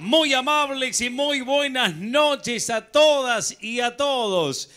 Muy amables y muy buenas noches a todas y a todos.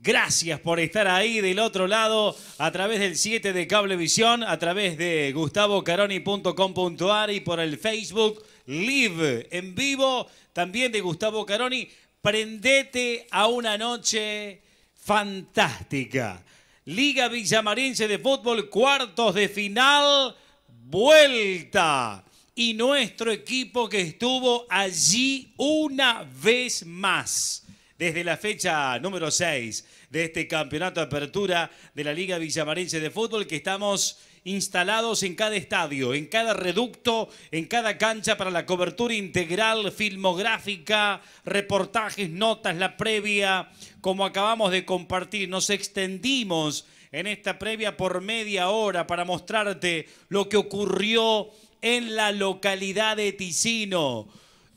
Gracias por estar ahí del otro lado a través del 7 de Cablevisión, a través de gustavocaroni.com.ar y por el Facebook Live en vivo, también de Gustavo Caroni. Prendete a una noche fantástica. Liga Villamarense de Fútbol, cuartos de final, vuelta y nuestro equipo que estuvo allí una vez más. Desde la fecha número 6 de este campeonato de apertura de la Liga Villamarense de Fútbol, que estamos instalados en cada estadio, en cada reducto, en cada cancha para la cobertura integral, filmográfica, reportajes, notas, la previa, como acabamos de compartir. Nos extendimos en esta previa por media hora para mostrarte lo que ocurrió en la localidad de Ticino.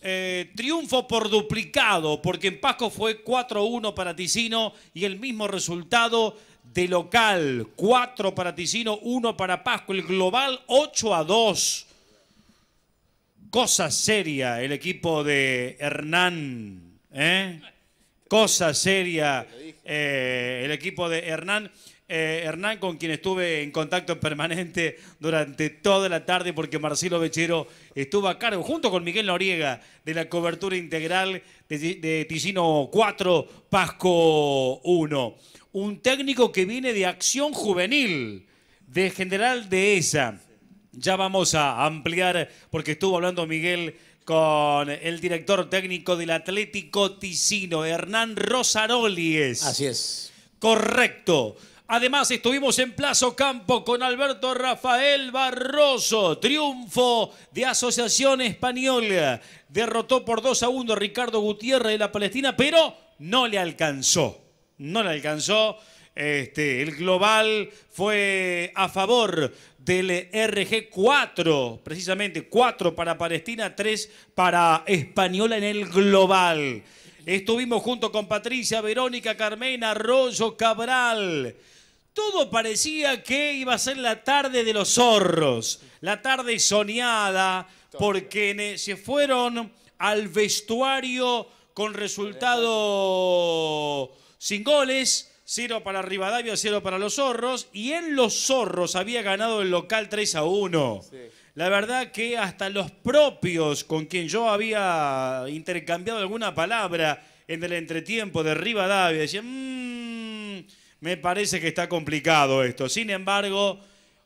Eh, triunfo por duplicado, porque en Pasco fue 4-1 para Ticino y el mismo resultado de local. 4 para Ticino, 1 para Pasco. El global 8 2. Cosa seria el equipo de Hernán. ¿eh? Cosa seria eh, el equipo de Hernán. Eh, Hernán, con quien estuve en contacto permanente durante toda la tarde, porque Marcelo Bechero estuvo a cargo, junto con Miguel Noriega, de la cobertura integral de, Ticino 4, Pasco 1. Un técnico que viene de Acción Juvenil, de General de ESA. Ya vamos a ampliar, porque estuvo hablando Miguel con el director técnico del Atlético Ticino, Hernán Rosarolies. Así es. Correcto. Además, estuvimos en Plazo Campo con Alberto Rafael Barroso. Triunfo de Asociación Española. Derrotó por 2 a 1 Ricardo Gutiérrez de la Palestina, pero no le alcanzó. No le alcanzó. Este, el global fue a favor del RG 4, precisamente 4 para Palestina, 3 para Española en el global. Estuvimos junto con Patricia, Verónica, Carmen Arroyo, Cabral. Todo parecía que iba a ser la tarde de los zorros, la tarde soñada, porque se fueron al vestuario con resultado sin goles, cero para Rivadavia, cero para los zorros, y en los zorros había ganado el local 3 a 1. La verdad que hasta los propios con quien yo había intercambiado alguna palabra en el entretiempo de Rivadavia decían, mmm, me parece que está complicado esto. Sin embargo,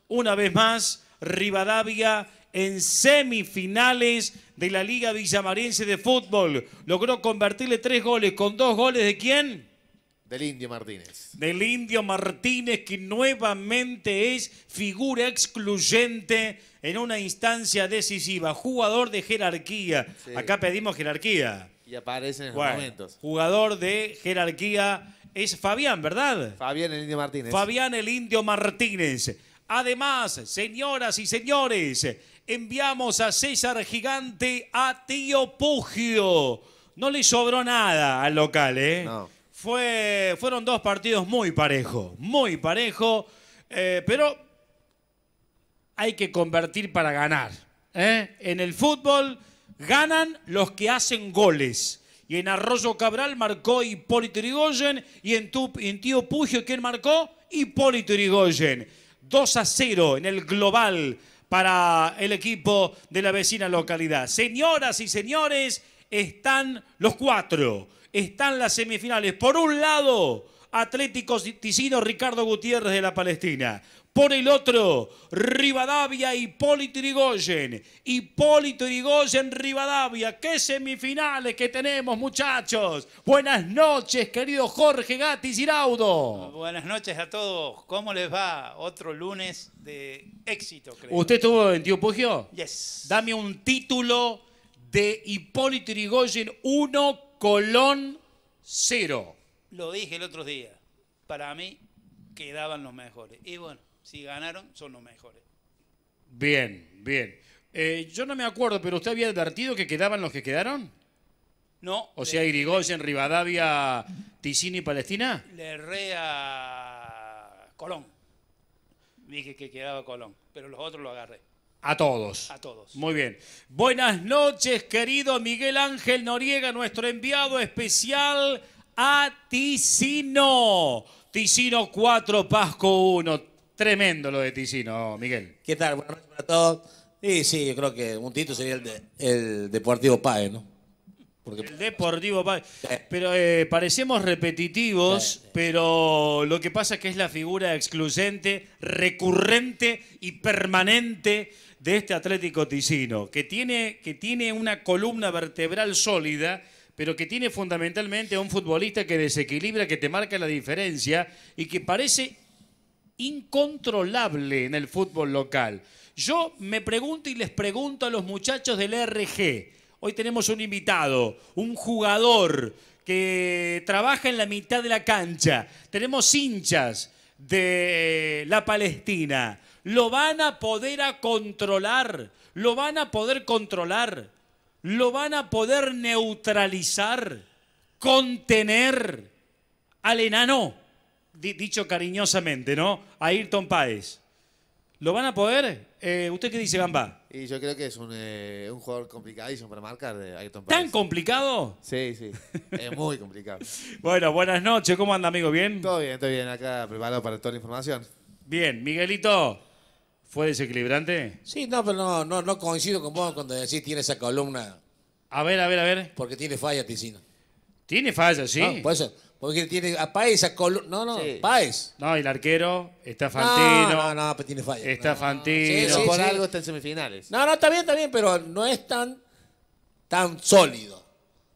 una vez más, Rivadavia en semifinales de la Liga Villamariense de Fútbol. Logró convertirle tres goles. ¿Con dos goles de quién? Del Indio Martínez. Del Indio Martínez, que nuevamente es figura excluyente en una instancia decisiva. Jugador de jerarquía. Acá pedimos jerarquía. Y aparece en los momentos. Jugador de jerarquía es Fabián, ¿verdad? Fabián el Indio Martínez. Fabián el Indio Martínez. Además, señoras y señores, enviamos a César Gigante a Tío Pugio. No le sobró nada al local, ¿eh? No. fueron dos partidos muy parejos, muy parejo, eh, pero hay que convertir para ganar. ¿eh? En el fútbol ganan los que hacen goles y en Arroyo Cabral marcó Hipólito Yrigoyen y en, Tío Pugio, ¿quién marcó? Hipólito Yrigoyen. 2 a 0 en el global para el equipo de la vecina localidad. Señoras y señores, están los cuatro, están las semifinales. Por un lado, Atlético Ticino Ricardo Gutiérrez de la Palestina. Por el otro, Rivadavia, Hipólito Rigoyen. Hipólito Rigoyen, Rivadavia. ¡Qué semifinales que tenemos, muchachos! Buenas noches, querido Jorge Gatis Giraudo. Buenas noches a todos. ¿Cómo les va? Otro lunes de éxito, creo. ¿Usted estuvo en Tío Pugio? Yes. Dame un título de Hipólito Yrigoyen 1, Colón 0. Lo dije el otro día. Para mí quedaban los mejores. Y bueno, si ganaron, son los mejores. Bien, bien. Eh, yo no me acuerdo, pero usted había advertido que quedaban los que quedaron. No. O sea, Irigoyen, Rivadavia, Ticini, Palestina. Le erré a Colón. Dije que quedaba Colón, pero los otros lo agarré. A todos. A todos. Muy bien. Buenas noches, querido Miguel Ángel Noriega, nuestro enviado especial a Ticino. Ticino 4, Pasco 1. Tremendo lo de Ticino, Miguel. ¿Qué tal? Buenas noches para todos. Sí, sí, yo creo que un título sería el, de, el Deportivo PAE, ¿no? Porque... El Deportivo PAE. Pero eh, parecemos repetitivos, pero lo que pasa es que es la figura excluyente, recurrente y permanente de este Atlético Ticino, que tiene, que tiene una columna vertebral sólida, pero que tiene fundamentalmente a un futbolista que desequilibra, que te marca la diferencia y que parece incontrolable en el fútbol local. Yo me pregunto y les pregunto a los muchachos del RG. Hoy tenemos un invitado, un jugador que trabaja en la mitad de la cancha. Tenemos hinchas de la Palestina. Lo van a poder controlar, lo van a poder controlar, lo van a poder neutralizar, contener al enano dicho cariñosamente, ¿no? Ayrton Páez. ¿Lo van a poder? Eh, ¿Usted qué dice, Gamba? Y yo creo que es un, eh, un jugador complicadísimo para marcar de eh, Ayrton Páez. ¿Tan complicado? Sí, sí. Es muy complicado. bueno, buenas noches. ¿Cómo anda, amigo? ¿Bien? Todo bien, todo bien. Acá preparado para toda la información. Bien, Miguelito. ¿Fue desequilibrante? Sí, no, pero no, no, coincido con vos cuando decís tiene esa columna. A ver, a ver, a ver. Porque tiene falla, Ticino. Tiene falla, sí. No, puede ser. Porque tiene a Paez, a No, no, Paez. No, y el arquero está Fantino. No, no, no, pues tiene falla. Está Fantino. por algo está en semifinales. No, no, está bien, está bien, pero no es tan, tan sólido.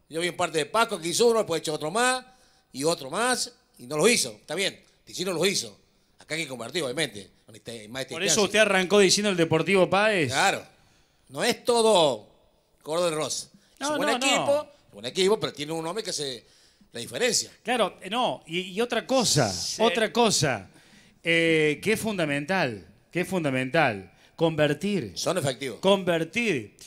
Yo vi en parte de Paco que hizo uno, después hecho otro más, y otro más, y no lo hizo. Está bien, Ticino lo hizo. Acá hay que convertir, obviamente. Este, este por eso usted arrancó diciendo el Deportivo Paez. Claro. No es todo color de rosa. No, es un buen buen equipo, pero tiene un hombre que se la diferencia. Claro, eh, no, y, otra cosa, otra cosa, eh, que es fundamental, que es fundamental. Convertir. Son efectivos. Convertir.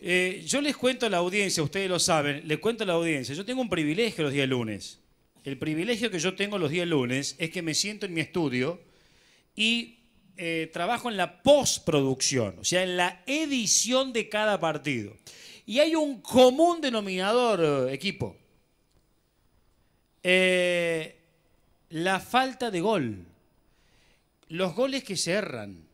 Eh, yo les cuento a la audiencia, ustedes lo saben, les cuento a la audiencia, yo tengo un privilegio los días lunes. El privilegio que yo tengo los días lunes es que me siento en mi estudio y trabajo en la postproducción, o sea, en la edición de cada partido. Y hay un común denominador, equipo. Eh, la falta de gol. Los goles que se erran.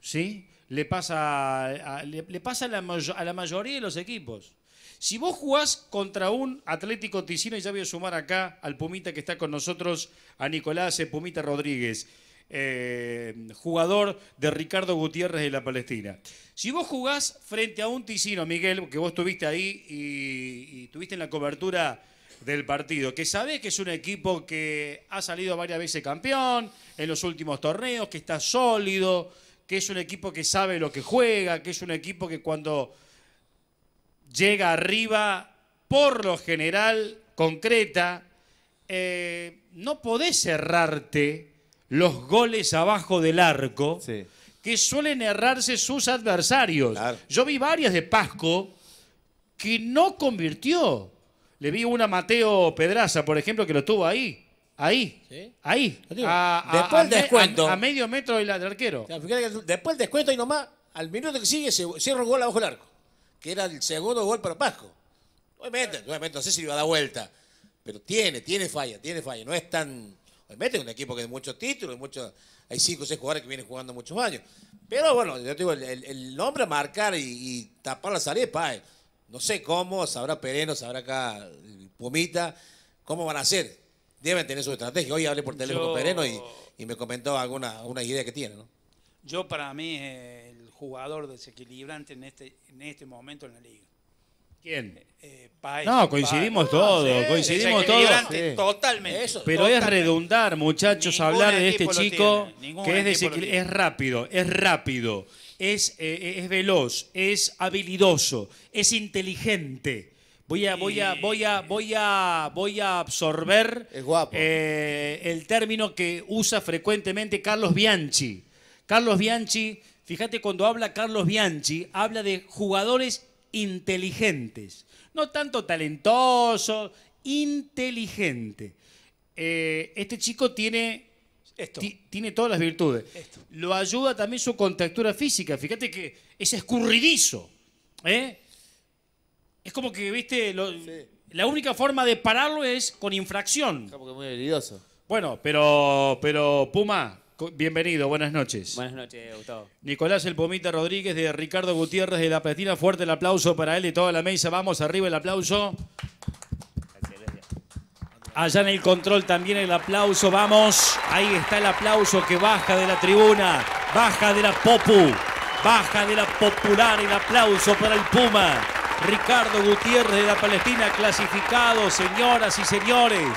¿Sí? Le pasa, a, le, pasa a, la mayoría de los equipos. Si vos jugás contra un Atlético Ticino, y ya voy a sumar acá al Pumita que está con nosotros, a Nicolás eh, Pumita Rodríguez, eh, jugador de Ricardo Gutiérrez de la Palestina. Si vos jugás frente a un Ticino, Miguel, que vos estuviste ahí y, y tuviste en la cobertura del partido, que sabe que es un equipo que ha salido varias veces campeón en los últimos torneos, que está sólido, que es un equipo que sabe lo que juega, que es un equipo que cuando llega arriba, por lo general, concreta, eh, no podés cerrarte los goles abajo del arco que suelen errarse sus adversarios. Yo vi varias de Pasco que no convirtió. Le vi una a Mateo Pedraza, por ejemplo, que lo tuvo ahí. Ahí. Ahí. después descuento. A, medio metro del arquero. después del descuento y nomás, al minuto que sigue, se cierra un gol abajo el arco. Que era el segundo gol para Pasco. Obviamente, obviamente, no sé si iba a dar vuelta. Pero tiene, tiene falla, tiene falla. No es tan. Obviamente es un equipo que tiene muchos títulos, muchos, hay cinco o seis jugadores que vienen jugando muchos años. Pero bueno, yo te digo, el, nombre a marcar y, tapar la salida es no sé cómo, sabrá Pereno, sabrá acá Pumita, cómo van a ser? Deben tener su estrategia. Hoy hablé por teléfono con Pereno y, me comentó alguna alguna idea que tiene, ¿no? Yo para mí el jugador desequilibrante en este, en este momento en la liga. ¿Quién? Eh, eh no, coincidimos todos, coincidimos todos. Totalmente. Pero es redundar, muchachos, hablar de este chico que es, es rápido, es rápido eh, eh, es, veloz, es habilidoso, es inteligente. Voy a, voy a, voy a, voy a, voy a absorber eh, el término que usa frecuentemente Carlos Bianchi. Carlos Bianchi, fíjate cuando habla Carlos Bianchi, habla de jugadores inteligentes, no tanto talentosos, inteligente. este chico tiene tiene todas las virtudes. Lo ayuda también su contextura física. Fíjate que es escurridizo. ¿eh? Es como que, viste, la única forma de pararlo es con infracción. Como muy Bueno, pero, pero Puma, bienvenido, buenas noches. Buenas noches, Gustavo. Nicolás El Pomita Rodríguez de Ricardo Gutiérrez de La petina Fuerte el aplauso para él y toda la mesa. Vamos, arriba el aplauso. Allá en el control también el aplauso, vamos. Ahí está el aplauso que baja de la tribuna, baja de la Popu, baja de la popular el aplauso para el Puma. Ricardo Gutiérrez de la Palestina clasificado, señoras y señores.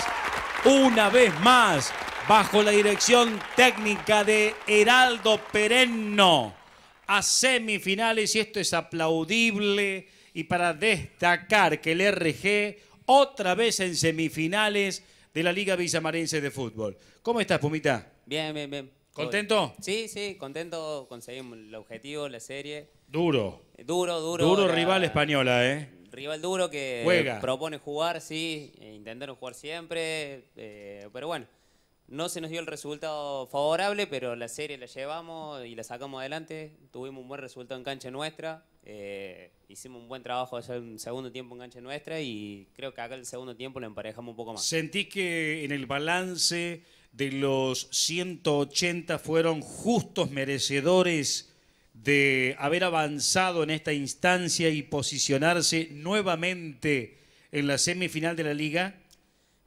Una vez más, bajo la dirección técnica de Heraldo Perenno, a semifinales, y esto es aplaudible, y para destacar que el RG otra vez en semifinales de la Liga Villamarense de Fútbol. ¿Cómo estás, Pumita? Bien, bien, bien. ¿Contento? Sí, sí, contento. Conseguimos el objetivo, la serie. Duro. Duro, duro. Duro rival española, ¿eh? Rival duro que propone jugar, sí. E Intentaron jugar siempre. Eh, pero bueno, no se nos dio el resultado favorable, pero la serie la llevamos y la sacamos adelante. Tuvimos un buen resultado en cancha nuestra. Eh, hicimos un buen trabajo en un segundo tiempo en cancha nuestra y creo que acá el segundo tiempo lo emparejamos un poco más. sentí que en el balance de los 180 fueron justos merecedores de haber avanzado en esta instancia y posicionarse nuevamente en la semifinal de la liga?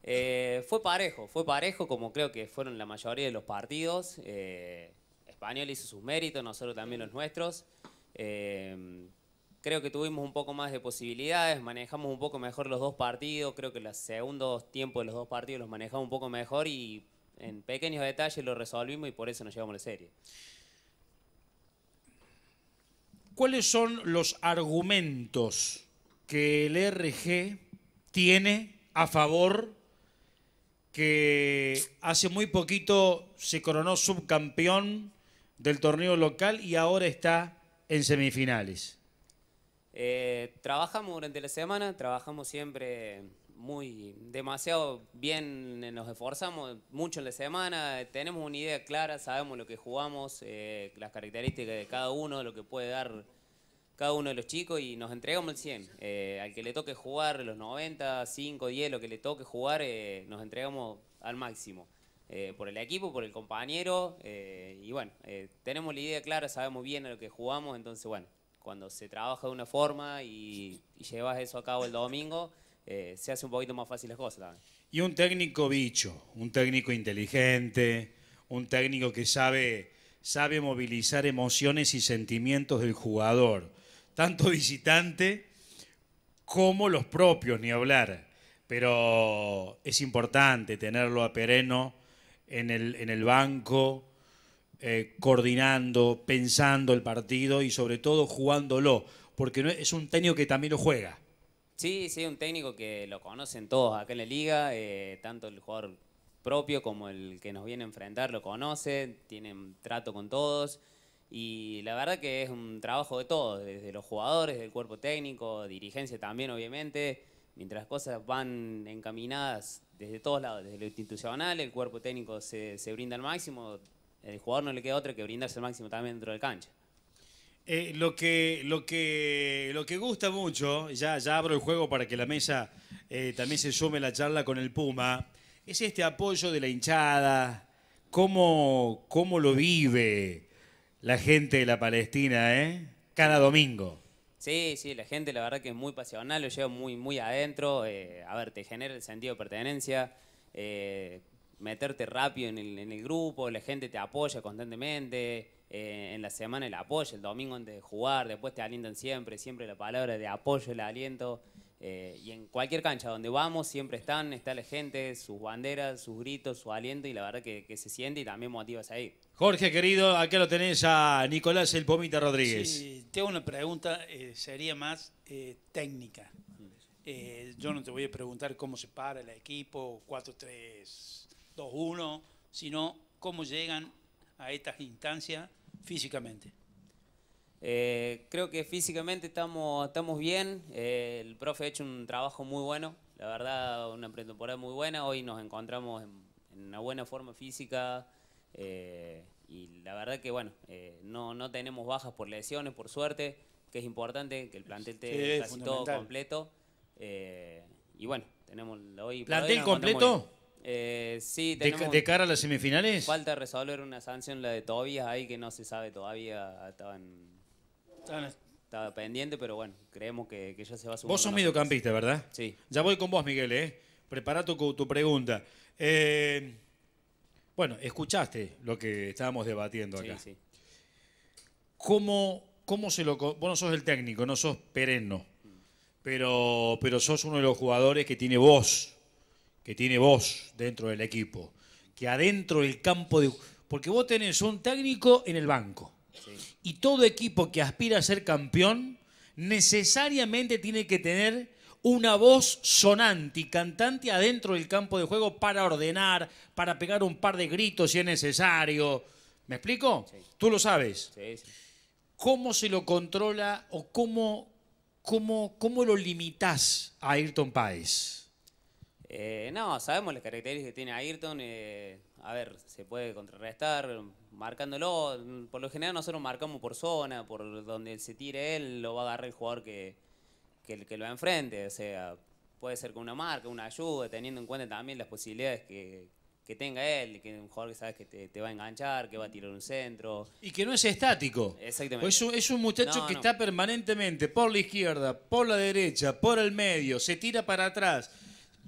Eh, fue parejo, fue parejo como creo que fueron la mayoría de los partidos. Eh, Español hizo sus méritos, nosotros también los nuestros. Em, creo que tuvimos un poco más de posibilidades, manejamos un poco mejor los dos partidos, creo que los segundos tiempos de los dos partidos los manejamos un poco mejor y en pequeños detalles lo resolvimos y por eso nos llevamos la serie. ¿Cuáles son los argumentos que el RG tiene a favor que hace muy poquito se coronó subcampeón del torneo local y ahora está en semifinales? Eh, trabajamos durante la semana, trabajamos siempre muy demasiado bien, nos esforzamos mucho en la semana, tenemos una idea clara, sabemos lo que jugamos, eh, las características de cada uno, lo que puede dar cada uno de los chicos y nos entregamos el 100. Eh, al que le toque jugar los 90, 5, 10, lo que le toque jugar, nos entregamos al máximo. Eh, por el equipo, por el compañero. Eh, y bueno, eh, tenemos la idea clara, sabemos bien a lo que jugamos, entonces bueno, cuando se trabaja de una forma y, llevas eso a cabo el domingo, se hace un poquito más fácil las cosas Y un técnico bicho, un técnico inteligente, un técnico que sabe, sabe movilizar emociones y sentimientos del jugador, tanto visitante como los propios, ni hablar. Pero es importante tenerlo a Pereno en el, banco, eh, coordinando, pensando el partido y sobre todo jugándolo, porque es un técnico que también lo juega. Sí, sí, un técnico que lo conocen todos acá en la liga, eh, tanto el jugador propio como el que nos viene a enfrentar lo conoce, tienen trato con todos. Y la verdad que es un trabajo de todos, desde los jugadores, del cuerpo técnico, dirigencia también, obviamente mientras las cosas van encaminadas desde todos lados, desde lo institucional, el cuerpo técnico se, brinda al máximo, el jugador no le queda otra que brindarse al máximo también dentro del cancha. Eh, lo, que, lo, que, lo que gusta mucho, ya, ya abro el juego para que la mesa eh, también se sume la charla con el Puma, es este apoyo de la hinchada, cómo, cómo lo vive la gente de la Palestina, ¿eh? Cada domingo. Sí, sí, la gente la verdad que es muy pasional, lo lleva muy, muy adentro. Eh, a ver, te genera el sentido de pertenencia, eh, meterte rápido en el, en el, grupo, la gente te apoya constantemente, eh, en la semana el apoyo, el domingo antes de jugar, después te alientan siempre, siempre la palabra de apoyo, el aliento. Eh, y en cualquier cancha donde vamos siempre están, está la gente, sus banderas, sus gritos, su aliento y la verdad que, se siente y también motivas ahí Jorge, querido, acá lo tenés a Nicolás El Pomita Rodríguez. Sí, tengo una pregunta, eh, sería más eh, técnica. yo no te voy a preguntar cómo se para el equipo, 4, 3, 2, 1, sino cómo llegan a estas instancias físicamente. Eh, creo que físicamente estamos, estamos bien. Eh, el profe ha hecho un trabajo muy bueno, la verdad, una pretemporada muy buena. Hoy nos encontramos en, una buena forma física. Eh, y la verdad que, bueno, no, no tenemos bajas por lesiones, por suerte, que es importante que el plantel esté casi todo completo. y bueno, tenemos hoy. ¿Plantel completo? sí, tenemos, de, cara a las semifinales? Falta resolver una sanción, la de Tobias, ahí que no se sabe todavía. Estaban estaba pendiente, pero bueno, creemos que, ya se va a sumar. Vos sos mediocampista, ¿verdad? Sí. Ya voy con vos, Miguel, ¿eh? Prepara tu, tu pregunta. Eh, bueno, escuchaste lo que estábamos debatiendo acá. Sí, sí. ¿Cómo, se lo.? Vos no sos el técnico, no sos pereno, pero, pero sos uno de los jugadores que tiene voz, que tiene voz dentro del equipo, que adentro del campo de. Porque vos tenés un técnico en el banco. Sí y todo equipo que aspira a ser campeón necesariamente tiene que tener una voz sonante y cantante adentro del campo de juego para ordenar, para pegar un par de gritos si es necesario. ¿Me explico? Tú lo sabes. ¿Cómo se lo controla o cómo, cómo, cómo lo limitas a Ayrton Páez? Eh, no, sabemos las características que tiene Ayrton. Eh, a ver, se puede contrarrestar marcándolo. Por lo general nosotros marcamos por zona, por donde se tire él, lo va a agarrar el jugador que, que, que lo enfrente. O sea, puede ser con una marca, una ayuda, teniendo en cuenta también las posibilidades que, que tenga él, que un jugador que sabes que te, va a enganchar, que va a mm. tirar un centro. Y que no es estático. Exactamente. Pues es un, muchacho que está permanentemente por la izquierda, por la derecha, por el medio, se tira para atrás,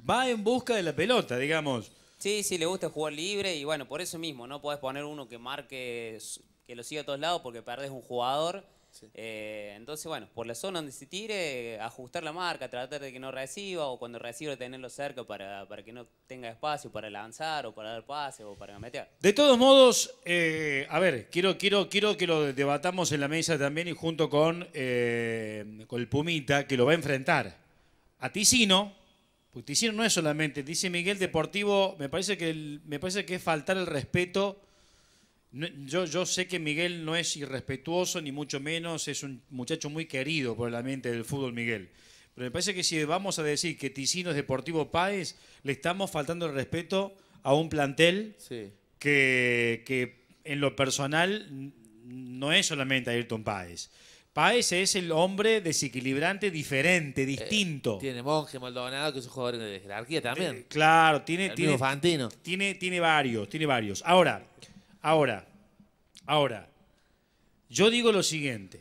va en busca de la pelota, digamos. Sí, sí, le gusta jugar libre y bueno, por eso mismo, no podés poner uno que marque, que lo siga a todos lados porque perdés un jugador. Eh, entonces, bueno, por la zona donde se tire, ajustar la marca, tratar de que no reciba o cuando reciba tenerlo cerca para, para que no tenga espacio para lanzar o para dar pase o para meter. De todos modos, eh, a ver, quiero, quiero, quiero que lo debatamos en la mesa también y junto con, eh, con el Pumita, que lo va a enfrentar a Ticino Ticino no es solamente, dice Miguel Deportivo, me parece que, me parece que es faltar el respeto. yo, sé que Miguel no es irrespetuoso, ni mucho menos, es un muchacho muy querido por la mente del fútbol, Miguel. Pero me parece que si vamos a decir que Ticino es Deportivo Páez, le estamos faltando el respeto a un plantel que, que en lo personal no es solamente Ayrton Páez. Paez es el hombre desequilibrante, diferente, distinto. Eh, tiene Monje, Maldonado, que es un jugador de jerarquía también. Eh, claro, tiene, tiene, tiene, tiene varios, tiene varios. Ahora, ahora, ahora, yo digo lo siguiente.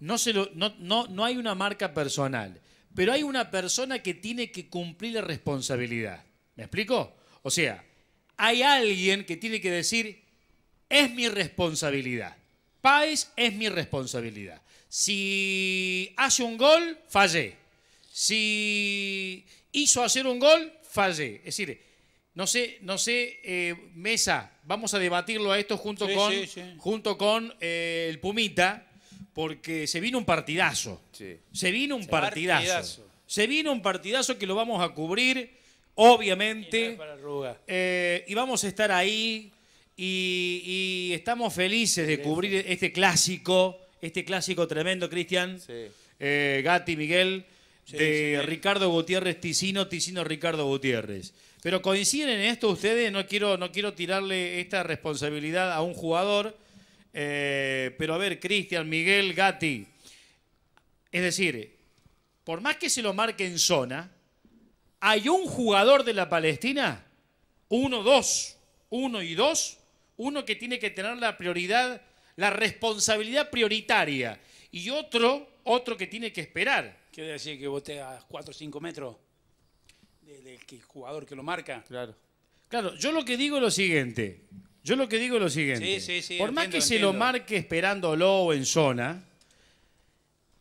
No, se lo, no, no hay una marca personal, pero hay una persona que tiene que cumplir la responsabilidad. ¿Me explico? O sea, hay alguien que tiene que decir, es mi responsabilidad país es mi responsabilidad. Si hace un gol, fallé. Si hizo hacer un gol, fallé. Es decir, no sé, no sé, eh, Mesa, vamos a debatirlo a esto junto con, Junto con eh, el Pumita, porque se vino un partidazo. Se vino un partidazo. Se vino un partidazo que lo vamos a cubrir, obviamente. y eh, vamos a estar ahí y, estamos felices de cubrir este clásico, este clásico tremendo, Cristian. Eh, Gatti, Miguel, Ricardo Gutiérrez Ticino, Ticino Ricardo Gutiérrez. Pero coinciden en esto ustedes, no quiero, no quiero tirarle esta responsabilidad a un jugador, eh, pero a ver, Cristian, Miguel, Gatti. Es decir, por más que se lo marque en zona, hay un jugador de la Palestina, uno, dos, uno y dos, uno que tiene que tener la prioridad, la responsabilidad prioritaria, y otro, otro que tiene que esperar. Quiere decir que vos a 4 o 5 metros del, jugador que lo marca. Claro. Claro, yo lo que digo es lo siguiente. Yo lo que digo es lo siguiente. Sí, Por más que se lo marque esperándolo en zona,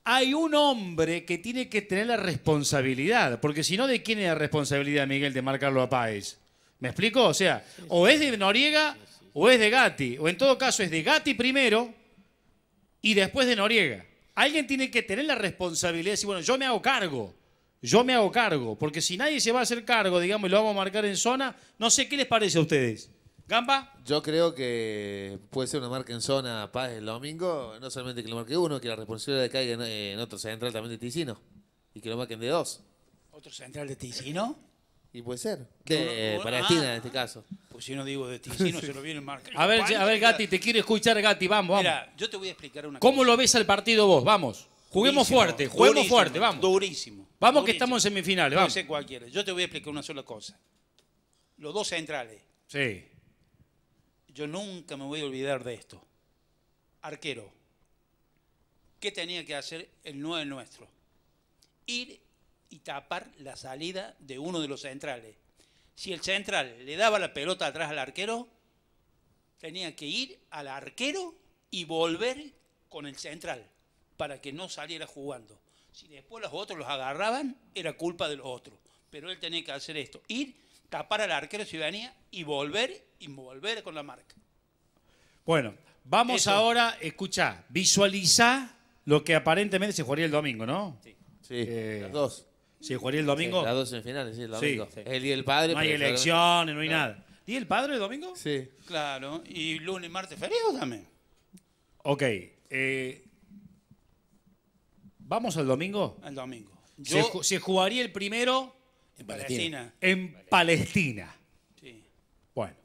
hay un hombre que tiene que tener la responsabilidad. Porque si no, ¿de quién es la responsabilidad, Miguel, de marcarlo a Páez? ¿Me explico? O sea, o es de Noriega o es de Gatti, o en todo caso es de Gatti primero y después de Noriega. Alguien tiene que tener la responsabilidad de decir, bueno, yo me hago cargo, yo me hago cargo, porque si nadie se va a hacer cargo, digamos, y lo vamos a marcar en zona, no sé qué les parece a ustedes. ¿Gamba? Yo creo que puede ser una marca en zona Paz el domingo, no solamente que lo marque uno, que la responsabilidad caiga eh, en, otro central también de Ticino y que lo marquen de dos. ¿Otro central de Ticino? Y puede ser. Para ah. no, en este caso. Pues si no digo de no se lo viene el marca. A ver, a ver, Gatti, te quiere escuchar, Gati, vamos, vamos. Mira, yo te voy a explicar una cosa. ¿Cómo lo ves al partido vos? Vamos. Juguemos fuerte, juguemos fuerte, vamos. Durísimo. Vamos que estamos en semifinales, vamos. No sé cualquiera. Yo te voy a explicar una sola cosa. Los dos centrales. Sí. Yo nunca me voy a olvidar de esto. Arquero. ¿Qué tenía que hacer el 9 nuestro? Ir y tapar la salida de uno de los centrales. Si el central le daba la pelota atrás al arquero, tenía que ir al arquero y volver con el central para que no saliera jugando. Si después los otros los agarraban, era culpa de los otros. Pero él tenía que hacer esto, ir, tapar al arquero si venía y volver y volver con la marca. Bueno, vamos ahora, escucha, visualiza lo que aparentemente se jugaría el domingo, ¿no? Sí. Sí, eh, las dos. Sí, jugaría el domingo. las dos semifinales, sí, el domingo. Sí, El Día del Padre. No hay elecciones, no hay nada. ¿Día el padre el domingo? Sí. Claro, y lunes, martes, feriado también. Ok. Eh, ¿Vamos al domingo? Al domingo. Se, jugaría el primero en Palestina. en Palestina. Sí. Bueno.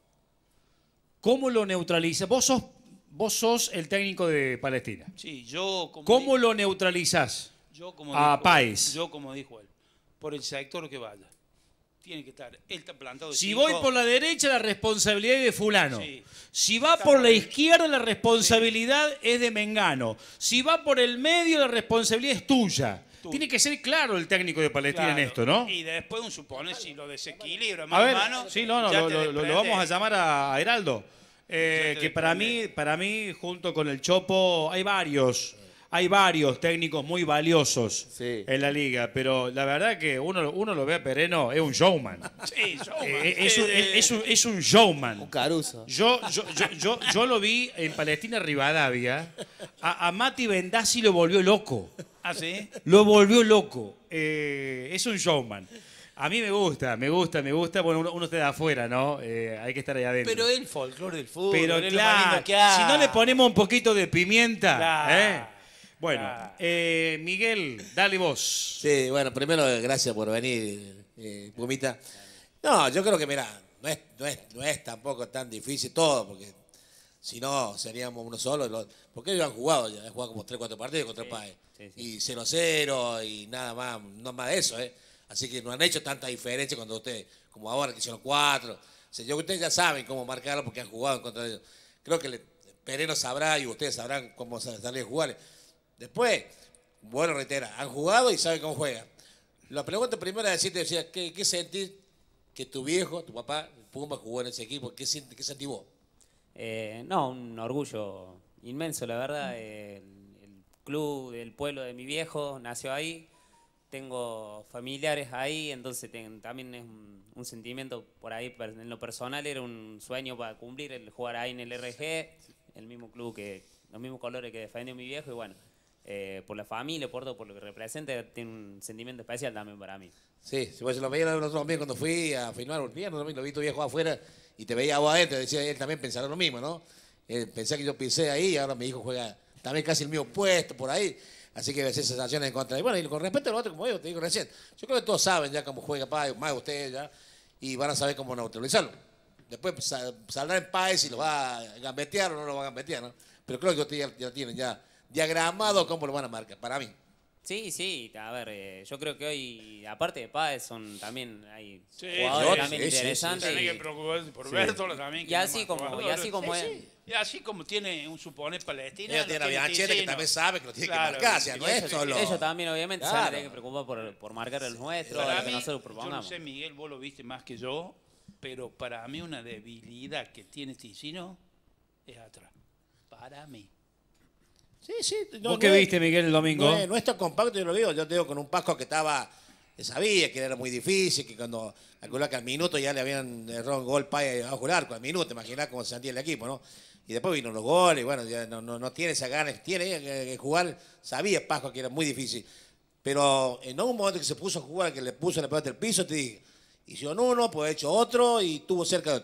¿Cómo lo neutraliza? Vos sos, vos sos el técnico de Palestina. Sí, yo como. ¿Cómo lo neutralizas yo como a país. Yo como dijo él por el sector que vaya. Tiene que estar él está plantado. si voy por la derecha, la responsabilidad es de fulano. Si va por la izquierda, la responsabilidad es de Mengano. Si va por el medio, la responsabilidad es tuya. Tiene que ser claro el técnico de Palestina en esto, ¿no? Y después un supone si lo desequilibra, más a Sí, no, no, lo, vamos a llamar a Heraldo. Eh, que para mí, para mí, junto con el Chopo, hay varios hay varios técnicos muy valiosos en la liga, pero la verdad que uno, uno lo ve a Pereno, es un showman. Sí, showman. Eh, eh, es, un, showman. Un caruso. Yo, yo, yo, lo vi en Palestina Rivadavia, a, Mati Bendazzi lo volvió loco. ¿Ah, sí? Lo volvió loco. Eh, es un showman. A mí me gusta, me gusta, me gusta. Bueno, uno, uno está afuera, ¿no? hay que estar allá adentro. Pero el folclore del fútbol, Pero, claro, si no le ponemos un poquito de pimienta, claro. Bueno, ah. eh, Miguel, dale vos. Sí, bueno, primero eh, gracias por venir, eh, Pumita. No, yo creo que, mira, no es, no, es, tampoco tan difícil todo, porque si no seríamos uno solo. porque ellos han jugado ya, han jugado como 3 4 partidos contra el país. Y 0-0 y nada más, no más de eso, ¿eh? Así que no han hecho tanta diferencia cuando ustedes, como ahora que son 4. O ustedes ya saben cómo marcarlo porque han jugado contra ellos. Creo que le, Pereno sabrá y ustedes sabrán cómo salir a jugar Después, bueno, reitera, han jugado y saben cómo juega. La pregunta primera es decirte, decía, ¿qué, sentís que tu viejo, tu papá, jugó en ese equipo? ¿Qué, qué sentís vos? Eh, no, un orgullo inmenso, la verdad. Mm. El, club, el pueblo de mi viejo nació ahí. Tengo familiares ahí, entonces también es un, sentimiento por ahí, en lo personal era un sueño para cumplir el jugar ahí en el RG, el mismo club que, los mismos colores que defendió mi viejo y bueno, eh, por la familia, por todo, por lo que representa, tiene un sentimiento especial también para mí. Sí, pues lo veía nosotros también cuando fui a filmar un viernes, lo vi tu viejo afuera y te veía vos te decía, él también pensará lo mismo, ¿no? Él eh, pensé que yo pensé ahí y ahora mi hijo juega también casi el mío puesto por ahí. Así que esas sensaciones en contra. Y bueno, y con respecto los otro, como yo te digo recién, yo creo que todos saben ya cómo juega Páez, más ustedes ya, y van a saber cómo neutralizarlo. Después saldrá en Páez y lo va a gambetear o no lo va a gambetear, ¿no? Pero creo que ya, ya tienen ya diagramado como lo van a marcar, para mí. Sí, sí, a ver, eh, yo creo que hoy, aparte de Páez, son también hay sí, jugadores sí, también sí, interesantes. Tiene que preocuparse por Bertolo también. Que y, así como, y así como, y así como tiene un suponer palestino. Ya tiene a Bianchete que también sabe que lo tiene que marcar, es Ellos también, obviamente, claro. se preocupan que por, por marcar el nuestro, para Yo no sé, Miguel, vos lo viste más que yo, pero para mí una debilidad que tiene Ticino es atrás. Para mí. Sí, sí. ¿Vos qué viste, Miguel, el domingo? No está compacto, yo lo digo. Yo te digo con un pasco que estaba. Sabía que era muy difícil, que cuando calculaba que al minuto ya le habían errado un gol para abajo jugar arco, al minuto, imaginás cómo se sentía el equipo, ¿no? Y después vino los goles, bueno, ya no, tiene esa ganas, tiene que, jugar, sabía Pascua que era muy difícil. Pero en un momento que se puso a jugar, que le puso la pelota del piso, te dije, hicieron uno, pues he hecho otro y tuvo cerca.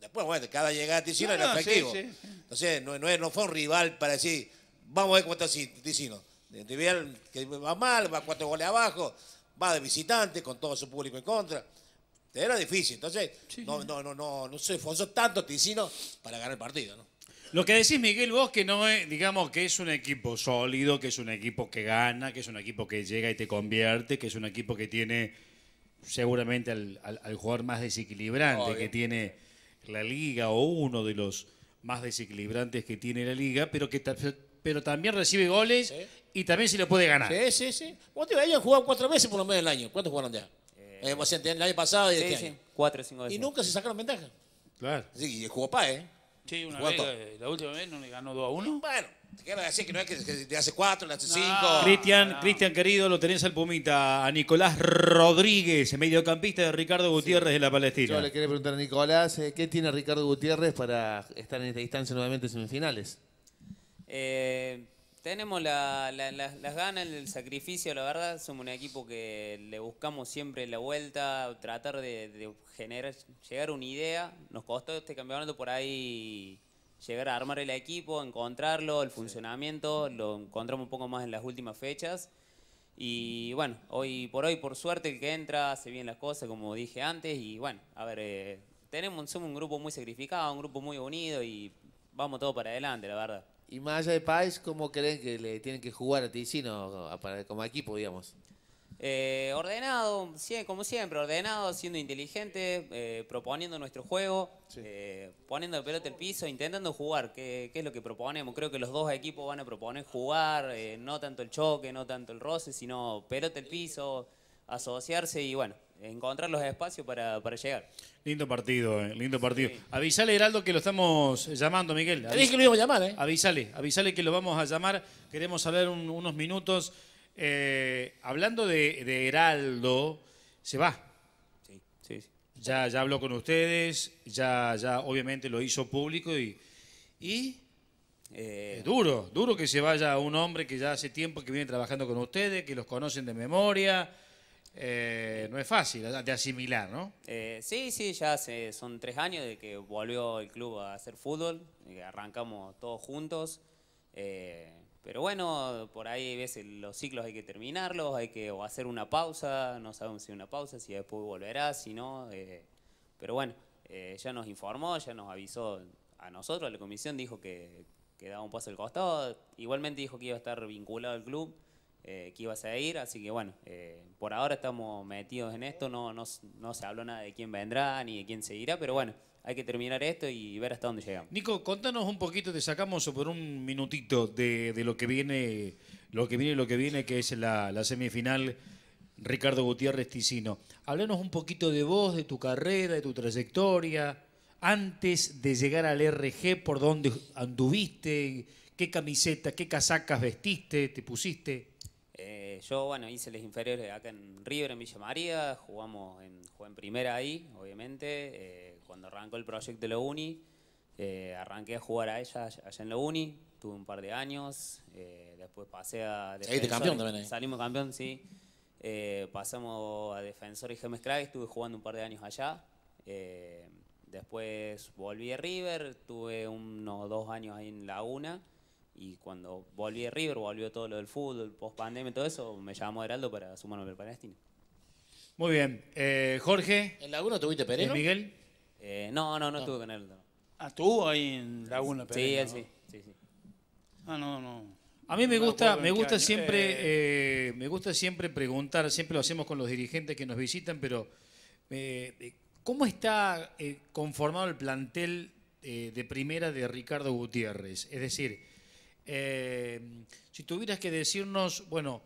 Después, bueno, cada llegada te hicieron No, efectivo. Ah, Entonces, no, no fue un rival para decir, Vamos a ver cómo está Ticino. que va mal, va cuatro goles abajo, va de visitante con todo su público en contra. Era difícil, entonces no, no, no, no, no se esforzó tanto Ticino para ganar el partido, ¿no? Lo que decís, Miguel, vos que no es, digamos, que es un equipo sólido, que es un equipo que gana, que es un equipo que llega y te convierte, que es un equipo que tiene seguramente al, jugador más desequilibrante que tiene la liga o uno de los más desequilibrantes que tiene la liga, pero que pero también recibe goles y también se le puede ganar. Sí, sí, sí. Ellos han jugado cuatro veces por lo menos del año. ¿Cuántos jugaron ya? Eh, eh, pues, el año pasado y sí, este año. Cuatro, cinco veces. Y nunca se sacaron ventaja. Claro. Sí, y jugó pa, ¿eh? Sí, una vez, la última vez no le ganó 2 a 1. Bueno, te quiero decir que no es que, te hace 4, le hace 5. Cristian, Cristian querido, lo tenés al Pumita, a Nicolás Rodríguez, mediocampista de Ricardo Gutiérrez de la Palestina. Yo le quería preguntar a Nicolás, eh, ¿qué tiene Ricardo Gutiérrez para estar en esta distancia nuevamente en semifinales? Eh, tenemos las ganas, el sacrificio, la verdad. Somos un equipo que le buscamos siempre la vuelta, tratar de, generar, llegar a una idea. Nos costó este campeonato por ahí llegar a armar el equipo, encontrarlo, el funcionamiento. Lo encontramos un poco más en las últimas fechas. Y bueno, hoy por hoy, por suerte, el que entra hace bien las cosas, como dije antes. Y bueno, a ver, eh, tenemos, somos un grupo muy sacrificado, un grupo muy unido y vamos todo para adelante, la verdad. Y más allá de país ¿cómo creen que le tienen que jugar a Ticino como equipo, digamos? Eh, ordenado, como siempre, ordenado, siendo inteligente, eh, proponiendo nuestro juego, eh, poniendo el pelota al piso, intentando jugar, qué es lo que proponemos. Creo que los dos equipos van a proponer jugar, eh, no tanto el choque, no tanto el roce, sino pelote al piso, asociarse y bueno, encontrar los espacios para, llegar. Lindo partido, eh, lindo partido. Avísale Avisale, Heraldo, que lo estamos llamando, Miguel. avísale que lo a llamar, ¿eh? Avisale, avisale que lo vamos a llamar. Queremos hablar unos minutos. Eh, hablando de, Heraldo, se va. Sí, sí, sí. Ya, ya habló con ustedes, ya, ya obviamente lo hizo público y. y... Eh. Es duro, duro que se vaya un hombre que ya hace tiempo que viene trabajando con ustedes, que los conocen de memoria. Eh, no es fácil de asimilar, ¿no? Eh, sí, sí, ya hace, son tres años de que volvió el club a hacer fútbol, arrancamos todos juntos, eh, pero bueno, por ahí ves los ciclos hay que terminarlos, hay que hacer una pausa, no sabemos si una pausa, si después volverá, si no, pero bueno, ya nos informó, ya nos avisó a nosotros, a la comisión, dijo que, que daba un paso al costado, igualmente dijo que iba a estar vinculado al club. Eh, que ibas a ir, así que bueno, eh, por ahora estamos metidos en esto, no, no, se habló nada de quién vendrá ni de quién seguirá, pero bueno, hay que terminar esto y ver hasta dónde llegamos. Nico, contanos un poquito, te sacamos por un minutito de, lo que viene, lo que viene, lo que viene, que es la, semifinal Ricardo Gutiérrez Ticino. Háblanos un poquito de vos, de tu carrera, de tu trayectoria, antes de llegar al RG, por dónde anduviste, qué camisetas, qué casacas vestiste, te pusiste. Eh, yo, bueno, hice las inferiores acá en River, en Villa María, jugamos en, jugué en primera ahí, obviamente. Eh, cuando arrancó el proyecto de la Uni, eh, arranqué a jugar a ella allá en la Uni, tuve un par de años, después pasé a... Defensor, campeón Salimos campeón, sí. pasamos a Defensor y Gemes Craig, estuve jugando un par de años allá. después volví a River, tuve unos dos años ahí en Laguna. Y cuando volví de River, volvió todo lo del fútbol, post pandemia, todo eso, me llamó Heraldo para sumarme al Palestino. Muy bien. Eh, Jorge. ¿En Laguna tuviste ¿En Miguel? Eh, no, no, no, estuve con él. Ah, estuvo ahí en Laguna Sí, sí. sí, sí. Ah, no, no. A mí me gusta, me gusta siempre, eh, me gusta siempre preguntar, siempre lo hacemos con los dirigentes que nos visitan, pero ¿cómo está conformado el plantel de primera de Ricardo Gutiérrez? Es decir, eh, si tuvieras que decirnos, bueno,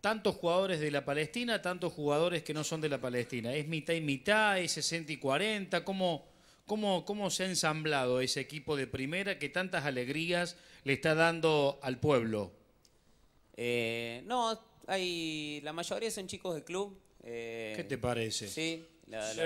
tantos jugadores de la Palestina, tantos jugadores que no son de la Palestina, ¿es mitad y mitad, es 60 y 40? ¿Cómo, cómo, cómo se ha ensamblado ese equipo de primera que tantas alegrías le está dando al pueblo? Eh, no, hay, la mayoría son chicos de club. Eh, ¿Qué te parece? Sí, la, eso.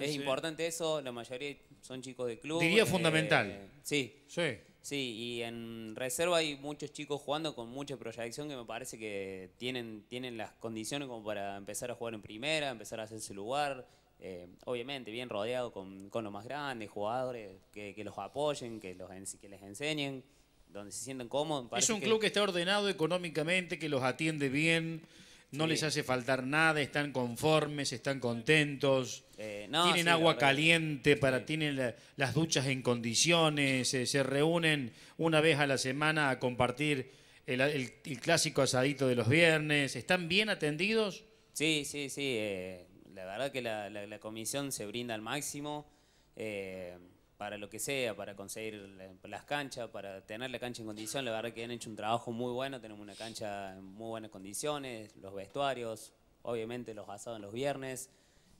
es importante eso, la mayoría son chicos de club. Diría fundamental. Sí. Sí. Sí, y en reserva hay muchos chicos jugando con mucha proyección que me parece que tienen, tienen las condiciones como para empezar a jugar en primera, empezar a hacerse lugar. Eh, obviamente, bien rodeado con, con, los más grandes, jugadores que, los apoyen, que, los, que les enseñen, donde se sientan cómodos. es un club que está ordenado económicamente, que los atiende bien no les hace faltar nada, están conformes, están contentos, eh, tienen agua caliente, para, tienen las duchas en condiciones, eh, se reúnen una vez a la semana a compartir el, clásico asadito de los viernes, ¿están bien atendidos? Sí, sí, sí, eh, la verdad que la, la, comisión se brinda al máximo para lo que sea, para conseguir las canchas, para tener la cancha en condición. La verdad que han hecho un trabajo muy bueno, tenemos una cancha en muy buenas condiciones, los vestuarios, obviamente los asados en los viernes.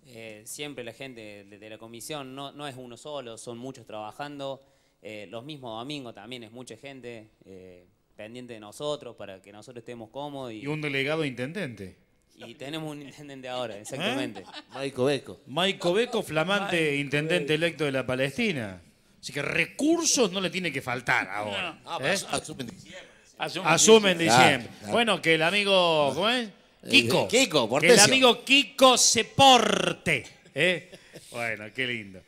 Eh, siempre la gente de, la comisión no, no, es uno solo, son muchos trabajando. Eh, los mismos domingos también es mucha gente eh, pendiente de nosotros para que nosotros estemos cómodos. y un delegado intendente. Y tenemos un intendente ahora, ¿Eh? exactamente. Maico Beco. Maico Beco, flamante intendente electo de la Palestina. Así que recursos no le tiene que faltar ahora. Ah, ¿Eh? Asumen diciembre. Asumen, diciembre. Bueno, que el amigo. ¿Cómo es? Eh, Kiko. Kiko, Que el amigo Kiko se porte. Bueno, qué lindo.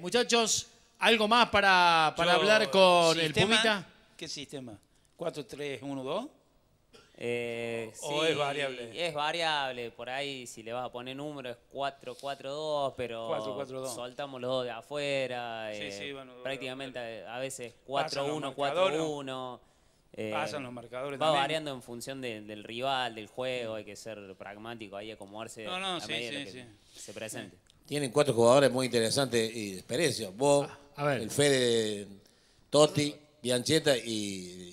muchachos, ¿algo más para, hablar con el Pumita? ¿Qué sistema? ¿4-3-1-2? Eh, o es variable. Es variable, por ahí si le vas a poner número es 4-4-2, pero 4, soltamos los dos de afuera. Eh, prácticamente a veces 4-1-4-1. Eh, Pasan los marcadores. Va variando en función del rival, del juego, mm. hay que ser pragmático ahí, acomodarse no, no, a medida que se presente. Tienen cuatro jugadores muy interesantes y de experiencia. Vos, a ver. el Fede, Totti, Biancheta y,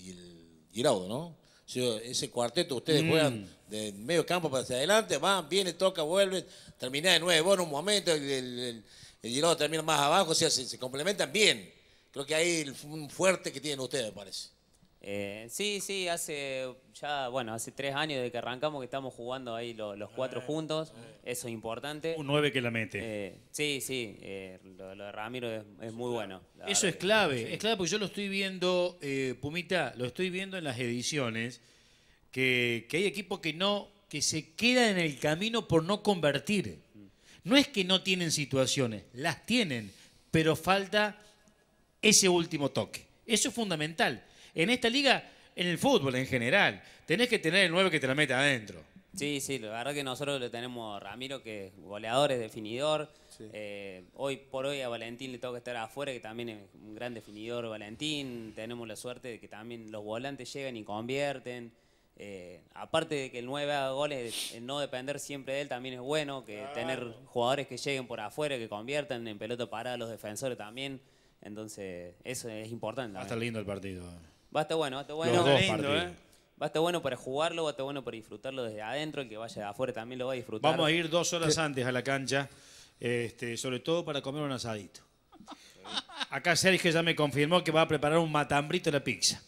y el Giraudo, ¿no? ese cuarteto, ustedes mm. juegan de medio campo para hacia adelante, van, vienen, toca, vuelven, termina de nuevo. Bueno un momento, el, el, termina más abajo, o sea, se, se complementan bien. Creo que hay un fuerte que tienen ustedes, me parece. Eh, sí, sí, hace ya, bueno, hace tres años de que arrancamos que estamos jugando ahí los cuatro ah, juntos. Ah. Eso es importante. Un nueve que la mete. Eh, sí, sí, eh, lo, de Ramiro es, muy bueno. Eso es clave, es clave porque yo lo estoy viendo, Pumita, lo estoy viendo en las ediciones, que, que hay equipos que no, que se quedan en el camino por no convertir. Mm. No es que no tienen situaciones, las tienen, pero falta ese último toque. Eso es fundamental en esta liga, en el fútbol en general, tenés que tener el 9 que te la meta adentro. Sí, sí, la verdad que nosotros le tenemos a Ramiro, que es goleador, es definidor. Eh, hoy por hoy a Valentín le toca estar afuera, que también es un gran definidor Valentín. Tenemos la suerte de que también los volantes llegan y convierten. Eh, aparte de que el 9 haga goles, no depender siempre de él también es bueno, que tener jugadores que lleguen por afuera, que conviertan en pelota parada los defensores también. Entonces, eso es importante. Va a estar lindo el partido. Va a estar bueno, va a estar bueno. ¿eh? Va a bueno para jugarlo, va a estar bueno para disfrutarlo desde adentro, el que vaya de afuera también lo va a disfrutar. Vamos a ir dos horas antes a la cancha, este, sobre todo para comer un asadito. Acá Sergio ya me confirmó que va a preparar un matambrito de la pizza.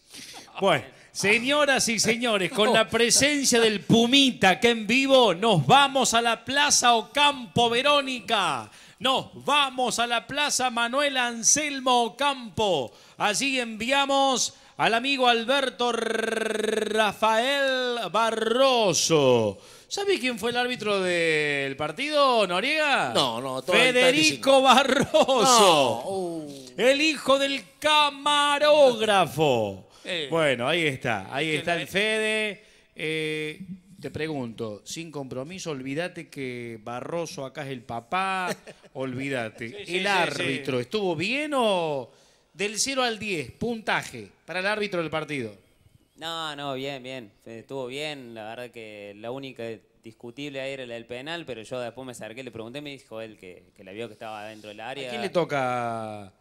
Bueno, señoras y señores, con la presencia del Pumita que en vivo nos vamos a la Plaza Ocampo Verónica. Nos vamos a la Plaza Manuel Anselmo Ocampo. Allí enviamos al amigo Alberto Rafael Barroso. ¿Sabes quién fue el árbitro del partido, Noriega? No, no, todo Federico Barroso. Uh. El hijo del camarógrafo. Bueno, ahí está. Ahí está el Fede. Eh, te pregunto, sin compromiso, olvídate que Barroso acá es el papá. Olvídate. ¿El árbitro estuvo bien o del 0 al 10? Puntaje. Para el árbitro del partido. No, no, bien, bien. Estuvo bien. La verdad que la única discutible ahí era la del penal, pero yo después me acerqué, le pregunté, me dijo él que, que la vio que estaba dentro del área. ¿A quién le toca?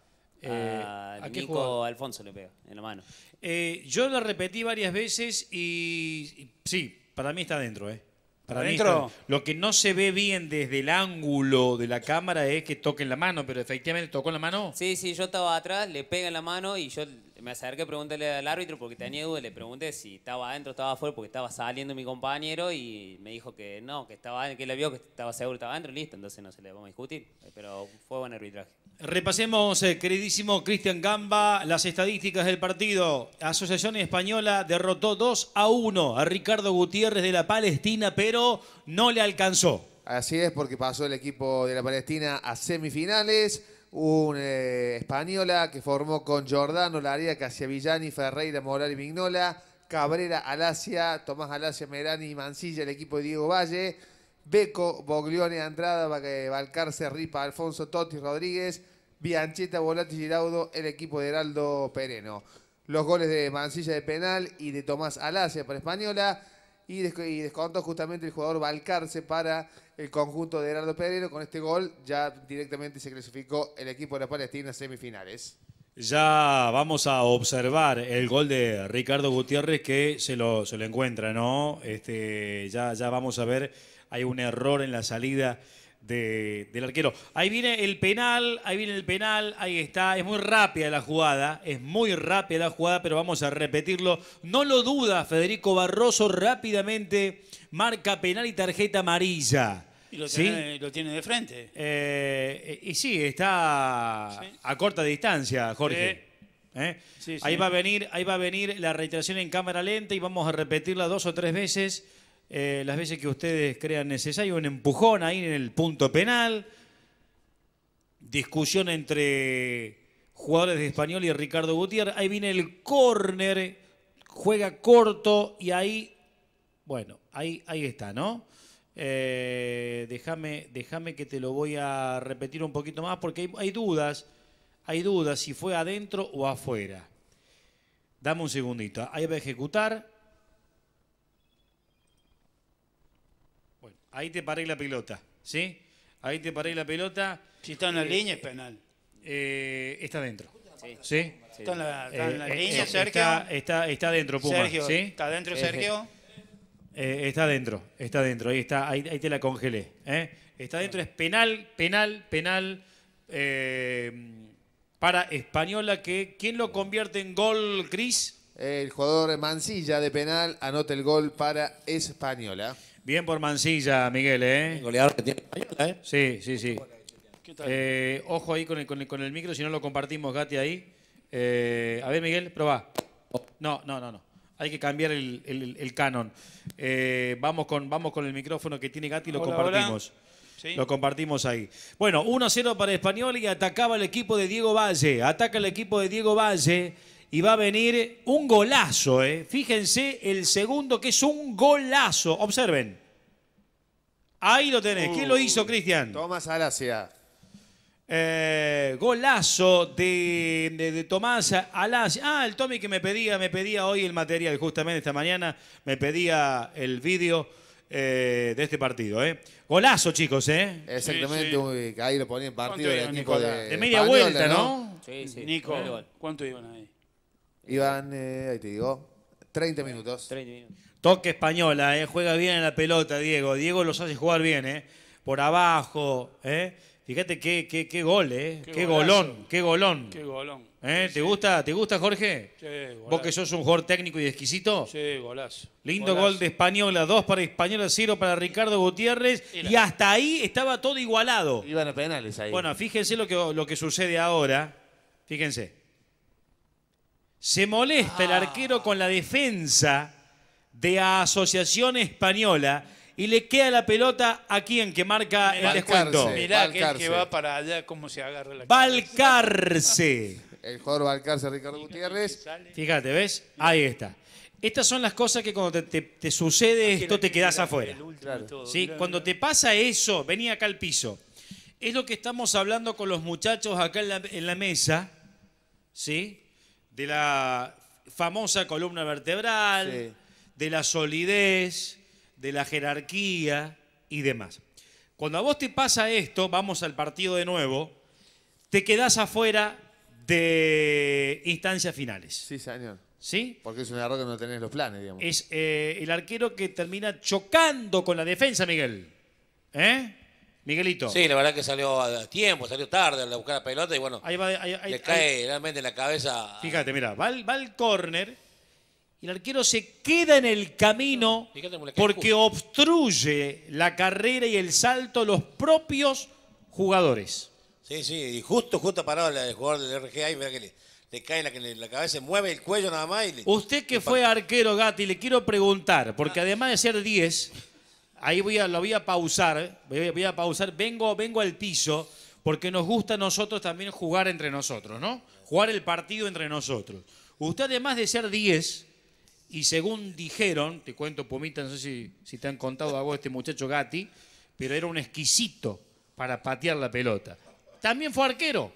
Eh, a, Nico Alfonso le pega en la mano. Eh, yo lo repetí varias veces y, sí, para mí está adentro. ¿eh? Para dentro lo que no se ve bien desde el ángulo de la cámara es que toque en la mano, pero efectivamente tocó en la mano. Sí, sí, yo estaba atrás, le pega en la mano y yo me acerqué, preguntarle al árbitro porque tenía duda, le pregunté si estaba adentro, o estaba afuera, porque estaba saliendo mi compañero y me dijo que no, que estaba que le vio, que estaba seguro, estaba adentro, listo, entonces no se le vamos a discutir, eh, pero fue buen arbitraje. Repasemos, eh, queridísimo Cristian Gamba, las estadísticas del partido. Asociación Española derrotó 2 a 1 a Ricardo Gutiérrez de la Palestina, pero no le alcanzó. Así es, porque pasó el equipo de la Palestina a semifinales un, eh, española que formó con Giordano, Laria, Villani, Ferreira, Moral y Mignola, Cabrera, Alasia, Tomás Alasia, Merani y Mancilla, el equipo de Diego Valle, Beco, Boglione, Andrada, eh, Valcarce, Ripa, Alfonso, Totti, Rodríguez, Biancheta, Volati, Giraudo, el equipo de Heraldo Pereno. Los goles de Mancilla de penal y de Tomás Alasia para Española y, descontó justamente el jugador Balcarce para el conjunto de Gerardo Pereiro Con este gol ya directamente se clasificó el equipo de la Palestina semifinales. Ya vamos a observar el gol de Ricardo Gutiérrez que se lo, se lo encuentra, ¿no? Este, ya, ya vamos a ver, hay un error en la salida del arquero. Ahí viene el penal, ahí viene el penal, ahí está. Es muy rápida la jugada, es muy rápida la jugada, pero vamos a repetirlo. No lo duda, Federico Barroso rápidamente marca penal y tarjeta amarilla. Y lo tiene, de frente. Eh, y sí, está a corta distancia, Jorge. ¿Eh? ahí, Va a venir, ahí va a venir la reiteración en cámara lenta y vamos a repetirla dos o tres veces eh, las veces que ustedes crean necesario, un empujón ahí en el punto penal, discusión entre jugadores de Español y Ricardo Gutiérrez, ahí viene el córner, juega corto y ahí, bueno, ahí, ahí está, ¿no? Eh, déjame, que te lo voy a repetir un poquito más porque hay, hay dudas, hay dudas si fue adentro o afuera. Dame un segundito, ahí va a ejecutar, ahí te paré la pelota, ¿sí? Ahí te paré la pelota. Si está en la línea es penal. está dentro. Sí. Está en la, línea, cerca. Eh, eh, está, está, dentro, Puma. ¿Está dentro, Sergio? Eh, está dentro, está dentro. Ahí, está, ahí, te la congelé. Está dentro, es penal, penal, penal para Española. Que, ¿Quién lo convierte en gol, Cris? El jugador Mancilla de penal anota el gol para Española. Bien por Mancilla, Miguel, ¿eh? El goleador que tiene ¿eh? Sí, sí, sí. Eh, ojo ahí con el, micro, si no lo compartimos, Gati, ahí. Eh, a ver, Miguel, probá. No, no, no, no. Hay que cambiar el, canon. Eh, vamos, con, vamos con el micrófono que tiene Gati, y lo compartimos. Lo compartimos ahí. Bueno, 1-0 para Español y atacaba el equipo de Diego Valle. Ataca el equipo de Diego Valle y va a venir un golazo. Eh. Fíjense el segundo que es un golazo. Observen. Ahí lo tenés. ¿Quién lo uh, hizo, Cristian? Tomás Alasia. Eh, golazo de, Tomás Alasia. Ah, el Tommy que me pedía, me pedía hoy el material, justamente esta mañana, me pedía el vídeo. Eh, de este partido. Eh. Golazo, chicos. Eh. Exactamente, ahí lo ponían partido de, media vuelta, ¿no? ¿no? Sí, sí. Nico, ¿cuánto iban ahí? Iban eh, ahí te digo, 30 minutos. Toque española, eh, juega bien en la pelota, Diego. Diego los hace jugar bien, ¿eh? Por abajo, ¿eh? Fíjate qué, qué, qué gol, ¿eh? Qué, golón, qué golón. Qué golón. Eh, ¿Te, Gusta, ¿Te gusta, Jorge? Sí, golazo. Vos que sos un jugador técnico y exquisito. Sí, golazo. Lindo gol de Española, dos para Española, cero para Ricardo Gutiérrez. Y, hasta ahí estaba todo igualado. Iban a penales ahí. Bueno, fíjense lo que, lo que sucede ahora. Fíjense. Se molesta el ah. arquero con la defensa de Asociación Española y le queda la pelota a quien que marca el descuento. Mirá que va para allá, cómo se agarra la balcarce. El jugador balcarce, Ricardo Gutiérrez. Fíjate, ¿ves? Ahí está. Estas son las cosas que cuando te, sucede esto te quedas afuera. ¿Sí? Cuando te pasa eso, vení acá al piso. Es lo que estamos hablando con los muchachos acá en la, en la mesa. ¿Sí? de la famosa columna vertebral, de la solidez, de la jerarquía y demás. Cuando a vos te pasa esto, vamos al partido de nuevo, te quedás afuera de instancias finales. Sí, señor. ¿Sí? Porque es un error que no tenés los planes, digamos. Es eh, el arquero que termina chocando con la defensa, Miguel. ¿Eh? Miguelito. Sí, la verdad que salió a tiempo, salió tarde a buscar la pelota y bueno, ahí le cae realmente la cabeza. Fíjate, mira, va, va al córner y el arquero se queda en el camino porque obstruye la carrera y el salto los propios jugadores. Sí, sí, y justo, justo parado el jugador del RGA mira que le, cae la, la cabeza, mueve el cuello nada más. Usted que fue arquero, Gatti, le quiero preguntar, porque además de ser 10 ahí lo voy a pausar, eh. voy a, pausar, vengo, vengo al piso, porque nos gusta a nosotros también jugar entre nosotros, ¿no? Jugar el partido entre nosotros. Usted además de ser 10, y según dijeron, te cuento Pumita, no sé si, te han contado a vos este muchacho Gatti, pero era un exquisito para patear la pelota. También fue arquero.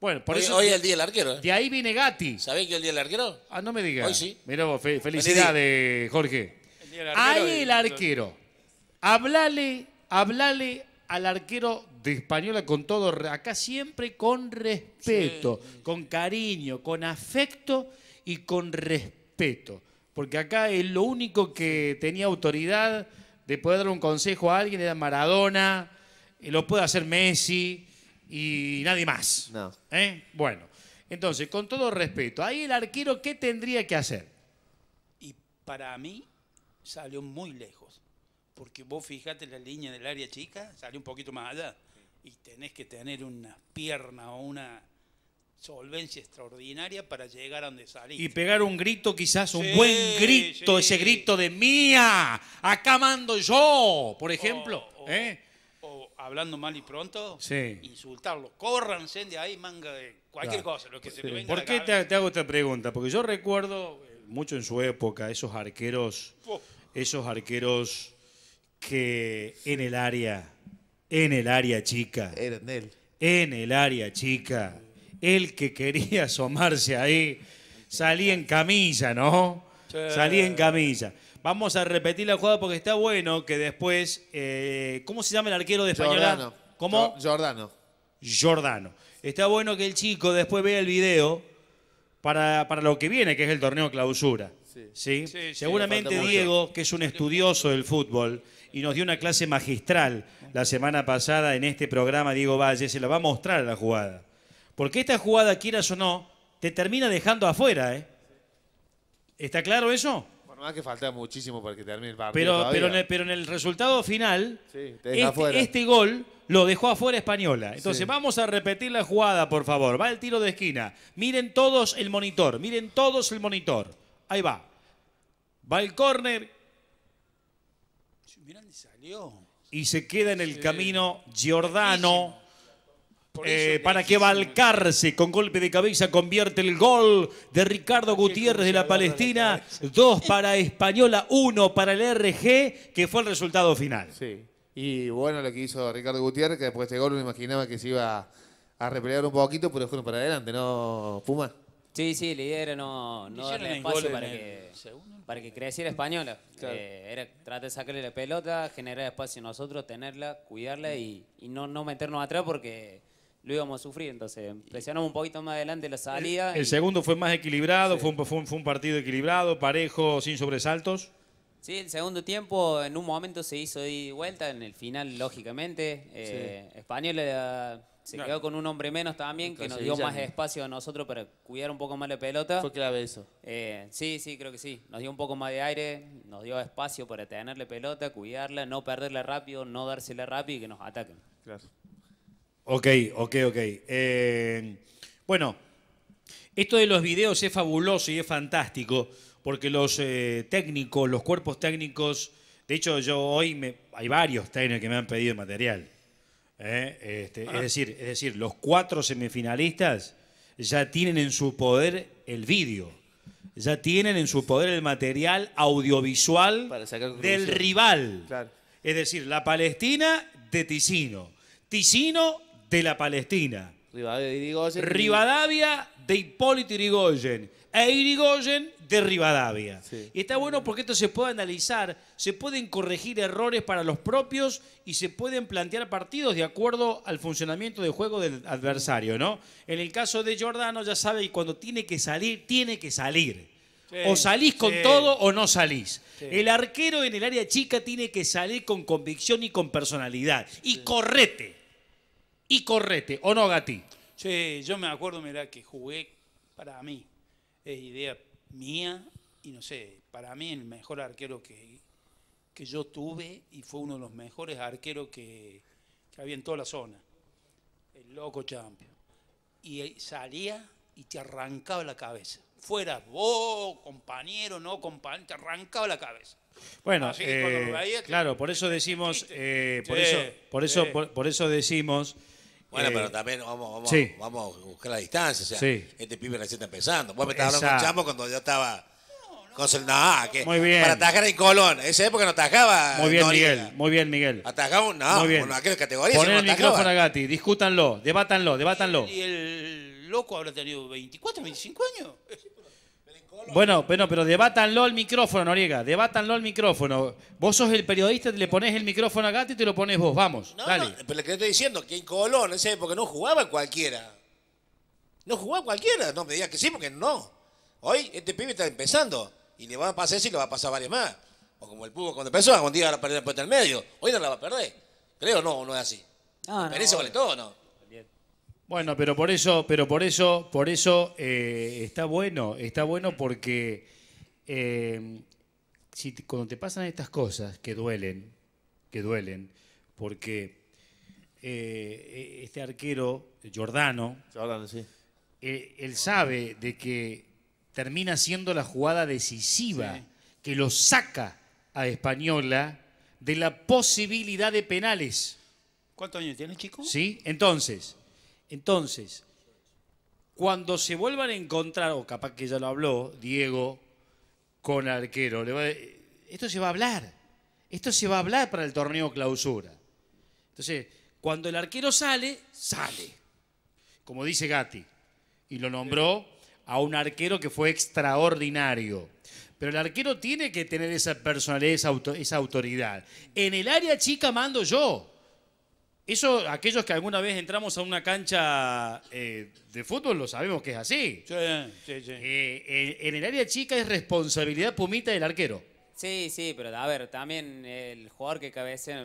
Bueno, por eso. Hoy es el día del arquero. ¿eh? De ahí viene Gatti. ¿Sabés que es el día del arquero? Ah, no me digas. Hoy sí. felicidades, Jorge. Ahí el arquero. Hablale, hablale al arquero de Española con todo, acá siempre con respeto, con cariño, con afecto y con respeto. Porque acá es lo único que tenía autoridad de poder dar un consejo a alguien era Maradona, eh, lo puede hacer Messi y nadie más. ¿Eh? Bueno, entonces, con todo respeto, ahí el arquero, ¿qué tendría que hacer? Y para mí salió muy lejos porque vos fijate la línea del área chica, sale un poquito más allá y tenés que tener una pierna o una solvencia extraordinaria para llegar a donde salís. Y pegar un grito quizás, un buen grito, ese grito de mía, acá mando yo, por ejemplo. O, ¿eh? hablando mal y pronto, insultarlo, córranse de ahí, manga de cualquier cosa, lo que se venga ¿Por qué te, hago esta pregunta? Porque yo recuerdo eh, mucho en su época esos arqueros, esos arqueros que en el área, en el área chica, en el, en el área chica, el que quería asomarse ahí, salí en camilla, ¿no? salí en camilla. Vamos a repetir la jugada porque está bueno que después. Eh, ¿Cómo se llama el arquero de Española? Jordano. ¿Cómo? Jordano. Jordano. Está bueno que el chico después vea el video para, para lo que viene, que es el torneo clausura. Sí, Seguramente Diego, que es un estudioso del fútbol, y nos dio una clase magistral la semana pasada en este programa Diego Valle, se la va a mostrar la jugada. Porque esta jugada, quieras o no, te termina dejando afuera, ¿eh? ¿Está claro eso? Bueno, más que falta muchísimo para que termine Pero, pero en, el, resultado final, este, este, gol lo dejó afuera Española. Entonces vamos a repetir la jugada, por favor. Va el tiro de esquina. Miren todos el monitor, miren todos el monitor. Ahí va. Va el córner y se queda en el camino Giordano. Eh, para que Balcarce con golpe de cabeza convierte el gol de Ricardo Gutiérrez de la Palestina, dos para Española, uno para el RG, que fue el resultado final. Sí, y bueno lo que hizo Ricardo Gutiérrez, que después de este gol me imaginaba que se iba a replegar un poquito, pero fueron para adelante, ¿no, Puma? Sí, sí, la idea era no, no darle espacio para que, para que creciera española. Eh, era tratar de sacarle la pelota, generar espacio nosotros, tenerla, cuidarla y, no, meternos atrás porque lo íbamos a sufrir. Entonces presionamos un poquito más adelante la salida. El, segundo fue más equilibrado, fue, un, fue, un, partido equilibrado, parejo, sin sobresaltos. Sí, el segundo tiempo en un momento se hizo de vuelta, en el final, lógicamente. Eh, se quedó con un hombre menos también, que nos dio más espacio a nosotros para cuidar un poco más la pelota. Fue clave eso. Eh, sí, sí, creo que sí. Nos dio un poco más de aire, nos dio espacio para tenerle pelota, cuidarla, no perderla rápido, no dársela rápido y que nos ataquen. Claro. Ok, ok, ok. Eh, bueno, esto de los videos es fabuloso y es fantástico, porque los eh, técnicos, los cuerpos técnicos, de hecho yo hoy, me, hay varios técnicos que me han pedido material ¿eh? este, es, ah. decir, es decir, los cuatro semifinalistas ya tienen en su poder el vídeo, ya tienen en su poder el material audiovisual del rival. Es decir, la Palestina de Ticino, Ticino de la Palestina, Rivadavia de Hipólito Irigoyen e Irigoyen de Rivadavia. Y está bueno porque esto se puede analizar, se pueden corregir errores para los propios y se pueden plantear partidos de acuerdo al funcionamiento del juego del adversario, ¿no? En el caso de Giordano ya sabe y cuando tiene que salir, tiene que salir. o salís con todo o no salís. El arquero en el área chica tiene que salir con convicción y con personalidad. Y correte. Y correte. ¿O no, Gati? Sí, yo me acuerdo, mira que jugué para mí. Es idea mía y no sé, para mí el mejor arquero que, que yo tuve y fue uno de los mejores arqueros que, había en toda la zona, el loco Champion. Y eh, salía y te arrancaba la cabeza. Fuera, vos, compañero, no compañero, te arrancaba la cabeza. Bueno, eh, claro, por eso decimos, eh, por, eso, por, eso, por eso decimos bueno, eh, pero también vamos, vamos, vamos a buscar la distancia. O sea, este pibe recién está empezando. Vos me estabas hablando con Chamo cuando yo estaba. Con no, no, que muy bien. Para atajar en Colón. Esa época no atajaba. Muy bien, Miguel. Muy bien, Miguel. Atajamos. No, muy bien. Bueno, Poner el micrófono a Gatti. Discútanlo. Debátanlo. Debátanlo. ¿Y el, y el loco habrá tenido 24, 25 años? Bueno, pero debátanlo al micrófono, Noriega. Debátanlo al micrófono. Vos sos el periodista, le pones el micrófono a Gato y te lo pones vos. Vamos, dale. pero le que estoy diciendo, que en Colón, porque no jugaba cualquiera. No jugaba cualquiera. No me digas que sí, porque no. Hoy este pibe está empezando. Y le va a pasar eso y le va a pasar varios más. O como el Pugo cuando empezó, algún día va a perder el puente en medio. Hoy no la va a perder. Creo no, no es así. pero eso vale todo, ¿no? Bueno, pero por eso, pero por eso, por eso eh, está bueno, está bueno porque eh, si cuando te pasan estas cosas que duelen, que duelen, porque eh, e, este arquero Jordano, él sabe de que termina siendo la jugada decisiva que lo saca a Española de la posibilidad de penales. ¿Cuántos años tiene chico? ¿Sí? Entonces, entonces, cuando se vuelvan a encontrar, o capaz que ya lo habló Diego con arquero, esto se va a hablar, esto se va a hablar para el torneo clausura. Entonces, cuando el arquero sale, sale, como dice Gatti, y lo nombró a un arquero que fue extraordinario. Pero el arquero tiene que tener esa personalidad, esa autoridad. En el área chica mando yo. Eso, aquellos que alguna vez entramos a una cancha eh, de fútbol, lo sabemos que es así. Sí, sí, sí. Eh, en, el área chica es responsabilidad pumita del arquero. Sí, sí, pero a ver, también el jugador que cabeceó,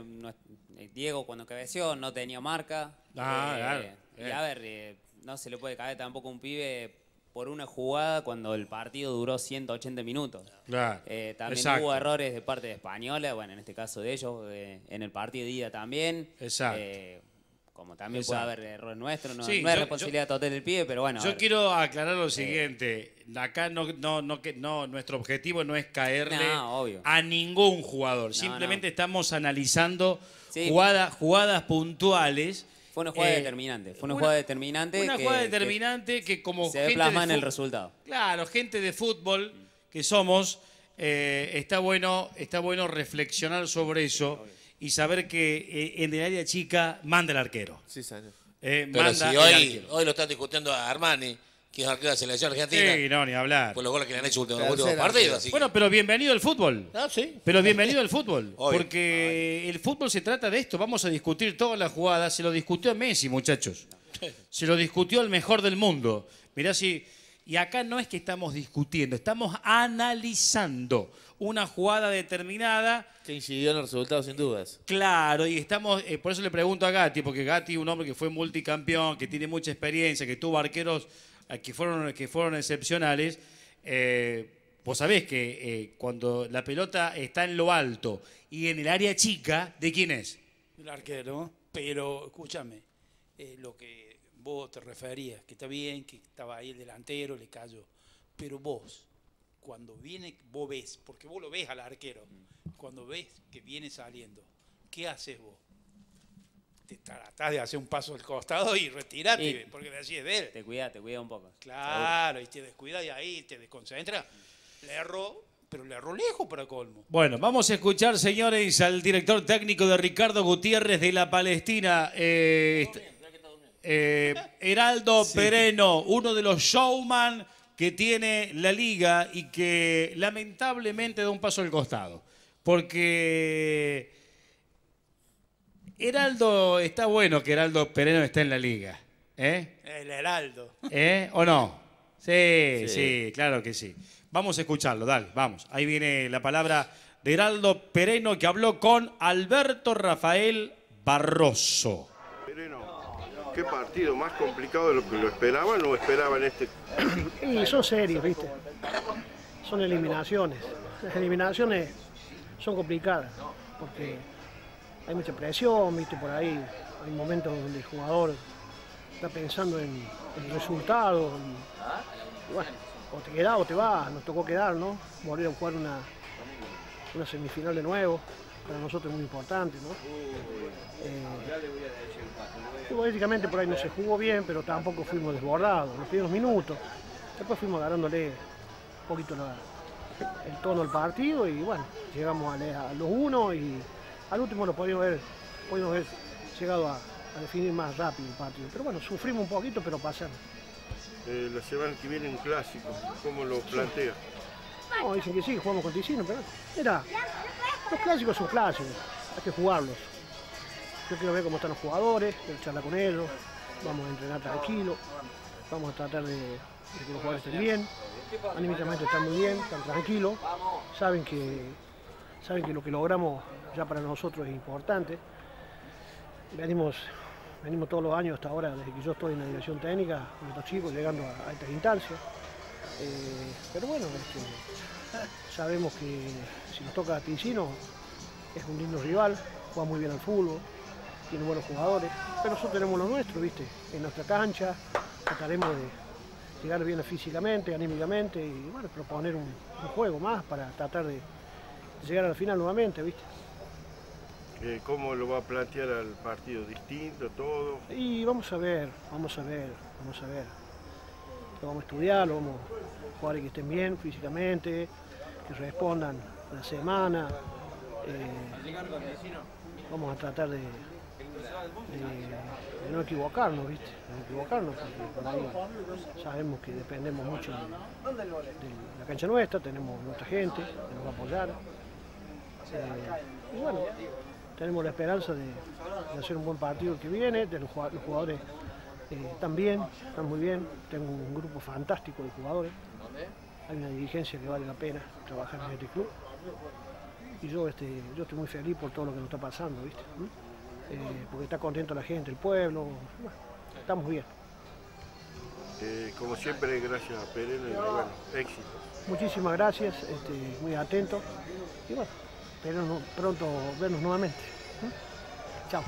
eh, Diego cuando cabeceó, no tenía marca. Ah, claro. Y a ver, no se le puede caer tampoco un pibe por una jugada cuando el partido duró 180 minutos. Eh, también hubo errores de parte de Española, bueno, en este caso de ellos, eh, en el partido de ida también. Exacto. Eh, como también puede haber errores nuestros, no, hay responsabilidad total del pie pero bueno. Yo quiero aclarar lo siguiente, acá no, no, no, no, nuestro objetivo no es caerle a ningún jugador, simplemente estamos analizando jugadas, jugadas puntuales fue una jugada eh, determinante. Fue una, jugada determinante. Una jugada determinante que, como. Se plasma en el resultado. Claro, gente de fútbol que somos, eh, está, bueno, está bueno reflexionar sobre eso y saber que eh, en el área chica manda el arquero. Sí, manda si hoy, hoy lo está discutiendo a Armani que es arquero de selección argentina. Sí, no, ni hablar. Por los goles que le han hecho últimos, últimos partidos. Bueno, pero bienvenido al fútbol. Ah, sí. Pero bienvenido al fútbol. Porque el fútbol se trata de esto. Vamos a discutir todas las jugadas. Se lo discutió a Messi, muchachos. Se lo discutió el mejor del mundo. Mirá si. Y acá no es que estamos discutiendo, estamos analizando una jugada determinada. Que incidió en los resultados, sin dudas. Claro, y estamos, eh, por eso le pregunto a Gatti, porque Gatti, un hombre que fue multicampeón, que tiene mucha experiencia, que tuvo arqueros que fueron, que fueron excepcionales, eh, vos sabés que eh, cuando la pelota está en lo alto y en el área chica, ¿de quién es? El arquero, pero escúchame, eh, lo que vos te referías, que está bien, que estaba ahí el delantero, le cayó, pero vos, cuando viene, vos ves, porque vos lo ves al arquero, cuando ves que viene saliendo, ¿qué haces vos? te tratás de hacer un paso al costado y retirarte porque así es de Te cuida, te cuida un poco. Claro, y te descuida y ahí te desconcentra. Le erró, pero le erró lejos para colmo. Bueno, vamos a escuchar, señores, al director técnico de Ricardo Gutiérrez de la Palestina. Eh, este, eh, Heraldo Pereno, uno de los showman que tiene la liga y que lamentablemente da un paso al costado. Porque Heraldo, está bueno que Heraldo Pereno esté en la liga. ¿Eh? El Heraldo. ¿Eh? ¿O no? Sí, sí, claro que sí. Vamos a escucharlo, dale, vamos. Ahí viene la palabra de Heraldo Pereno que habló con Alberto Rafael Barroso. Pereno qué partido más complicado de lo que lo esperaban o esperaban este. Y son serios, ¿viste? Son eliminaciones. Las eliminaciones son complicadas porque hay mucha presión, viste, por ahí hay momentos donde el jugador está pensando en el resultado, y, bueno, o te quedas o te vas, nos tocó quedar, ¿no? Volver a jugar una, una semifinal de nuevo, para nosotros es muy importante, ¿no? Eh, políticamente por ahí no se jugó bien, pero tampoco fuimos desbordados, los primeros minutos, después fuimos agarrándole un poquito el tono al partido y bueno, llegamos a, a los uno y al último lo podíamos haber, podíamos haber llegado a, definir más rápido el partido. Pero bueno, sufrimos un poquito, pero pasamos. Eh, la semana que viene un clásico, ¿cómo lo plantea? No, dicen que sí, jugamos con Ticino, pero los clásicos son clásicos, hay que jugarlos. Yo quiero ver cómo están los jugadores, quiero charlar con ellos, vamos a entrenar tranquilo, vamos a tratar de, que los jugadores estén bien, anímicamente están muy bien, están tranquilos, saben que, saben que lo que logramos para nosotros es importante. Venimos, venimos todos los años hasta ahora, desde que yo estoy en la dirección técnica, con estos chicos llegando a, a estas instancias. Eh, pero bueno, este, sabemos que si nos toca a Ticino, es un lindo rival, juega muy bien al fútbol, tiene buenos jugadores, pero nosotros tenemos lo nuestro, ¿viste? En nuestra cancha trataremos de llegar bien físicamente, anímicamente y bueno, proponer un, juego más para tratar de llegar a la final nuevamente, ¿viste? Eh, ¿Cómo lo va a plantear al partido? ¿Distinto todo? Y vamos a ver, vamos a ver, vamos a ver. Lo vamos a estudiar, lo vamos a jugar y que estén bien físicamente, que respondan la semana. Eh, vamos a tratar de, no equivocarnos, ¿viste? no equivocarnos, porque sabemos que dependemos mucho de, la cancha nuestra, tenemos nuestra gente que nos va a apoyar. Eh, y bueno, tenemos la esperanza de, hacer un buen partido que viene, de los jugadores eh, están bien, están muy bien, tengo un grupo fantástico de jugadores, hay una dirigencia que vale la pena trabajar en este club y yo, este, yo estoy muy feliz por todo lo que nos está pasando, ¿viste? ¿Mm? Eh, porque está contento la gente, el pueblo, estamos bien. Eh, como siempre, gracias a Pérez bueno, éxito. Muchísimas gracias, este, muy atento y bueno, pero pronto vernos nuevamente. Chao.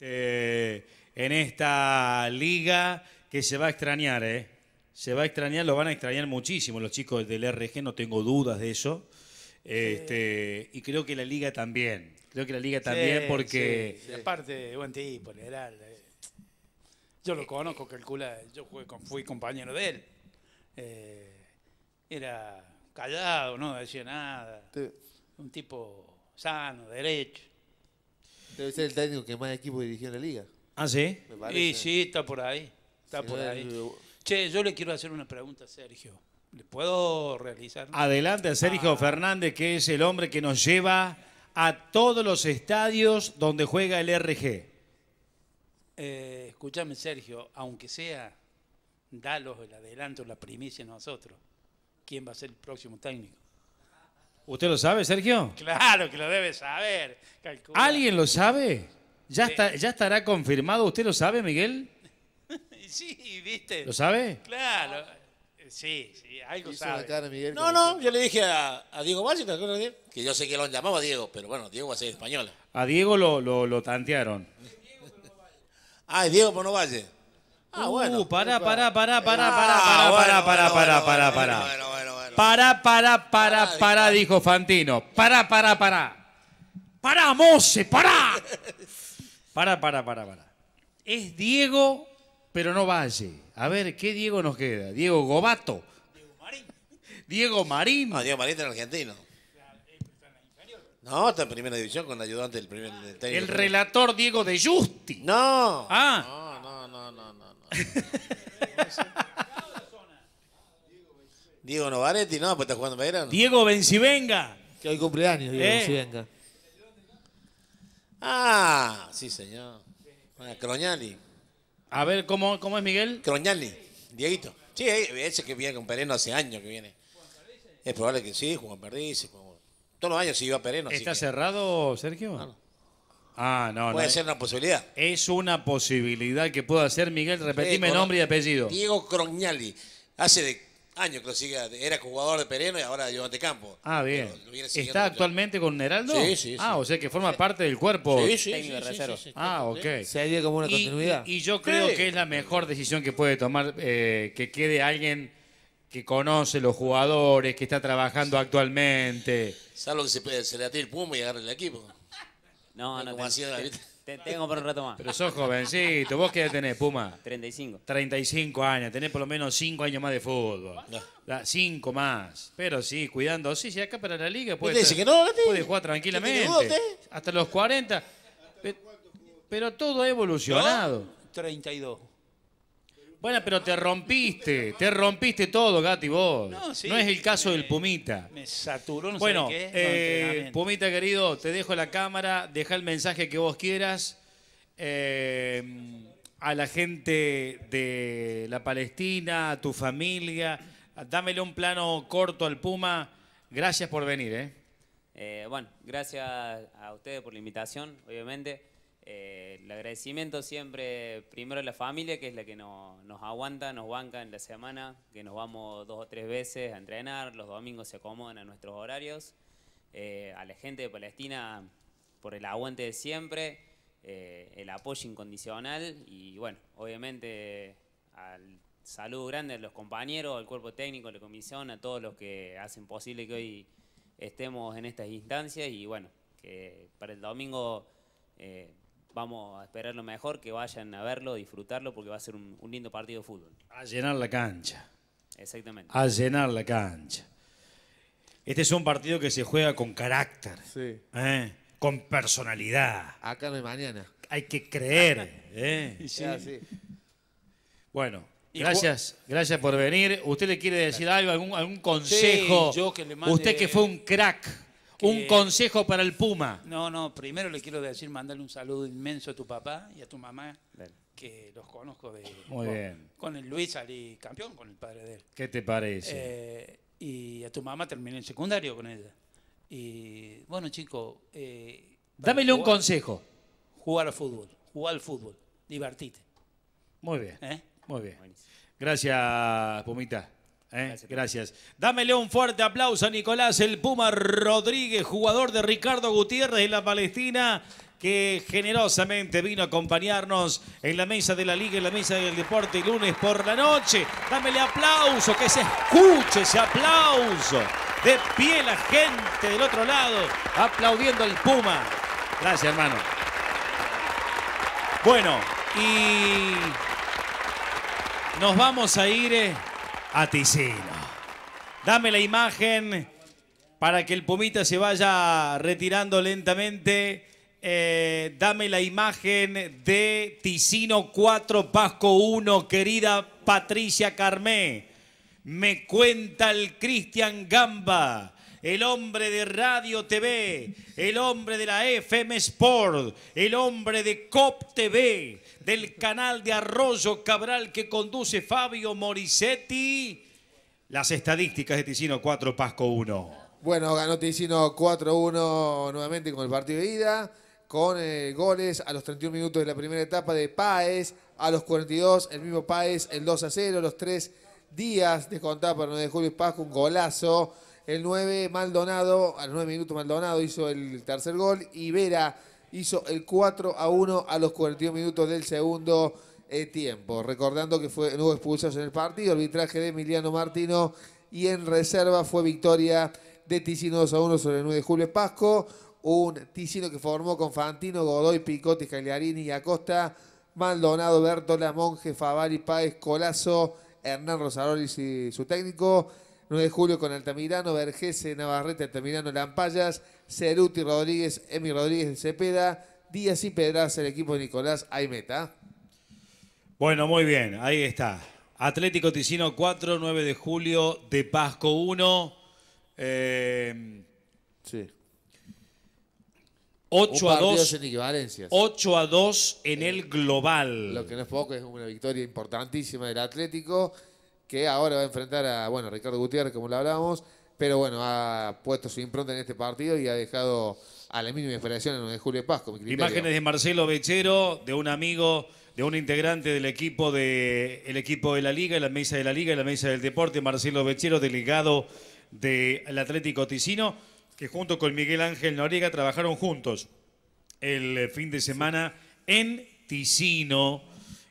Eh, en esta liga que se va a extrañar, ¿eh? Se va a extrañar, lo van a extrañar muchísimo los chicos del RG, no tengo dudas de eso. Este, y creo que la liga también. Creo que la liga también, porque. Aparte, buen tipo, eh. Yo lo conozco, calcula, yo fui, compañero de él. Eh, era callado, no decía nada. Un tipo sano, derecho. Debe ser el técnico que más equipos dirigió en la liga. Ah, sí. Sí, sí, está por ahí. Está por ahí. Che, yo le quiero hacer una pregunta a Sergio. ¿Le puedo realizar? Adelante a Sergio ah. Fernández, que es el hombre que nos lleva a todos los estadios donde juega el RG. Eh, escúchame, Sergio, aunque sea, dalos el adelanto, la primicia a nosotros quién va a ser el próximo técnico. ¿Usted lo sabe, Sergio? Claro que lo debe saber. ¿Alguien lo sabe? ¿Ya, estará confirmado? ¿Usted lo sabe, Miguel? Sí, viste. ¿Lo sabe? Claro. Sí, sí, algo sabe. no, no, yo le dije a, Diego Valle, ¿te Que yo sé que lo llamaba a Diego, pero bueno, Diego va a ser español. A Diego lo, lo, tantearon. ah, es Diego Ponovalle. Valle. Ah, uh, para Para, para, para, pará, pará, pará, ah, pará, pará, pará, pará. Para, para, para, para, dijo Fantino. Para, para, para. Para, Mose, para. Para, para, para, para. Es Diego, pero no Valle. A ver, ¿qué Diego nos queda? Diego Gobato. Diego Marín. Diego Marín. Ah, Diego Marín es argentino. No, está en primera división con ayudante del primer El relator Diego de Justi. No. Ah. No, no, no, no, no. no. Diego Novaretti, no, pues está jugando Belgrano. Diego venga! Que hoy cumpleaños, Diego ¿Eh? Ah, sí, señor. Croñali. A ver, ¿cómo, ¿cómo es Miguel? Croñali, Dieguito. Sí, eh, ese que viene con Pereno hace años que viene. Es probable que sí, Juan Perdiz. Todos los años se iba a Pereno. ¿Está cerrado, Sergio? No, no. Ah, no, Puede ser una posibilidad. Es una posibilidad que pueda hacer Miguel. Repetime nombre y apellido. Diego Croñali. Hace de años que lo Era jugador de Pereno y ahora de Campo. Ah, bien. ¿Está actualmente con Heraldo? Sí, sí, ah, sí, Ah, o sea que forma parte del cuerpo sí, sí, sí. ah, ok. Se como una continuidad. Y, yo creo que es la mejor decisión que puede tomar eh, que quede alguien que conoce los jugadores, que está trabajando actualmente. Salvo que se, se le atire el puma y agarre el equipo. No, no. tengo por un rato más. Pero sos jovencito. ¿Vos qué tenés, Puma? 35. 35 años. Tenés por lo menos 5 años más de fútbol. 5 más. Pero sí, cuidando. Sí, sí, acá para la liga puede, puede jugar tranquilamente. Hasta los 40. Pero todo ha evolucionado. y 32. Bueno, pero te rompiste, te rompiste todo, Gati, vos. No, es el caso del Pumita. Me saturó, no bueno, sé qué. Eh, Pumita, querido, te dejo la cámara, deja el mensaje que vos quieras eh, a la gente de la Palestina, a tu familia. Dámele un plano corto al Puma. Gracias por venir, ¿eh? eh bueno, gracias a ustedes por la invitación, obviamente. Eh, el agradecimiento siempre, primero a la familia, que es la que nos, aguanta, nos banca en la semana, que nos vamos dos o tres veces a entrenar, los domingos se acomodan a nuestros horarios. Eh, a la gente de Palestina por el aguante de siempre, eh, el apoyo incondicional y bueno, obviamente al saludo grande a los compañeros, al cuerpo técnico, a la comisión, a todos los que hacen posible que hoy estemos en estas instancias y bueno, que para el domingo vamos a esperar lo mejor, que vayan a verlo, disfrutarlo, porque va a ser un, lindo partido de fútbol. A llenar la cancha. Exactamente. A llenar la cancha. Este es un partido que se juega con carácter, sí. ¿eh? con personalidad. Acá no hay mañana. Hay que creer. ¿eh? Sí. Sí. Ah, bueno, Gracias, gracias por venir. ¿Usted le quiere decir algo, algún, consejo? yo que le mande... Usted que fue un crack un consejo para el Puma. No, no, primero le quiero decir, mandarle un saludo inmenso a tu papá y a tu mamá, que los conozco de... Muy bien. Con el Luis salí campeón, con el padre de él. ¿Qué te parece? Eh, y a tu mamá terminé el secundario con ella. Y bueno, chico... Eh, Dámele un consejo. Jugar al fútbol, jugar al fútbol, divertite. Muy bien, ¿Eh? muy bien. Gracias, Pumita. Eh, gracias. Dámele un fuerte aplauso a Nicolás El Puma Rodríguez, jugador de Ricardo Gutiérrez de la Palestina, que generosamente vino a acompañarnos en la mesa de la Liga, en la mesa del deporte el lunes por la noche. Dámele aplauso, que se escuche ese aplauso. De pie la gente del otro lado, aplaudiendo al Puma. Gracias, hermano. Bueno, y nos vamos a ir... Eh, Ticino. Dame la imagen para que el Pomita se vaya retirando lentamente. Eh, dame la imagen de Ticino 4, Pasco 1, querida Patricia Carmé. Me cuenta el Cristian Gamba, el hombre de Radio TV, el hombre de la FM Sport, el hombre de COP TV, del canal de Arroyo Cabral que conduce Fabio Morissetti. Las estadísticas de Ticino 4, Pasco 1. Bueno, ganó Ticino 4-1 nuevamente con el partido de ida, con eh, goles a los 31 minutos de la primera etapa de Páez, a los 42 el mismo Paez, el 2-0, a los 3 días descontados para el 9 de julio y Pasco, un golazo. El 9, Maldonado, a los 9 minutos Maldonado hizo el tercer gol y Vera hizo el 4 a 1 a los 41 minutos del segundo eh, tiempo. Recordando que fue, no hubo expulsados en el partido, arbitraje de Emiliano Martino y en reserva fue victoria de Ticino 2 a 1 sobre el 9 de Julio Pasco. Un Ticino que formó con Fantino, Godoy, Picotti, Cagliarini y Acosta, Maldonado, Bertola, Monge, Favari, Páez, Colazo, Hernán Rosaroli y su técnico. 9 de julio con Altamirano, Vergese, Navarrete, Altamirano, Lampayas, Ceruti Rodríguez, Emi Rodríguez de Cepeda, Díaz y Pedraza, el equipo de Nicolás meta. Bueno, muy bien, ahí está. Atlético Ticino 4, 9 de julio, de Pasco 1. Eh, sí. 8 a, 2, en 8 a 2 en el global. Lo que no es poco, es una victoria importantísima del Atlético que ahora va a enfrentar a, bueno, Ricardo Gutiérrez, como lo hablábamos, pero bueno, ha puesto su impronta en este partido y ha dejado a la mínima esperación en de Julio Pasco. Imágenes de Marcelo Bechero, de un amigo, de un integrante del equipo de, el equipo de la Liga, de la Mesa de la Liga, y la Mesa del Deporte, Marcelo Bechero, delegado del Atlético Ticino, que junto con Miguel Ángel Noriega trabajaron juntos el fin de semana en Ticino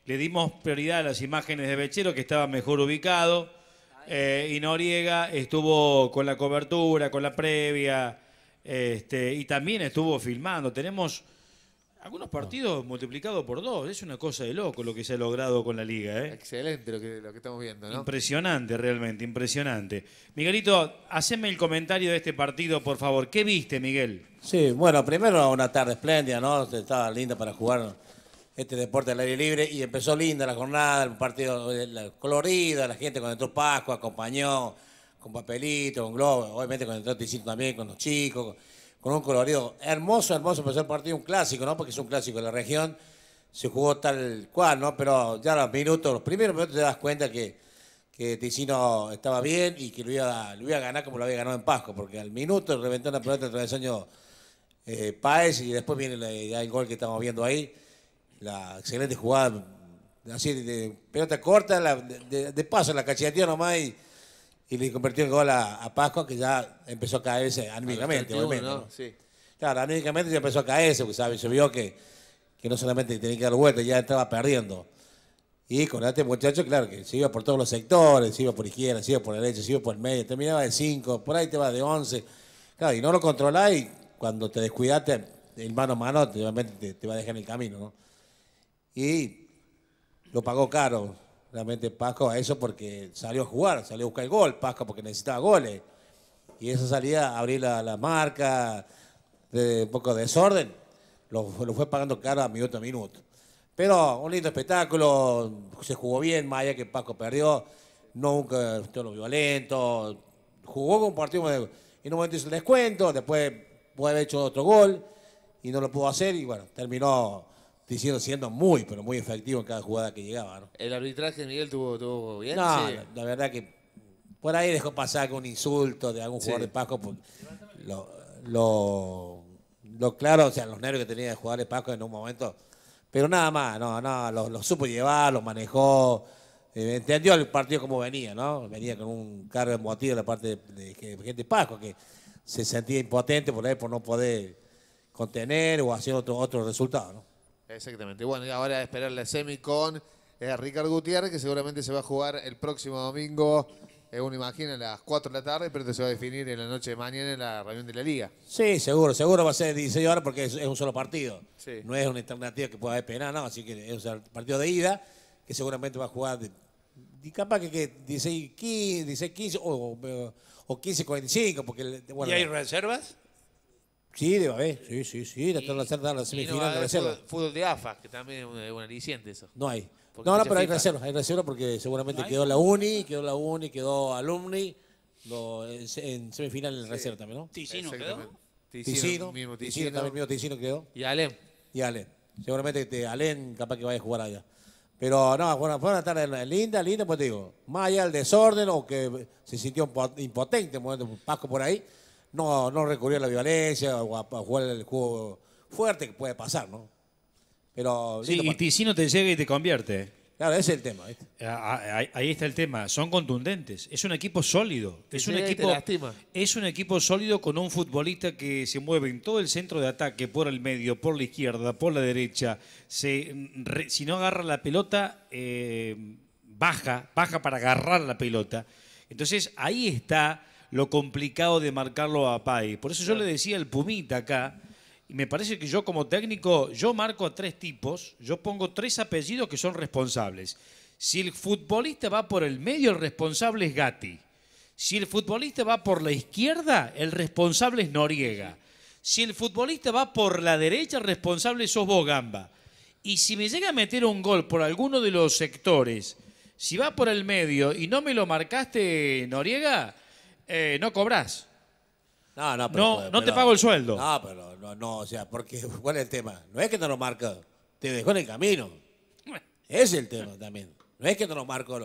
le dimos prioridad a las imágenes de Bechero, que estaba mejor ubicado. Eh, y Noriega estuvo con la cobertura, con la previa, este, y también estuvo filmando. Tenemos algunos partidos multiplicados por dos. Es una cosa de loco lo que se ha logrado con la liga. ¿eh? Excelente lo que, lo que estamos viendo, Impresionante, realmente, impresionante. Miguelito, haceme el comentario de este partido, por favor. ¿Qué viste, Miguel? Sí, bueno, primero una tarde espléndida, ¿no? Estaba linda para jugar este deporte al aire libre y empezó linda la jornada, el partido eh, colorido, la gente cuando entró Pascua acompañó con papelito, con globo, obviamente cuando entró Ticino también, con los chicos, con un colorido hermoso, hermoso empezó el partido, un clásico, ¿no? Porque es un clásico de la región, se jugó tal cual, ¿no? Pero ya los minutos, los primeros minutos te das cuenta que, que Ticino estaba bien y que lo iba, a, lo iba a ganar como lo había ganado en Pascua, porque al minuto reventó una pelota de travesaño eh, Paez y después viene el gol que estamos viendo ahí la excelente jugada, así de pelota corta, de, de, paso, la cacheteó nomás y, le convirtió en gol a, Pascua, que ya empezó a caerse anímicamente, obviamente. Claro, anímicamente ya empezó a caerse, porque, ¿sabes? se vio que, que no solamente tenía que dar vuelta, ya estaba perdiendo. Y con este muchacho, claro, que se iba por todos los sectores, se iba por izquierda, se iba por derecha, se iba por el medio, terminaba de 5, por ahí te va de 11. Claro, y no lo controlás y cuando te descuidaste, el mano a mano obviamente te, va a dejar en el camino, ¿no? y lo pagó caro. Realmente Pasco a eso porque salió a jugar, salió a buscar el gol, Pasco porque necesitaba goles. Y esa salida, abrir la, la marca, de, un poco de desorden, lo, fue pagando caro a minuto a minuto. Pero un lindo espectáculo, se jugó bien, Maya que Pasco perdió, nunca usted lo violento, jugó con un partido, en un momento hizo el descuento, después puede haber hecho otro gol y no lo pudo hacer y bueno, terminó diciendo siendo muy, pero muy efectivo en cada jugada que llegaba. ¿El arbitraje, Miguel, tuvo, bien? No, la, verdad que por ahí dejó pasar algún insulto de algún jugador de Pasco. Pues, lo, lo, claro, o sea, los nervios que tenía de jugar de Pasco en un momento. Pero nada más, no, no, lo, supo llevar, lo manejó. Eh, entendió el partido como venía, ¿no? Venía con un cargo emotivo de la parte de, gente de Pasco, que se sentía impotente por ahí no poder contener o hacer otro, otro resultado, ¿no? Exactamente. Bueno, y ahora a esperar la semi con eh, Ricardo Gutiérrez, que seguramente se va a jugar el próximo domingo, eh, uno imagina, a las 4 de la tarde, pero esto se va a definir en la noche de mañana en la reunión de la liga. Sí, seguro, seguro va a ser 16 horas porque es, un solo partido. No es una alternativa que pueda haber no, así que es un partido de ida que seguramente va a jugar capaz que, que 16, 15, o, o, 15, 45. Porque, bueno, ¿Y hay reservas? Sí, debe haber, sí, sí, sí, la tercera la semifinal ah, de reserva. Fútbol, de AFA, que también es un, aliciente eso. No hay. no, no, pero hay reserva, hay reserva porque seguramente quedó la UNI, quedó la UNI, quedó Alumni, lo, en, semifinal en reserva también, ¿no? Ticino quedó. Ticino, mismo Ticino. también mismo Ticino quedó. Y Alem. Y Alem. Seguramente este Alem capaz que vaya a jugar allá. Pero no, fue una tarde linda, linda, pues te digo, más allá del desorden o que se sintió impotente, Pasco por ahí, no, no recurrió a la violencia o a, jugar el juego fuerte que puede pasar, ¿no? Pero, sí, y pues. no te llega y te convierte. Claro, ese es el tema. Ahí, está el tema. Son contundentes. Es un equipo sólido. es un equipo, es un equipo sólido con un futbolista que se mueve en todo el centro de ataque, por el medio, por la izquierda, por la derecha. Se, mm, si no agarra la pelota, eh, baja, baja para agarrar la pelota. Entonces ahí está lo complicado de marcarlo a Pay. Por eso yo le decía el Pumita acá, y me parece que yo como técnico, yo marco a tres tipos, yo pongo tres apellidos que son responsables. Si el futbolista va por el medio, el responsable es Gatti. Si el futbolista va por la izquierda, el responsable es Noriega. Si el futbolista va por la derecha, el responsable es vos, Gamba. Y si me llega a meter un gol por alguno de los sectores, si va por el medio y no me lo marcaste, Noriega, eh, no cobras. No, no, pero, no, pues, no te pago el sueldo. No, pero no, no, o sea, porque ¿cuál es el tema? No es que no lo marca, te dejó en el camino. Es el tema también. No es que no lo marco.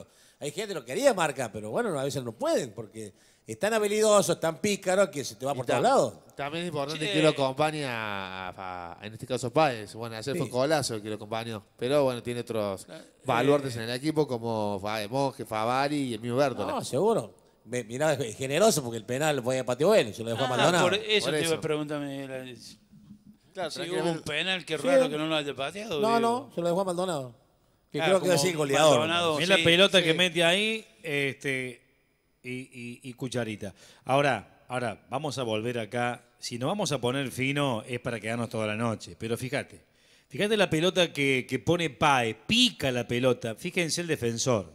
Hay gente que lo quería marcar, pero bueno, a veces no pueden porque es tan habilidoso, tan pícaro que se te va por todos lados. También es importante que lo acompañe a, en este caso, Páez. Bueno, ayer fue Colazo que lo acompañó, pero bueno, tiene otros valores eh, eh. en el equipo como Fabari Favari y el mismo Berto. No, seguro. Mirá, es generoso porque el penal lo a patear bueno, se lo dejó a ah, Maldonado. por eso te iba hubo un penal, qué raro que no lo haya pateado. No, no, se lo dejó a Maldonado. Que ah, creo que goleador. Es la pelota que mete ahí este, y, cucharita. Ahora, ahora, vamos a volver acá. Si no vamos a poner fino, es para quedarnos toda la noche. Pero fíjate, fíjate la pelota que, que pone Pae, pica la pelota. Fíjense el defensor.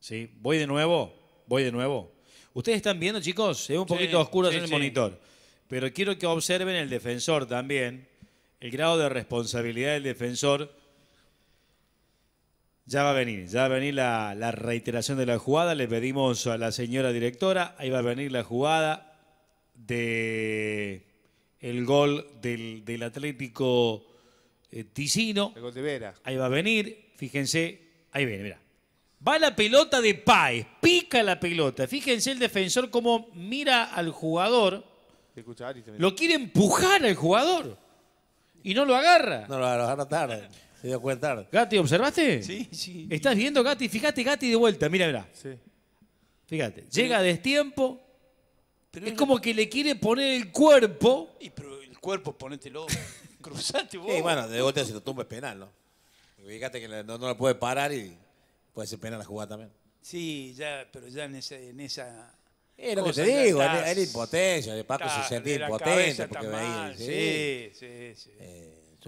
¿Sí? Voy de nuevo. Voy de nuevo. Ustedes están viendo, chicos, es un poquito oscuro en el monitor. Pero quiero que observen el defensor también, el grado de responsabilidad del defensor. Ya va a venir, ya va a venir la, reiteración de la jugada. Le pedimos a la señora directora, ahí va a venir la jugada del gol del, Atlético eh, Ticino. El gol de Vera. Ahí va a venir, fíjense, ahí viene, mira. Va la pelota de Páez, pica la pelota. Fíjense el defensor cómo mira al jugador. Lo quiere empujar al jugador. Y no lo agarra. No lo agarra tarde. Se dio cuenta tarde. Gati, ¿observaste? Sí, sí. ¿Estás viendo, Gati? Fíjate, Gati de vuelta. Mira, mira. Sí. Fíjate. Llega a destiempo. es como que le quiere poner el cuerpo. Y pero el cuerpo, ponételo. Cruzate vos. Y bueno, de vuelta si lo tumba es penal, ¿no? Fíjate que no, no lo puede parar y puede ser pena la jugada también. Sí, ya, pero ya en esa. En esa es lo que te digo, era, impotencia, Paco se sentía impotente porque veía. Sí, sí, sí. esos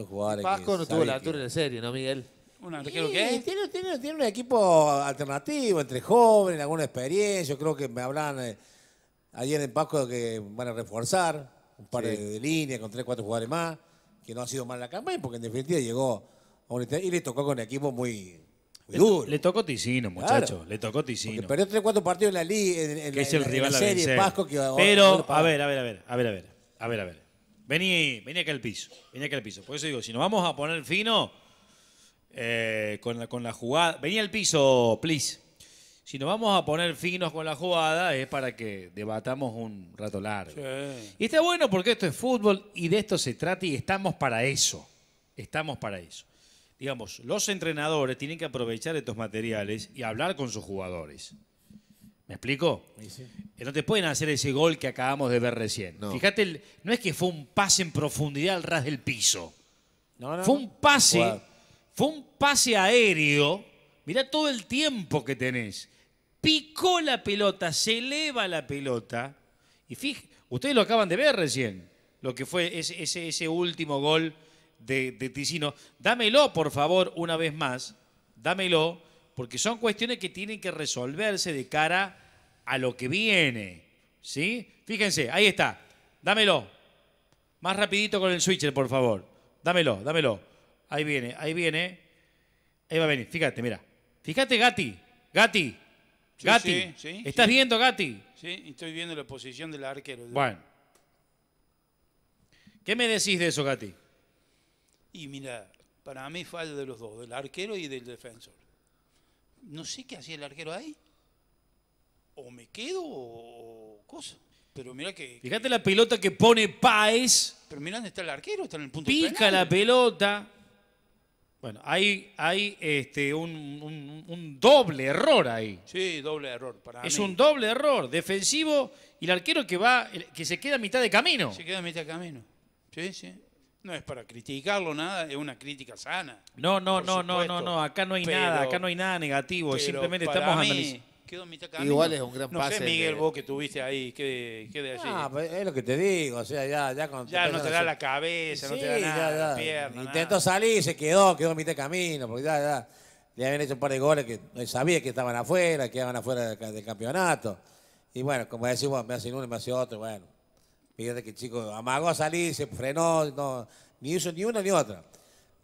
eh, jugadores Paco no tuvo la altura en la serie, ¿no, Miguel? Tiene, tiene, tiene, un equipo alternativo, entre jóvenes, alguna experiencia. Yo creo que me hablan eh, ayer en Pasco que van a reforzar un par de, líneas con tres, cuatro jugadores más, que no ha sido mal la campaña, porque en definitiva llegó a un... Y le tocó con un equipo muy le tocó Ticino, muchacho. Le tocó Ticino. Pero tres cuatro partidos en la liga, en, que es el la serie, Pasco, Pero, a ver, a ver, a ver, a ver, a ver, a ver, a ver. Vení, vení acá al piso, vení acá al piso. Por eso digo, si nos vamos a poner fino eh, con, la, con la jugada, vení al piso, please. Si nos vamos a poner finos con la jugada es para que debatamos un rato largo. Y está bueno porque esto es fútbol y de esto se trata y estamos para eso. Estamos para eso digamos, los entrenadores tienen que aprovechar estos materiales y hablar con sus jugadores. ¿Me explico? Eh, no te pueden hacer ese gol que acabamos de ver recién. Fíjate, no es que fue un pase en profundidad al ras del piso. fue un pase, fue un pase aéreo. Mirá todo el tiempo que tenés. Picó la pelota, se eleva la pelota. Y fíjate, ustedes lo acaban de ver recién, lo que fue ese último gol de, Ticino. Dámelo, por favor, una vez más. Dámelo, porque son cuestiones que tienen que resolverse de cara a lo que viene. ¿Sí? Fíjense, ahí está. Dámelo. Más rapidito con el switcher, por favor. Dámelo, dámelo. Ahí viene, ahí viene. Ahí va a venir. Fíjate, mira. Fíjate, Gati. Gati. Gati. ¿Estás viendo, Gati? Sí, estoy viendo la posición del arquero. Bueno. ¿Qué me decís de eso, Gati? Y mira, para mí falla de los dos, del arquero y del defensor. No sé qué hacía el arquero ahí. O me quedo o cosa. Pero mira que. Fíjate la pelota que pone Páez. Pero mira dónde está el arquero, está en el punto de Pica la pelota. Bueno, hay, hay este, un, doble error ahí. Sí, doble error. Para es un doble error. Defensivo y el arquero que va, que se queda a mitad de camino. Se queda a mitad de camino. Sí, sí. No es para criticarlo, nada, es una crítica sana. No, no, no, no, no, no, acá no hay nada, acá no hay nada negativo, simplemente estamos analizando. Igual es un gran no pase. sé, Miguel, vos que tuviste ahí, ¿qué, qué de allí? Ah, pues es lo que te digo, o sea, ya, ya cuando Ya no te da la, cabeza, no te da nada, la pierna. Intentó salir, se quedó, quedó en mitad de camino, porque ya, ya. Le habían hecho un par de goles que no sabía que estaban afuera, que estaban afuera del, campeonato. Y bueno, como decimos, me hace uno y me hace otro, bueno. Fíjate que el chico amagó a salir, se frenó, no, ni hizo ni una ni otra.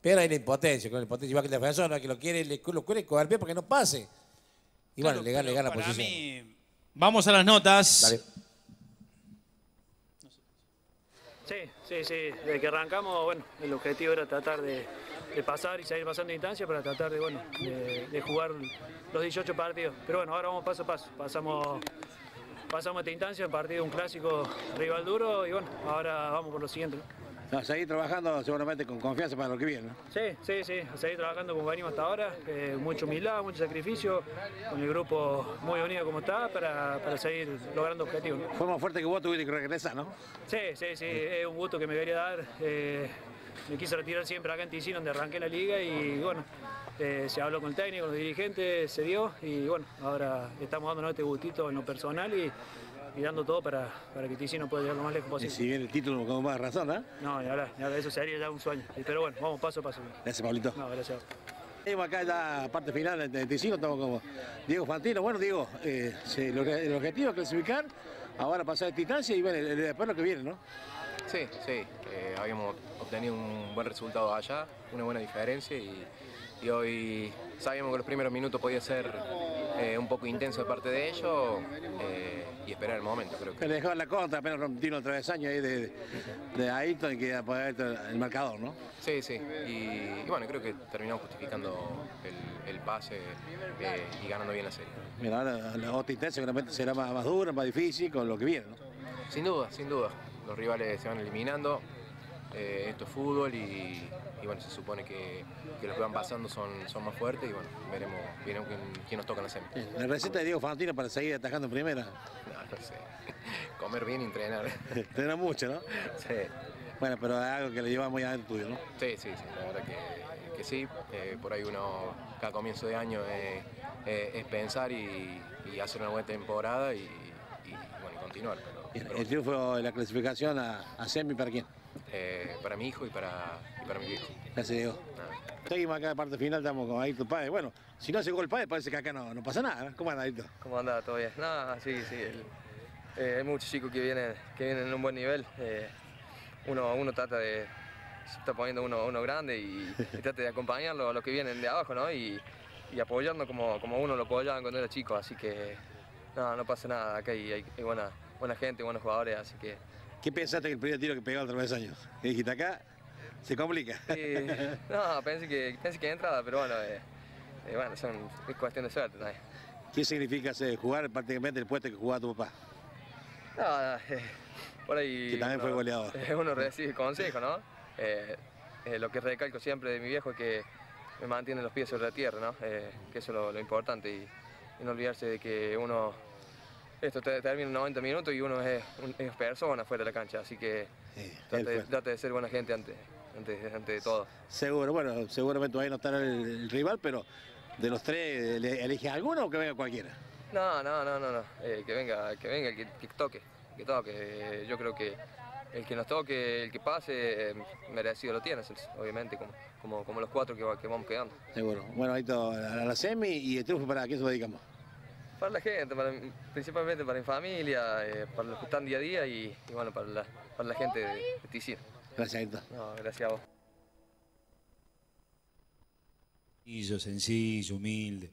Pero hay la impotencia, con la impotencia igual que el defensor, ¿no? que lo quiere, le, lo quiere coger porque no pase. Y bueno, le gana, le gana posición. Vamos a las notas. Sí, sí, sí. Desde que arrancamos, bueno, el objetivo era tratar de, pasar y seguir pasando instancias para tratar de, bueno, de, jugar los 18 partidos. Pero bueno, ahora vamos paso a paso. Pasamos pasamos esta instancia, partido un clásico rival duro y bueno, ahora vamos por lo siguiente. A seguir trabajando seguramente con confianza para lo que viene, ¿no? Sí, sí, sí, seguir trabajando como venimos hasta ahora, mucho eh, mucha humildad, mucho sacrificio, con el grupo muy unido como está para, seguir logrando objetivos. Fue más fuerte que vos tuviste que regresar, ¿no? Sí, sí, sí, es un gusto que me debería dar. Eh, me quise retirar siempre acá en Ticino donde arranqué la liga y bueno, eh, se habló con el técnico, con los dirigentes, se dio y bueno, ahora estamos dándonos este gustito en lo personal y, dando todo para, para que Ticino pueda llegar lo más lejos posible. Y si viene el título no más razón, ¿eh? No, ni ahora eso sería ya un sueño. Pero bueno, vamos paso a paso. Gracias, Pablito. No, gracias. Estamos acá la parte final de Ticino, estamos como Diego Fantino. Bueno, Diego, eh, el objetivo es clasificar, ahora pasar a distancia y bueno, después lo que viene, ¿no? Sí, sí, eh, habíamos obtenido un buen resultado allá, una buena diferencia y y hoy sabíamos que los primeros minutos podía ser eh, un poco intenso de parte de ellos eh, y esperar el momento, creo que. Le dejó la contra, apenas rompieron vez año ahí de, de y que el marcador, ¿no? Sí, sí, y, bueno, creo que terminamos justificando el, pase eh, y ganando bien la serie. Mira, ahora la otra intensa seguramente será más, más dura, más difícil con lo que viene, ¿no? Sin duda, sin duda. Los rivales se van eliminando, eh, esto es fútbol y, bueno, se supone que, los que van pasando son, son más fuertes y bueno, veremos, quién, nos toca en la semi. ¿La receta de Diego Fantino para seguir atajando en primera? No, no sé. Comer bien y entrenar. Entrena mucho, ¿no? Sí. Bueno, pero es algo que le lleva muy ver tuyo, ¿no? Sí, sí, sí, la verdad que, que sí. Eh, por ahí uno, cada comienzo de año eh, es, pensar y, hacer una buena temporada y, y bueno, continuar. ¿El triunfo de la clasificación a, a semi para quién? Eh, para mi hijo y para, para mi viejo. Gracias, Diego. Seguimos acá, parte final, estamos con Adicto Padre. Bueno, si no hace el padre, parece que acá no, no pasa nada. ¿eh? ¿Cómo anda, Adito? ¿Cómo anda? ¿Todo bien? No, sí, sí. Eh, hay muchos chicos que vienen, que vienen en un buen nivel. uno, uno trata de... Se está poniendo uno, uno grande y, trata de acompañarlo a los que vienen de abajo, ¿no? Y, y como, como uno lo apoyaba cuando era chico, así que no, no pasa nada, acá hay, buena, buena gente, buenos jugadores, así que ¿Qué pensaste que el primer tiro que pegó al de año? dijiste acá? ¿Se complica? no, pensé que, pensé que entrada, pero bueno, eh, eh, bueno son, es cuestión de suerte también. ¿Qué significa eh, jugar prácticamente el puesto que jugaba tu papá? No, por ahí... Que también fue goleador. uno recibe consejo, ¿no? lo que recalco siempre de mi viejo es que me mantiene los pies sobre la tierra, ¿no? que eso es lo, importante y no olvidarse de que uno esto termina en 90 minutos y uno es, un, persona fuera de la cancha, así que trata de ser buena gente antes, de todo. Seguro, bueno, seguramente todavía no estará el, rival, pero de los tres, ¿le ¿elige alguno o que venga cualquiera? No, no, no, no, no. Eh, que venga, que venga, que, que toque, que toque. Eh, yo creo que el que nos toque, el que pase, eh, merecido lo tienes, obviamente, como, como, como los cuatro que, vamos quedando. Seguro. Bueno, ahí todo, la semi y el triunfo para que se lo dedicamos. Para la gente, principalmente para mi familia, eh, para los que están día a día y, bueno, para la, para la, gente de, de Gracias, No, gracias a vos. Sencillo, humilde.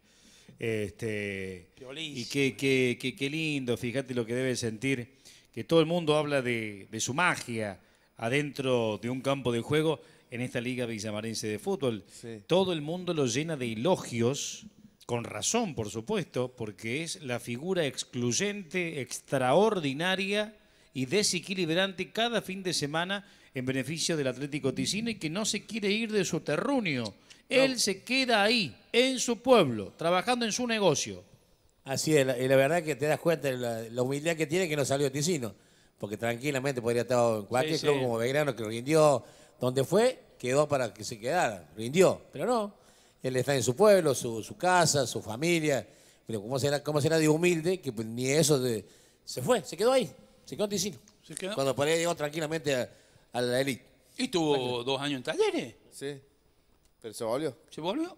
Este, y qué, qué, lindo, fíjate lo que debe sentir, que todo el mundo habla de, su magia adentro de un campo de juego en esta Liga Villamarense de Fútbol. Todo el mundo lo llena de elogios con razón, por supuesto, porque es la figura excluyente, extraordinaria y desequilibrante cada fin de semana en beneficio del Atlético Ticino y que no se quiere ir de su terruño. Él se queda ahí, en su pueblo, trabajando en su negocio. Así es, y la verdad que te das cuenta de la, humildad que tiene que no salió Ticino, porque tranquilamente podría estar en cualquier club como Belgrano, que rindió donde fue, quedó para que se quedara, rindió, pero no él está en su pueblo, su, casa, su familia. Pero ¿cómo será, cómo será de humilde que pues, ni eso de, se fue, se quedó ahí, se quedó en Ticino. ¿Se quedó? Cuando tranquilamente a, la élite. Y tuvo dos años en talleres. Sí. Pero se volvió. ¿Se volvió?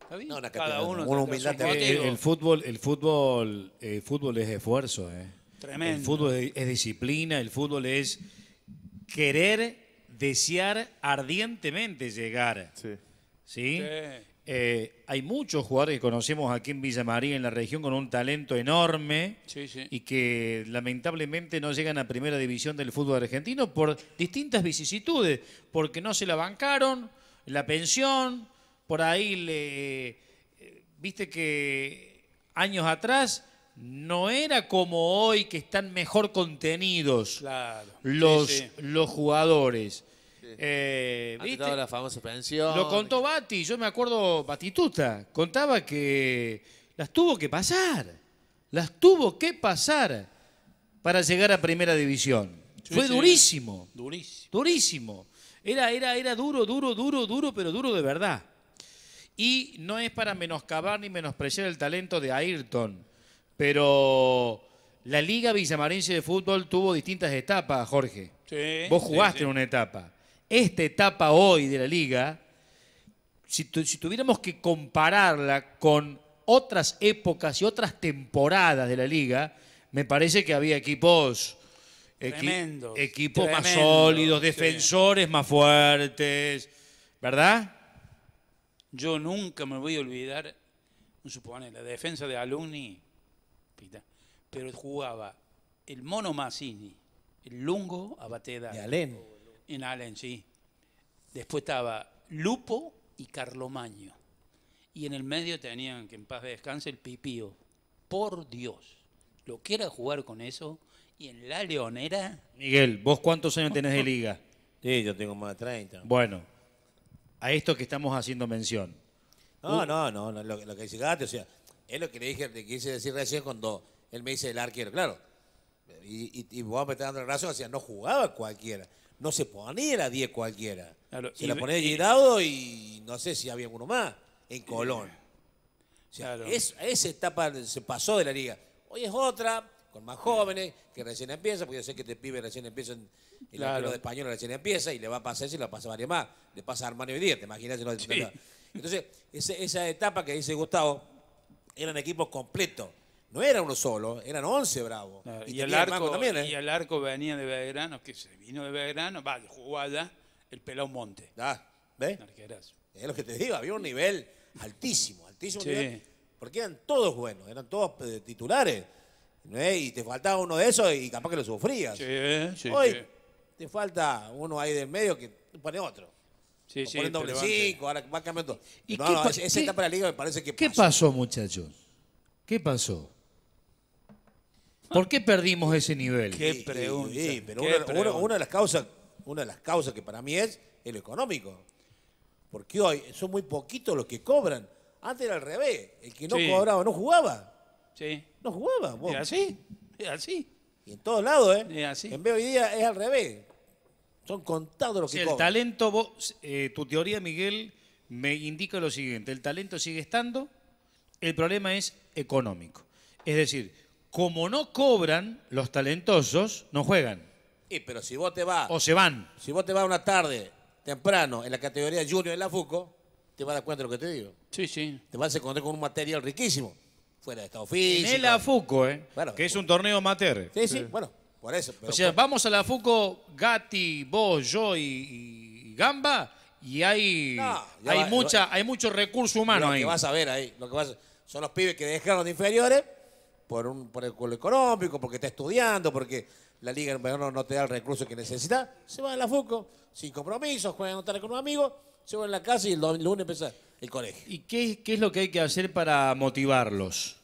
¿Está bien? No, Cada uno. humildad El, fútbol, el fútbol, eh, eh. el fútbol es esfuerzo, Tremendo. El fútbol es disciplina, el fútbol es querer desear ardientemente llegar. Sí. ¿Sí? Eh, hay muchos jugadores que conocemos aquí en Villa María, en la región, con un talento enorme y que lamentablemente no llegan a primera división del fútbol argentino por distintas vicisitudes, porque no se la bancaron, la pensión, por ahí le... Eh, viste que años atrás no era como hoy que están mejor contenidos los, los jugadores. Eh, famosa Lo contó Bati, yo me acuerdo, Batituta, contaba que las tuvo que pasar, las tuvo que pasar para llegar a primera división. Fue durísimo. Durísimo. Durísimo. Era, era, era duro, duro, duro, duro, pero duro de verdad. Y no es para menoscabar ni menospreciar el talento de Ayrton pero la Liga Villamarense de Fútbol tuvo distintas etapas, Jorge. Sí, Vos jugaste en una etapa. Esta etapa hoy de la Liga, si, tuviéramos que compararla con otras épocas y otras temporadas de la Liga, me parece que había equipos... equipos más sólidos, defensores más fuertes, ¿verdad? Yo nunca me voy a olvidar, supone la defensa de Alumni pero jugaba el Mono Massini, el Lungo Abateda. De Allen. En Allen sí. Después estaba Lupo y Carlomaño. Y en el medio tenían, que en paz descanse, el Pipío. Por Dios. Lo que era jugar con eso. Y en la Leonera. Miguel, ¿vos cuántos años tenés de liga? Sí, yo tengo más de 30. Bueno, a esto que estamos haciendo mención. No, no, no, lo, que dice Gato, o sea, es lo que le dije, le quise decir recién cuando él me dice el arquero, claro. Y, y, y vos me estás dando la razón, decía, no jugaba cualquiera. No se ponía la 10 cualquiera. se la ponía girado y no sé si había uno más en eh, Colón. O sea, esa etapa se pasó de la liga. Hoy es otra, con más jóvenes, que recién empieza, porque yo sé que este pibe recién empieza, en, el claro. de español recién empieza, y le va a pasar si y le pasa varios más. Le pasa a Armani hoy día, te imaginas. Entonces, esa etapa que dice Gustavo, eran equipos completos. No era uno solo, eran 11 bravos. y, el arco, también, ¿eh? y el arco venía de Belgrano, que se vino de Belgrano, va, de jugada, el pelón Monte. ¿ves? Es lo que te digo, había un nivel altísimo, altísimo porque eran todos buenos, eran todos eh, titulares. Y te faltaba uno de esos y capaz que lo sufrías. Hoy te falta uno ahí del medio que pone otro. Sí, sí, doble cinco, cambiando. parece que ¿Qué pasó, muchachos? ¿Qué pasó? ¿Por qué perdimos ese nivel? Qué pregunta. una, de las causas, una de las causas que para mí es el económico. Porque hoy son muy poquitos los que cobran. Antes era al revés. El que no cobraba no jugaba. No jugaba. así. Y en todos lados, ¿eh? En vez hoy día es al revés. Son contados los que Si El talento, vos, eh, tu teoría, Miguel, me indica lo siguiente. El talento sigue estando, el problema es económico. Es decir, como no cobran, los talentosos no juegan. Y, pero si vos te vas... O se van. Si vos te vas una tarde, temprano, en la categoría junior de la FUCO, te vas a dar cuenta de lo que te digo. Sí, sí. Te vas a encontrar con un material riquísimo. Fuera de estado físico. En el FUCO, ¿eh? que es un torneo Mater. sí, sí. bueno o sea, vamos a la FUCO, Gatti, vos, yo y, Gamba, y hay, hay, mucha, hay mucho recurso humano ahí. Lo que vas a ver ahí, lo que son los pibes que dejaron de inferiores por, un, por, el, culo económico, porque está estudiando, porque la liga no, te da el recurso que necesita, se va a la FUCO, sin compromisos, juegan a notar con un amigo, se va a la casa y el lunes empieza el colegio. ¿Y qué es lo que hay que hacer para motivarlos?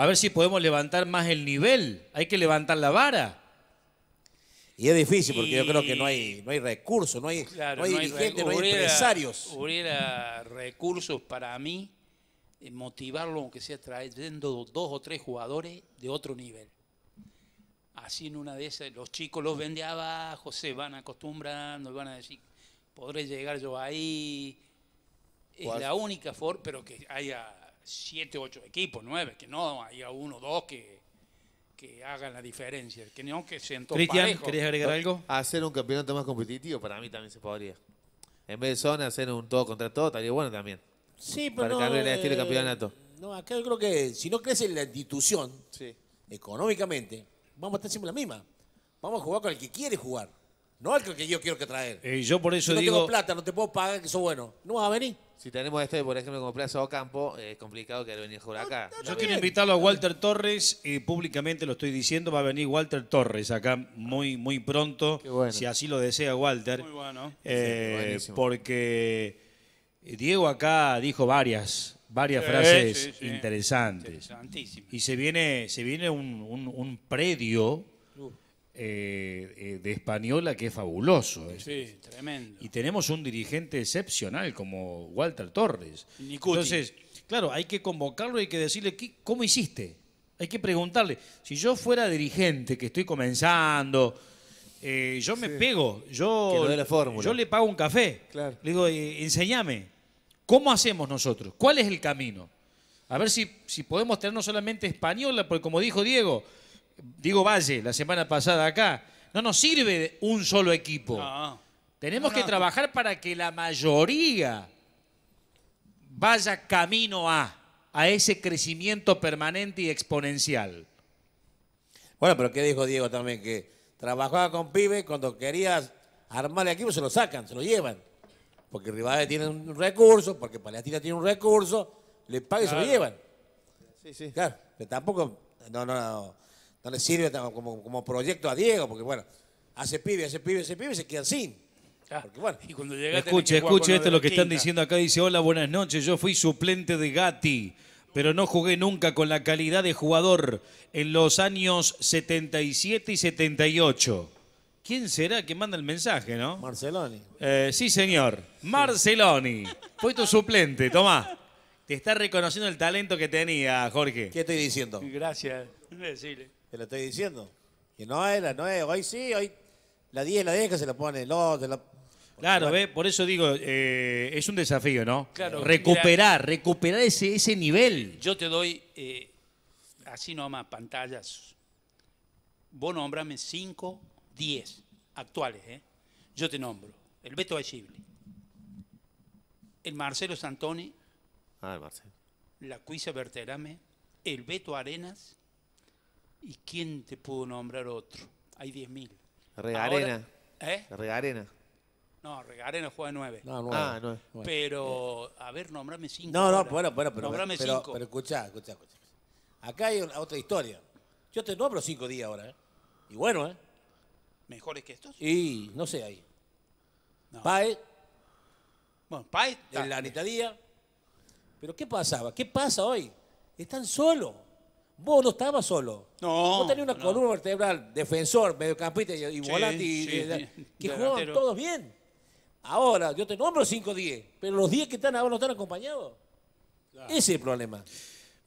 a ver si podemos levantar más el nivel. Hay que levantar la vara. Y es difícil porque yo creo que no hay, hay recursos, no hay, dirigentes, no hay empresarios. Hubiera recursos para mí eh, motivarlo, aunque sea trayendo dos o tres jugadores de otro nivel. Así en una de esas, los chicos los ven de abajo, se van acostumbrando, van a decir, podré llegar yo ahí. Es la única forma, pero que haya siete, ocho equipos, nueve, que no haya uno, dos que, que hagan la diferencia, que Cristian, ¿querías agregar algo? Hacer un campeonato más competitivo para mí también se podría. En vez de zona, hacer un todo contra todo estaría bueno también. Sí, pero para no, el eh, campeonato. No, acá yo creo que si no crece la institución económicamente, vamos a estar siempre la misma. Vamos a jugar con el que quiere jugar, no al que yo quiero que traer. Y eh, yo por eso si no digo... tengo plata, no te puedo pagar, que eso bueno. No vas a venir. Si tenemos este, por ejemplo, como Plaza Ocampo, es complicado que venir a acá. Yo quiero invitarlo a Walter Torres, y públicamente lo estoy diciendo, va a venir Walter Torres acá muy, muy pronto, si así lo desea Walter. Muy bueno. Eh, porque Diego acá dijo varias, varias frases interesantes. Y se viene, se viene un, un predio eh, eh, de Española que es fabuloso. tremendo. Y tenemos un dirigente excepcional como Walter Torres. Entonces, claro, hay que convocarlo y hay que decirle, ¿cómo hiciste? Hay que preguntarle, si yo fuera dirigente, que estoy comenzando, eh, yo me pego, yo, yo le pago un café, claro. le digo, enseñame enséñame, ¿cómo hacemos nosotros? ¿Cuál es el camino? A ver si, si podemos tener no solamente española, porque como dijo Diego, Digo Valle la semana pasada acá, no nos sirve un solo equipo. Tenemos que trabajar para que la mayoría vaya camino a, a ese crecimiento permanente y exponencial. Bueno, pero ¿qué dijo Diego también? Que trabajaba con pibe cuando querías armar el equipo se lo sacan, se lo llevan. Porque Rivadavia tiene un recurso, porque Palestina tiene un recurso, le pagan y se lo llevan. Sí, sí. Claro, pero tampoco, no, no, no no le sirve como, como proyecto a Diego, porque bueno, hace pibe, hace pibe, hace pibe se queda sin. Ah, escuche, escuche esto es lo que están diciendo acá. Dice, hola, buenas noches. Yo fui suplente de Gatti, pero no jugué nunca con la calidad de jugador en los años 77 y 78. ¿Quién será que manda el mensaje, no? Marceloni. Eh, sí, señor. Marceloni. Fue tu suplente, tomá. Te está reconociendo el talento que tenía, Jorge. ¿Qué estoy diciendo? Gracias. Te lo estoy diciendo. Que no es la 9, hoy sí, hoy la 10, la 10 que se la pone el otro. Claro, por eso digo, eh, es un desafío, ¿no? Claro, recuperar, recuperar ese, ese nivel. Yo te doy, eh, así nomás, pantallas. Vos nombrame 5, 10 actuales, ¿eh? Yo te nombro. El Beto Bechibli. El Marcelo Santoni. Ah, el Marcelo. La Cuisa Berterame. El Beto Arenas ¿Y quién te pudo nombrar otro? Hay 10.000. Regarena. ¿Eh? Regarena. No, Regarena juega 9. No, 9. Ah, 9. Pero, a ver, nombrame 5. No, no, bueno, bueno, pero. Nombrame 5. Pero, pero escuchá, escuchá, escuchá. Acá hay otra historia. Yo te nombro 5 días ahora, ¿eh? Y bueno, ¿eh? ¿Mejores que estos? Y no sé ahí. No. Bueno, Bueno, en La Anita día. Pero ¿qué pasaba? ¿Qué pasa hoy? Están solos. Vos no estabas solo. No. Vos tenías una columna vertebral, defensor, mediocampista y, y volante, que jugaban todos bien. Ahora, yo te nombro 5-10, pero los 10 que están ahora no están acompañados. Ese es el problema.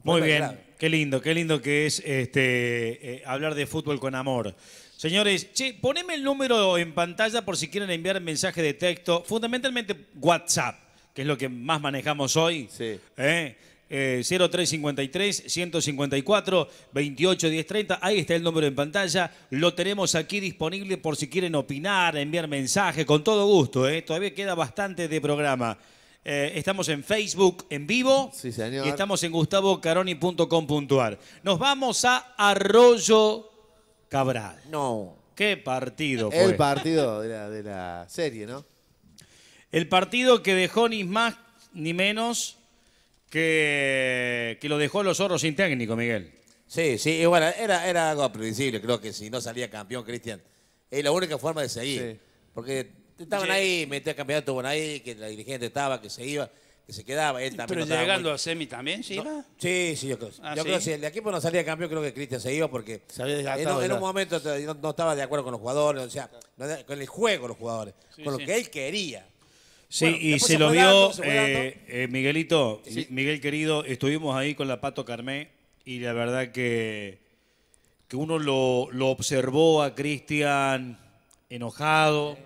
Muy bien, qué lindo, qué lindo que es este, eh, hablar de fútbol con amor. Señores, poneme el número en pantalla por si quieren enviar mensaje de texto, fundamentalmente WhatsApp, que es lo que más manejamos hoy. ¿eh? 0353 154 28 Ahí está el número en pantalla. Lo tenemos aquí disponible por si quieren opinar, enviar mensaje con todo gusto. ¿eh? Todavía queda bastante de programa. Eh, estamos en Facebook en vivo sí, señor. y estamos en gustavocaroni.com.ar. Nos vamos a Arroyo Cabral. No. ¿Qué partido El partido de la serie, ¿no? El partido que dejó ni más ni menos que, que lo dejó los zorros sin técnico, Miguel. Sí, sí, bueno, era, era algo previsible, creo que si no salía campeón, Cristian, es la única forma de seguir. Porque estaban ahí, metía campeonato ahí que la dirigente estaba, que se iba, que se quedaba, él también. Pero llegando a semi también, ¿sí? Sí, sí, yo creo. yo ah, creo que si el equipo no salía campeón, creo que Cristian se iba porque en, un, momento no, estaba de acuerdo con los jugadores, o sea, con el juego de los jugadores, con lo que él quería. Sí, y se, lo vio, eh, eh, Miguelito, Miguel querido, estuvimos ahí con la Pato Carmé y la verdad que, que uno lo, lo observó a Cristian enojado,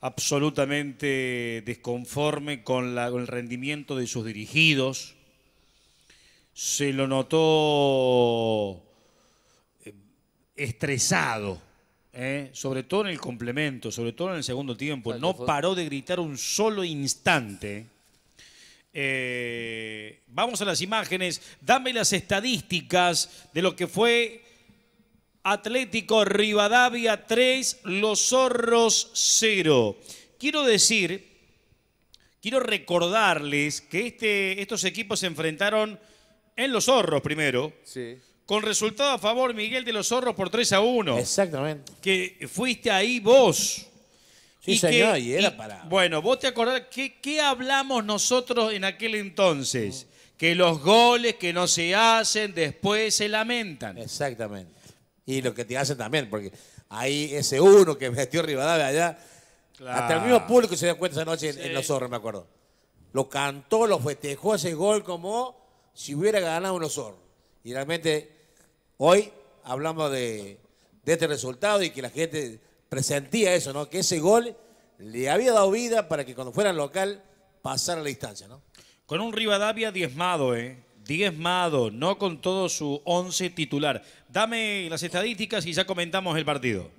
absolutamente desconforme con, la, con el rendimiento de sus dirigidos. Se lo notó eh, estresado eh, sobre todo en el complemento, sobre todo en el segundo tiempo, no paró de gritar un solo instante. Eh, vamos a las imágenes, dame las estadísticas de lo que fue Atlético Rivadavia 3, Los Zorros 0. Quiero decir, quiero recordarles que este, estos equipos se enfrentaron en Los Zorros primero. Sí con resultado a favor, Miguel de los Zorros por 3 a 1. Exactamente. Que fuiste ahí vos. Sí, señor, y era para. Bueno, vos te acordás, ¿qué, ¿qué hablamos nosotros en aquel entonces? Que los goles que no se hacen después se lamentan. Exactamente. Y lo que te hacen también, porque ahí ese uno que metió Rivadavia allá, hasta el mismo público se dio cuenta esa noche en, en, Los Zorros, me acuerdo. Lo cantó, lo festejó ese gol como si hubiera ganado unos zorros. Y realmente hoy hablamos de, este resultado y que la gente presentía eso, ¿no? Que ese gol le había dado vida para que cuando fuera local pasara la distancia, ¿no? Con un Rivadavia diezmado, ¿eh? Diezmado, no con todo su once titular. Dame las estadísticas y ya comentamos el partido.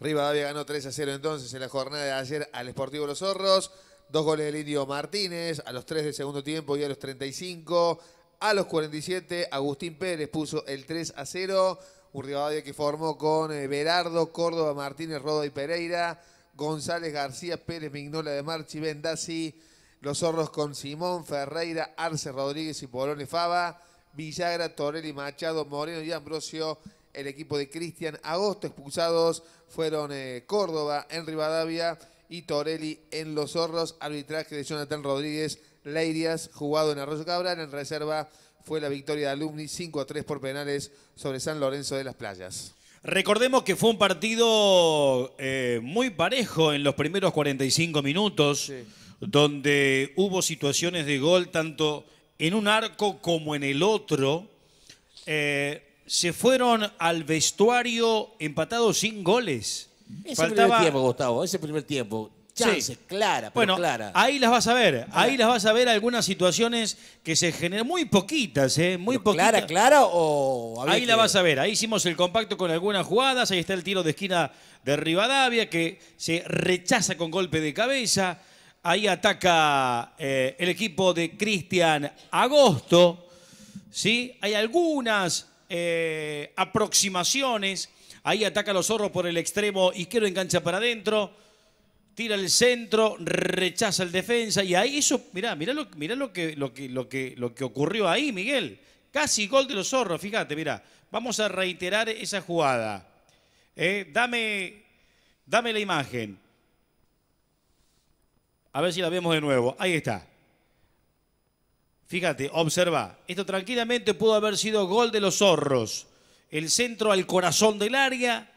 Rivadavia ganó 3 a 0 entonces en la jornada de ayer al Sportivo Los Zorros. Dos goles del Indio Martínez a los 3 del segundo tiempo y a los 35. A los 47, Agustín Pérez puso el 3 a 0. Un Rivadavia que formó con eh, Berardo, Córdoba, Martínez, Rodo y Pereira. González, García, Pérez, Mignola de Marchi, Vendasi. Los zorros con Simón, Ferreira, Arce, Rodríguez y Polone Fava. Villagra, Torelli, Machado, Moreno y Ambrosio. El equipo de Cristian Agosto expulsados fueron eh, Córdoba en Rivadavia y Torelli en Los Zorros. Arbitraje de Jonathan Rodríguez Leirias, jugado en Arroyo Cabral, en reserva fue la victoria de Alumni 5 a 3 por penales sobre San Lorenzo de las Playas. Recordemos que fue un partido eh, muy parejo en los primeros 45 minutos, donde hubo situaciones de gol tanto en un arco como en el otro. Eh, se fueron al vestuario empatados sin goles. Ese Faltaba... primer tiempo, Gustavo, ese primer tiempo chances, clara, bueno, Ahí las vas a ver, ahí las vas a ver algunas situaciones que se generan, muy poquitas, ¿eh? Muy poquitas. ¿Clara, clara o.? Ahí la vas a ver, ahí hicimos el compacto con algunas jugadas, ahí está el tiro de esquina de Rivadavia que se rechaza con golpe de cabeza. Ahí ataca eh, el equipo de Cristian Agosto. ¿sí? Hay algunas eh, aproximaciones. Ahí ataca los zorros por el extremo izquierdo, engancha para adentro tira el centro, rechaza el defensa y ahí eso, mirá, mira lo, lo que, lo que, lo que, lo que ocurrió ahí, Miguel. Casi gol de los zorros, fíjate, mira. Vamos a reiterar esa jugada. Eh, dame, dame la imagen. A ver si la vemos de nuevo. Ahí está. Fíjate, observa. Esto tranquilamente pudo haber sido gol de los zorros. El centro al corazón del área,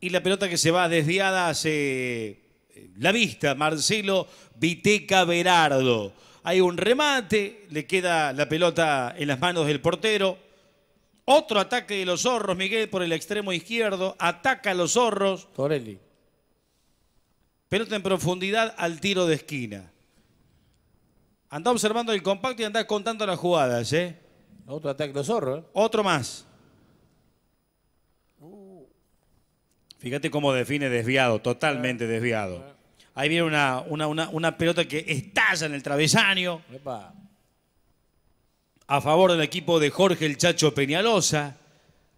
y la pelota que se va desviada hace eh, la vista, Marcelo Viteca Berardo. Hay un remate, le queda la pelota en las manos del portero. Otro ataque de los zorros, Miguel, por el extremo izquierdo. Ataca a los zorros. Torelli. Pelota en profundidad al tiro de esquina. Anda observando el compacto y andá contando las jugadas, ¿eh? Otro ataque de los zorros. ¿eh? Otro más. Fíjate cómo define desviado, totalmente ah, desviado. Ah. Ahí viene una, una, una, pelota que estalla en el travesaño. A favor del equipo de Jorge el Chacho Peñalosa.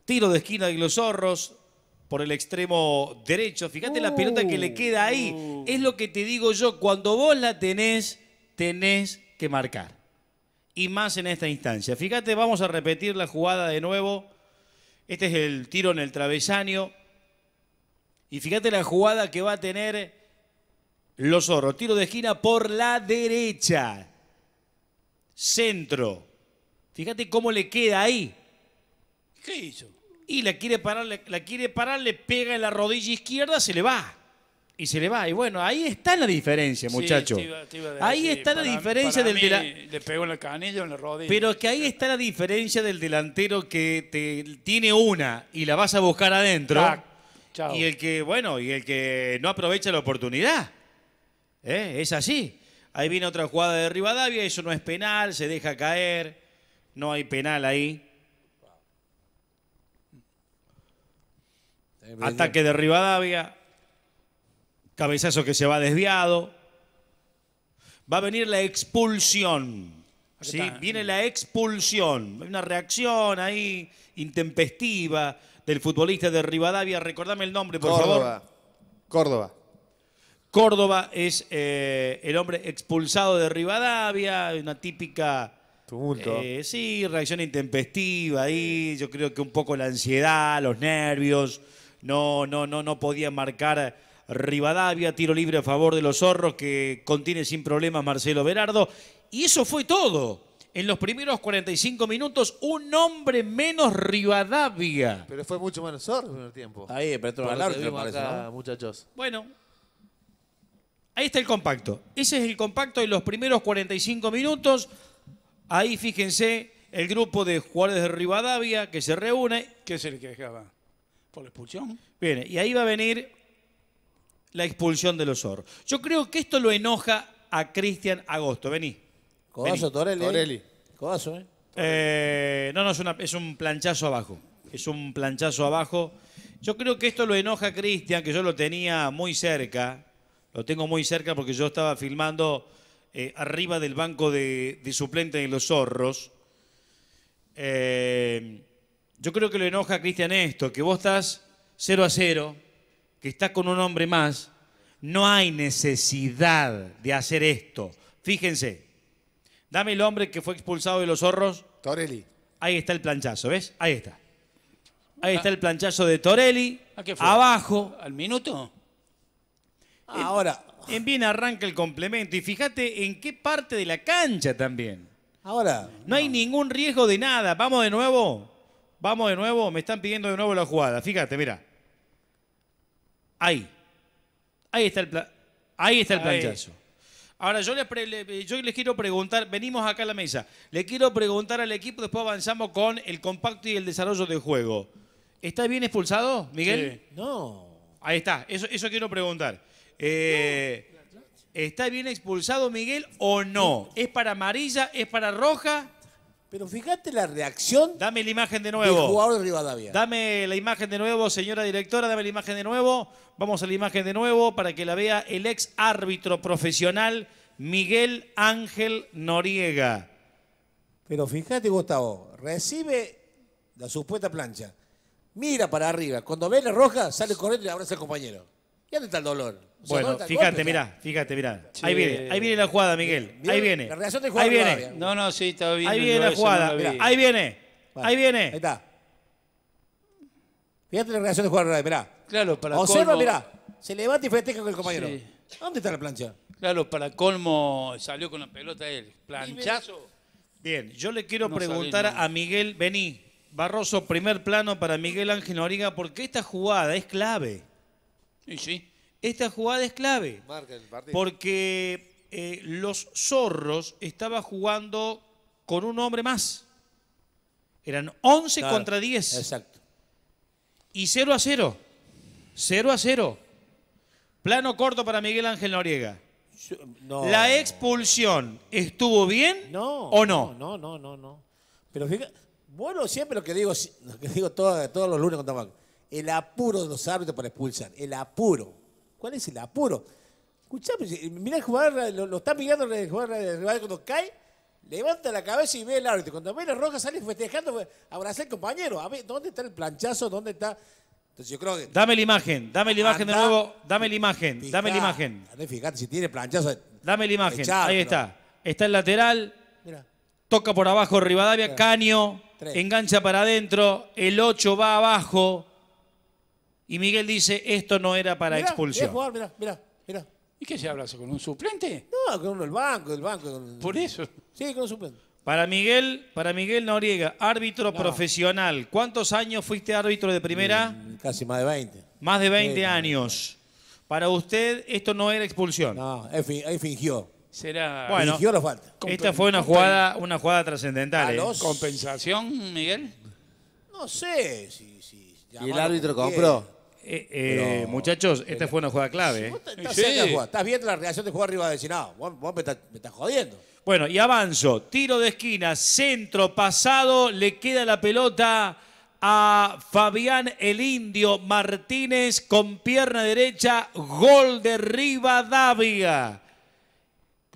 Tiro de esquina de los zorros por el extremo derecho. Fíjate la pelota que le uh, queda ahí. Uh. Es lo que te digo yo, cuando vos la tenés, tenés que marcar. Y más en esta instancia. Fíjate, vamos a repetir la jugada de nuevo. Este es el tiro en el travesaño y fíjate la jugada que va a tener Los Zorros. Tiro de esquina por la derecha. Centro. Fíjate cómo le queda ahí. ¿Qué hizo? Y la quiere parar, la quiere parar, le pega en la rodilla izquierda, se le va. Y se le va. Y bueno, ahí está la diferencia, muchacho. ahí está la diferencia del delantero. Le pegó en la canilla en la rodilla. Pero es que ahí está la diferencia del delantero que te tiene una y la vas a buscar adentro. Y el que, bueno, y el que no aprovecha la oportunidad. ¿eh? Es así. Ahí viene otra jugada de Rivadavia, eso no es penal, se deja caer, no hay penal ahí. Ataque de Rivadavia, cabezazo que se va desviado. Va a venir la expulsión. ¿sí? Viene la expulsión. Hay una reacción ahí intempestiva del futbolista de Rivadavia. Recordame el nombre, por favor. Córdoba. Córdoba es eh, el hombre expulsado de Rivadavia, una típica... Eh, sí, reacción intempestiva ahí, yo creo que un poco la ansiedad, los nervios, no, no, no, no podía marcar Rivadavia, tiro libre a favor de los zorros que contiene sin problemas Marcelo Berardo. Y eso fue todo en los primeros 45 minutos, un hombre menos Rivadavia. Pero fue mucho menos en el tiempo. Ahí, pero esto largo muchachos. Bueno, ahí está el compacto. Ese es el compacto en los primeros 45 minutos. Ahí fíjense el grupo de jugadores de Rivadavia que se reúne. ¿Qué es el que dejaba? ¿Por la expulsión? Bien, y ahí va a venir la expulsión de los zorros. Yo creo que esto lo enoja a Cristian Agosto. Vení. Codazo, Torelli. Codazo, ¿eh? eh no, no, es, un planchazo abajo. Es un planchazo abajo. Yo creo que esto lo enoja a Cristian, que yo lo tenía muy cerca. Lo tengo muy cerca porque yo estaba filmando eh, arriba del banco de, suplentes suplente de los zorros. Eh, yo creo que lo enoja a Cristian esto, que vos estás 0 a 0, que estás con un hombre más. No hay necesidad de hacer esto. Fíjense, Dame el hombre que fue expulsado de los zorros. Torelli. Ahí está el planchazo, ¿ves? Ahí está. Ahí ah. está el planchazo de Torelli. ¿A ah, qué fue? Abajo. ¿Al minuto? Ah, ahora. En bien arranca el complemento. Y fíjate en qué parte de la cancha también. Ahora. No, hay ningún riesgo de nada. Vamos de nuevo. Vamos de nuevo. Me están pidiendo de nuevo la jugada. Fíjate, mira. Ahí. Ahí está el, Ahí está el planchazo. Ahora, yo les, quiero preguntar, venimos acá a la mesa, le quiero preguntar al equipo, después avanzamos con el compacto y el desarrollo del juego. ¿Está bien expulsado, Miguel? No. Ahí está, eso, eso quiero preguntar. Eh, ¿Está bien expulsado Miguel o no? ¿Es para amarilla? ¿Es para roja? Pero fíjate la reacción. Dame la imagen de nuevo. Del jugador de Rivadavia. Dame la imagen de nuevo, señora directora, dame la imagen de nuevo. Vamos a la imagen de nuevo para que la vea el ex árbitro profesional Miguel Ángel Noriega. Pero fíjate, Gustavo, recibe la supuesta plancha, mira para arriba, cuando ve la roja, sale corriendo y abraza al compañero. ¿Y dónde está el dolor? bueno, fíjate, mirá, fíjate, mirá. Ahí viene, ahí viene la jugada, Miguel. Ahí viene. La reacción del jugador. Ahí viene. No, no, sí, está bien. Ahí viene la jugada. ahí viene. Ahí viene. Ahí está. Fíjate la reacción de jugador, mirá. Claro, para colmo- mirá. Se levanta y festeja con el compañero. ¿Dónde está la plancha? Claro, para colmo salió con la pelota él. Planchazo. Bien, yo le quiero preguntar a Miguel, Bení Barroso, primer plano para Miguel Ángel ¿por porque esta jugada es clave. Sí, sí. Esta jugada es clave. Marca el partido. Porque eh, los zorros Estaban jugando con un hombre más. Eran 11 contra 10 Exacto. y 0 a 0. 0 a 0. Plano corto para Miguel Ángel Noriega. ¿La expulsión estuvo bien no, o no? No, no, no, no. Pero fíjate, bueno, siempre lo que digo, digo todos los lunes con el apuro de los árbitros para expulsar, el apuro. ¿Cuál es el apuro? Escuchame, mira el jugador, lo, está mirando el jugador de rival cuando cae, levanta la cabeza y ve el árbitro. Cuando ve la roja sale festejando, abraza el compañero. A ver, ¿dónde está el planchazo? ¿Dónde está Dame la imagen, dame la imagen de nuevo, dame la imagen, dame la imagen. Fijate si tiene planchazo. Eh, dame la imagen, ahí está. Está el lateral, toca por abajo Rivadavia, Caño, engancha para adentro, el 8 va abajo. Y Miguel dice, esto no era para expulsión. ¿Y qué se habla? ¿Con un suplente? No, con uno, el banco, el banco. Por eso. Sí, con un suplente. Para Miguel, para Miguel Noriega, árbitro profesional. ¿Cuántos años fuiste árbitro de primera? Casi más de 20. Más de 20 años. Para usted esto no era expulsión. No, ahí fingió. Será. Bueno, fingió la falta. Esta fue una jugada, una jugada trascendental. ¿eh? Compensación, Miguel. No sé si, y el árbitro compró. Eh, eh, muchachos, esta fue una jugada clave. estás, viendo la reacción de jugar arriba de senado. Vos, me, me estás jodiendo. Bueno, y avanzo. Tiro de esquina, centro pasado, le queda la pelota a Fabián el Indio Martínez con pierna derecha, gol de Rivadavia.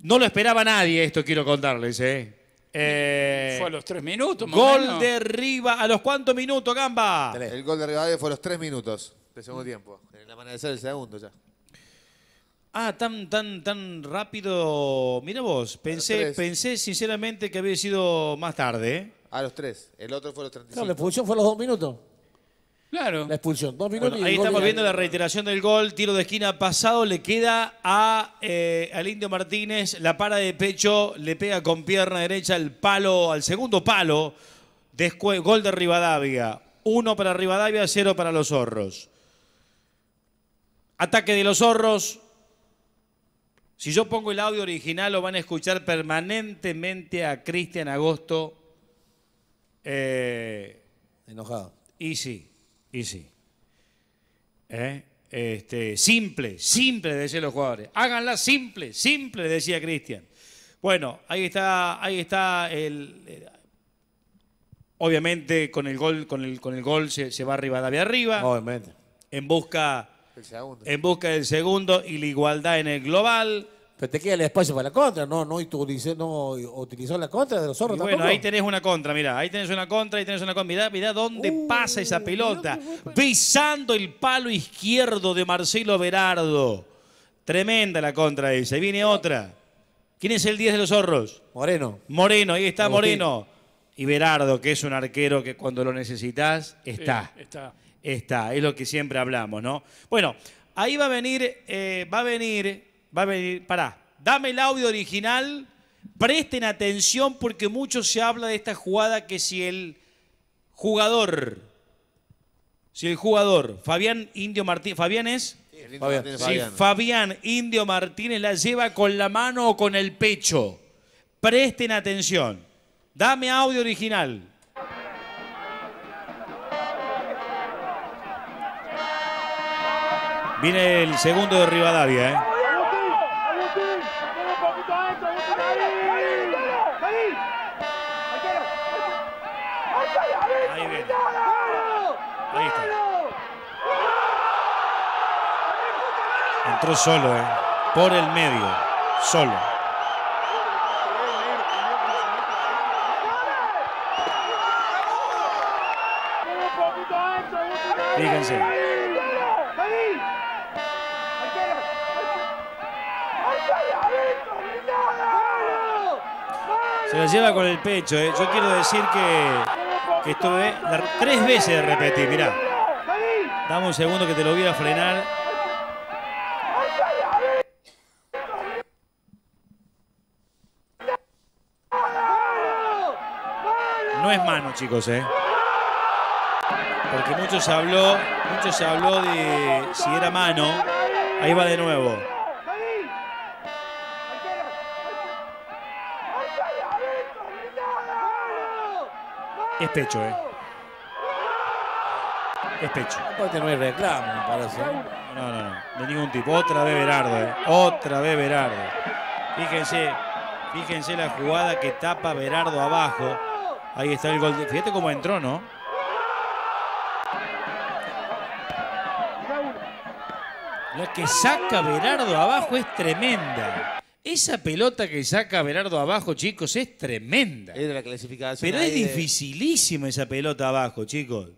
No lo esperaba nadie, esto quiero contarles, ¿eh? Eh, fue a los tres minutos. gol de Riva. ¿A los cuántos minutos, Gamba? El gol de Rivadavia fue a los tres minutos del segundo tiempo. En el amanecer del segundo ya. Ah, tan, tan, tan rápido. Mira vos, pensé, pensé sinceramente que había sido más tarde. ¿eh? A los tres. El otro fue los 35. No, la expulsión fue a los dos minutos. Claro. La expulsión, dos minutos. ahí estamos viendo la reiteración del gol, tiro de esquina pasado, le queda a, eh, al Indio Martínez, la para de pecho, le pega con pierna derecha al palo, al segundo palo, gol de Rivadavia. Uno para Rivadavia, cero para los zorros. Ataque de los zorros, si yo pongo el audio original, lo van a escuchar permanentemente a Cristian Agosto. Eh, enojado. Y sí, y sí. Eh, este, simple, simple, decían los jugadores. Háganla simple, simple, decía Cristian. Bueno, ahí está, ahí está el. Eh, obviamente con el gol, con el, con el gol se, va arriba, de arriba. Obviamente. En busca en busca del segundo y la igualdad en el global. Pero te queda el espacio para la contra, no, no, dices, no utilizó la contra de los zorros. bueno, ahí tenés una contra, mira. ahí tenés una contra, ahí tenés una contra. Mirá, mirá dónde uh, pasa esa pelota. Visando el palo izquierdo de Marcelo Berardo. Tremenda la contra esa. Viene otra. ¿Quién es el 10 de los zorros? Moreno. Moreno, ahí está Moreno. Y Berardo, que es un arquero que cuando lo necesitas, está. está está, es lo que siempre hablamos, ¿no? Bueno, ahí va a venir, eh, va a venir, va a venir, pará, dame el audio original, presten atención porque mucho se habla de esta jugada que si el jugador, si el jugador, Fabián Indio Martínez, Fabián es... Si Fabián Indio Martínez la lleva con la mano o con el pecho, presten atención. Dame audio original. Viene el segundo de Rivadavia. ¿eh? Entró solo, ¿eh? por el medio, solo. Fíjense. Se la lleva con el pecho. ¿eh? Yo quiero decir que, estuve tres veces de repetir. Mirá. Dame un segundo que te lo voy a frenar. No es mano, chicos, ¿eh? Porque muchos habló, mucho se habló de si era mano. Ahí va de nuevo. Es pecho, ¿eh? Es pecho. no hay reclamo, parece. ¿eh? No, no, no. De ningún tipo. Otra vez Berardo, ¿eh? Otra vez Berardo. Fíjense, fíjense la jugada que tapa Berardo abajo. Ahí está el gol. Fíjate cómo entró, ¿no? Lo que saca Berardo abajo es tremenda. Esa pelota que saca Berardo abajo, chicos, es tremenda. Es de la clasificación. Pero es dificilísima esa pelota abajo, chicos.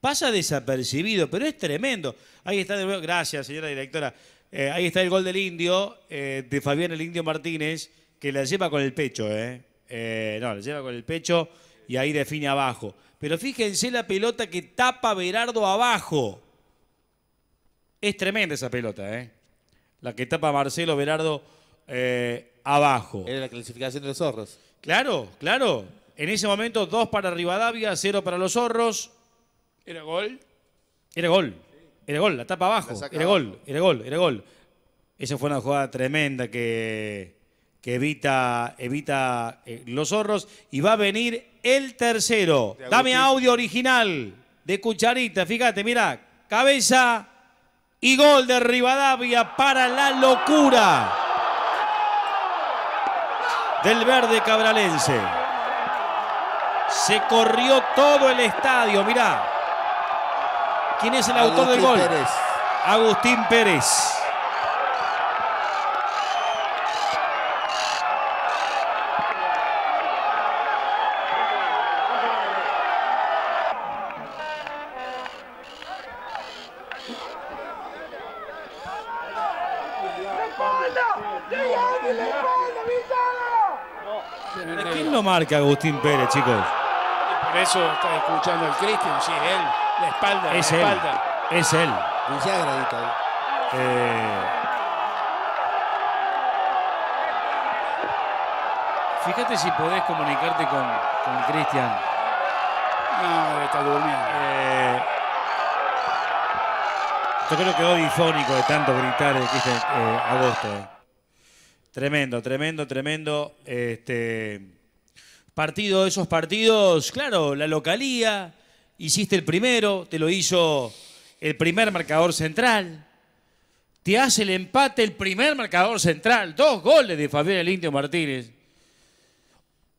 Pasa desapercibido, pero es tremendo. Ahí está de nuevo. Gracias, señora directora. Eh, ahí está el gol del indio, eh, de Fabián el Indio Martínez, que la lleva con el pecho, ¿eh? eh no, la lleva con el pecho y ahí define abajo. Pero fíjense la pelota que tapa Berardo abajo. Es tremenda esa pelota, ¿eh? La que tapa Marcelo Berardo eh, abajo. Era la clasificación de los zorros. Claro, claro. En ese momento, dos para Rivadavia, cero para los zorros. ¿Era gol? Era gol. Era gol, la tapa abajo. era gol, era gol, era gol. Esa fue una jugada tremenda que, evita, evita eh, los zorros. Y va a venir el tercero. Dame audio original de Cucharita. Fíjate, mira, cabeza y gol de Rivadavia para la locura del verde cabralense. Se corrió todo el estadio, mirá. ¿Quién es el autor del gol? Agustín Pérez. marca Agustín Pérez, chicos. por eso está escuchando el Cristian, sí, él, la espalda, es la él, espalda. Es él. Villagra, ¿eh? eh... Fíjate si podés comunicarte con, con Cristian. No, está durmiendo. Eh, yo creo que quedó fónico de tanto gritar de eh, Agosto. Tremendo, tremendo, tremendo. Este partido de esos partidos, claro, la localía, hiciste el primero, te lo hizo el primer marcador central, te hace el empate el primer marcador central, dos goles de Fabián el Indio Martínez.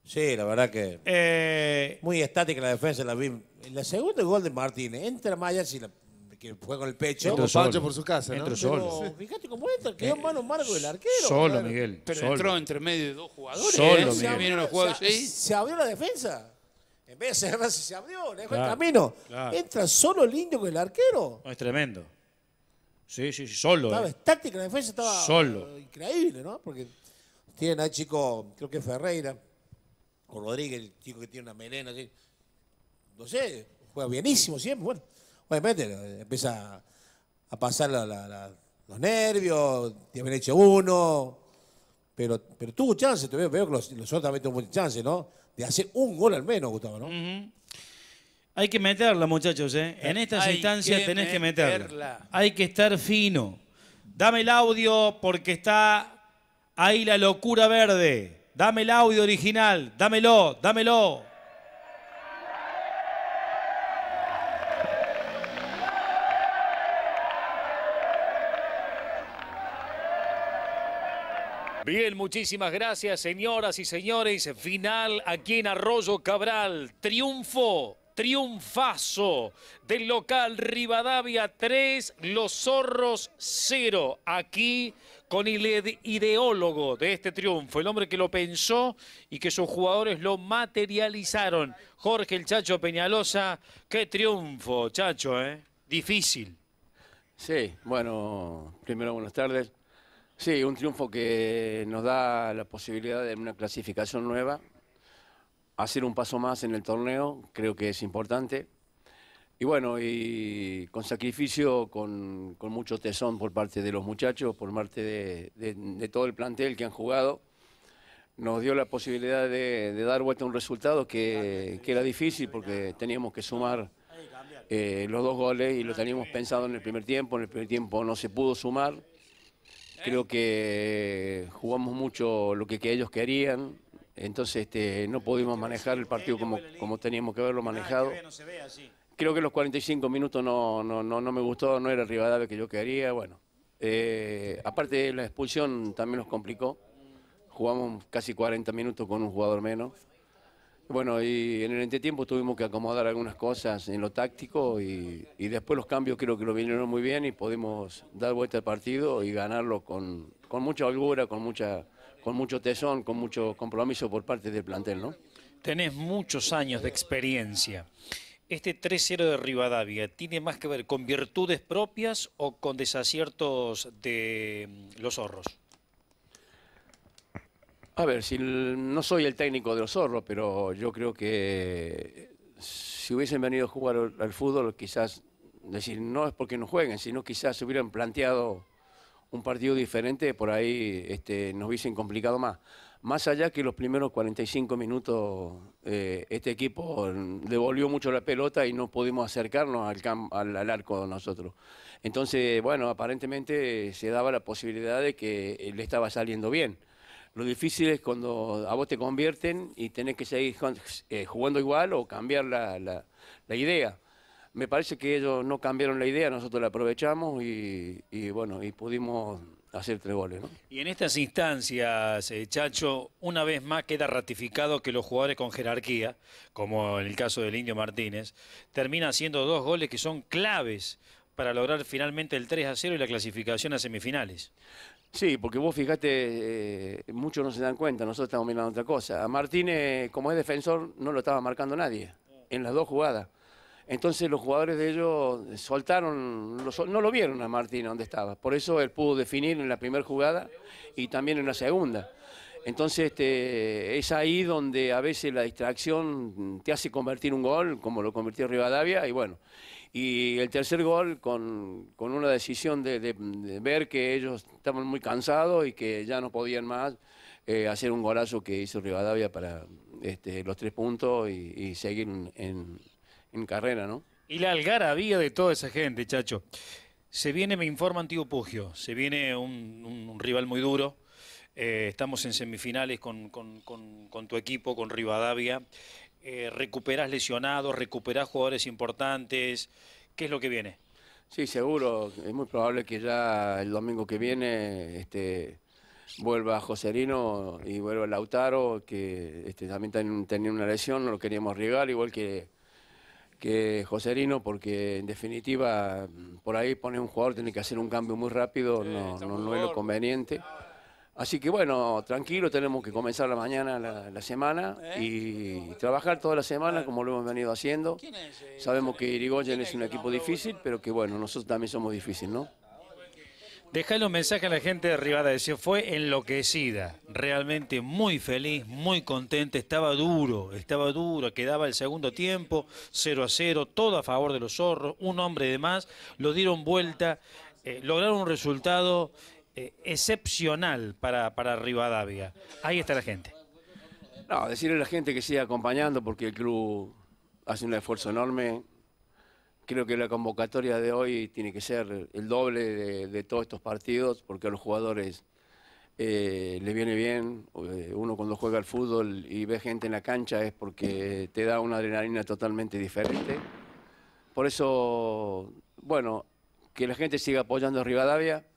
Sí, la verdad que eh, muy estática la defensa, la BIM. El segundo gol de Martínez, entra Mayas y la que fue con el pecho. Entró Pancho por su casa, Entró solo. Pero fíjate cómo entra, quedó en eh, mano en marco del arquero. Solo, Miguel. Pero entró entre medio de dos jugadores. Solo, ¿eh? se, abrió, los abrió la defensa. En vez de cerrarse, se abrió, le dejó el camino. Entra solo el indio con el arquero. es tremendo. Sí, sí, sí, solo. Estaba eh. estática, la defensa estaba solo. increíble, ¿no? Porque tienen ahí chico, creo que Ferreira, Con Rodríguez, el chico que tiene una melena, no sé, juega bienísimo siempre. Bueno, empieza a pasar los nervios, te hecho uno. Pero, pero tuvo chance, te veo, que los, otros también tuvieron chance, ¿no? De hacer un gol al menos, Gustavo, ¿no? Hay que meterla, muchachos, ¿eh? En estas instancias tenés que meterla. Hay que estar fino. Dame el audio porque está ahí la locura verde. Dame el audio original. Dámelo, dámelo. Bien, muchísimas gracias, señoras y señores. Final aquí en Arroyo Cabral. Triunfo, triunfazo del local Rivadavia 3, Los Zorros 0. Aquí con el ideólogo de este triunfo, el hombre que lo pensó y que sus jugadores lo materializaron. Jorge el Chacho Peñalosa, qué triunfo, Chacho, ¿eh? Difícil. Sí, bueno, primero buenas tardes. Sí, un triunfo que nos da la posibilidad de una clasificación nueva, hacer un paso más en el torneo, creo que es importante. Y bueno, y con sacrificio, con, con mucho tesón por parte de los muchachos, por parte de, todo el plantel que han jugado, nos dio la posibilidad de, dar vuelta a un resultado que, era difícil porque teníamos que sumar eh, los dos goles y lo teníamos pensado en el primer tiempo, en el primer tiempo no se pudo sumar Creo que jugamos mucho lo que, ellos querían, entonces este, no pudimos manejar el partido como, teníamos que haberlo manejado. Ah, Creo que los 45 minutos no, no, no, me gustó, no era el Rivadavia que yo quería, bueno. Eh, aparte de la expulsión también nos complicó, jugamos casi 40 minutos con un jugador menos. Bueno, y en el entretiempo tuvimos que acomodar algunas cosas en lo táctico y, después los cambios creo que lo vinieron muy bien y pudimos dar vuelta al partido y ganarlo con, mucha holgura, con, mucha, con mucho tesón, con mucho compromiso por parte del plantel, ¿no? Tenés muchos años de experiencia. ¿Este 3-0 de Rivadavia tiene más que ver con virtudes propias o con desaciertos de mm, los zorros? A ver, si no soy el técnico de los zorros, pero yo creo que si hubiesen venido a jugar al fútbol, quizás, decir, no es porque no jueguen, sino quizás se hubieran planteado un partido diferente, por ahí este, nos hubiesen complicado más. Más allá que los primeros 45 minutos, eh, este equipo devolvió mucho la pelota y no pudimos acercarnos al, al, al arco nosotros. Entonces, bueno, aparentemente se daba la posibilidad de que le estaba saliendo bien. Lo difícil es cuando a vos te convierten y tenés que seguir eh, jugando igual o cambiar la, idea. Me parece que ellos no cambiaron la idea, nosotros la aprovechamos y, bueno, y pudimos hacer tres goles. Y en estas instancias, eh, Chacho, una vez más queda ratificado que los jugadores con jerarquía, como en el caso del Indio Martínez, termina haciendo dos goles que son claves para lograr finalmente el 3 a 0 y la clasificación a semifinales. Sí, porque vos fijate, eh, muchos no se dan cuenta, nosotros estamos mirando otra cosa. A Martínez, como es defensor, no lo estaba marcando nadie en las dos jugadas. Entonces los jugadores de ellos soltaron, no lo vieron a Martínez donde estaba. Por eso él pudo definir en la primera jugada y también en la segunda. Entonces este, es ahí donde a veces la distracción te hace convertir un gol, como lo convirtió Rivadavia, y bueno. Y el tercer gol con, una decisión de, ver que ellos estaban muy cansados y que ya no podían más eh, hacer un golazo que hizo Rivadavia para este, los tres puntos y, seguir en, carrera, ¿no? Y la algarabía de toda esa gente, Chacho. Se viene, me informa Antiguo Pugio, se viene un, rival muy duro, eh, estamos en semifinales con, con, tu equipo, con Rivadavia eh, lesionados, recuperar jugadores importantes. ¿Qué es lo que viene? Sí, seguro. Es muy probable que ya el domingo que viene este, vuelva Joserino y vuelva Lautaro, que este, también tenía una lesión, no lo queríamos arriesgar, igual que, que Joserino, porque en definitiva por ahí pone un jugador, tiene que hacer un cambio muy rápido, no, no es lo conveniente. Así que bueno, tranquilo, tenemos que comenzar la mañana la, semana ¿Eh? y trabajar toda la semana como lo hemos venido haciendo. Eh? Sabemos que Irigoyen es un equipo difícil, pero que bueno, nosotros también somos difíciles, ¿no? Dejale un mensaje a la gente de Rivada, se fue enloquecida, realmente muy feliz, muy contenta, estaba duro, estaba duro, quedaba el segundo tiempo, 0 a 0, todo a favor de los zorros, un hombre de más, lo dieron vuelta, eh, lograron un resultado eh, excepcional para, Rivadavia. Ahí está la gente. No, decirle a la gente que siga acompañando porque el club hace un esfuerzo enorme. Creo que la convocatoria de hoy tiene que ser el doble de, todos estos partidos porque a los jugadores eh, les viene bien. Eh, uno cuando juega al fútbol y ve gente en la cancha es porque te da una adrenalina totalmente diferente. Por eso, bueno, que la gente siga apoyando a Rivadavia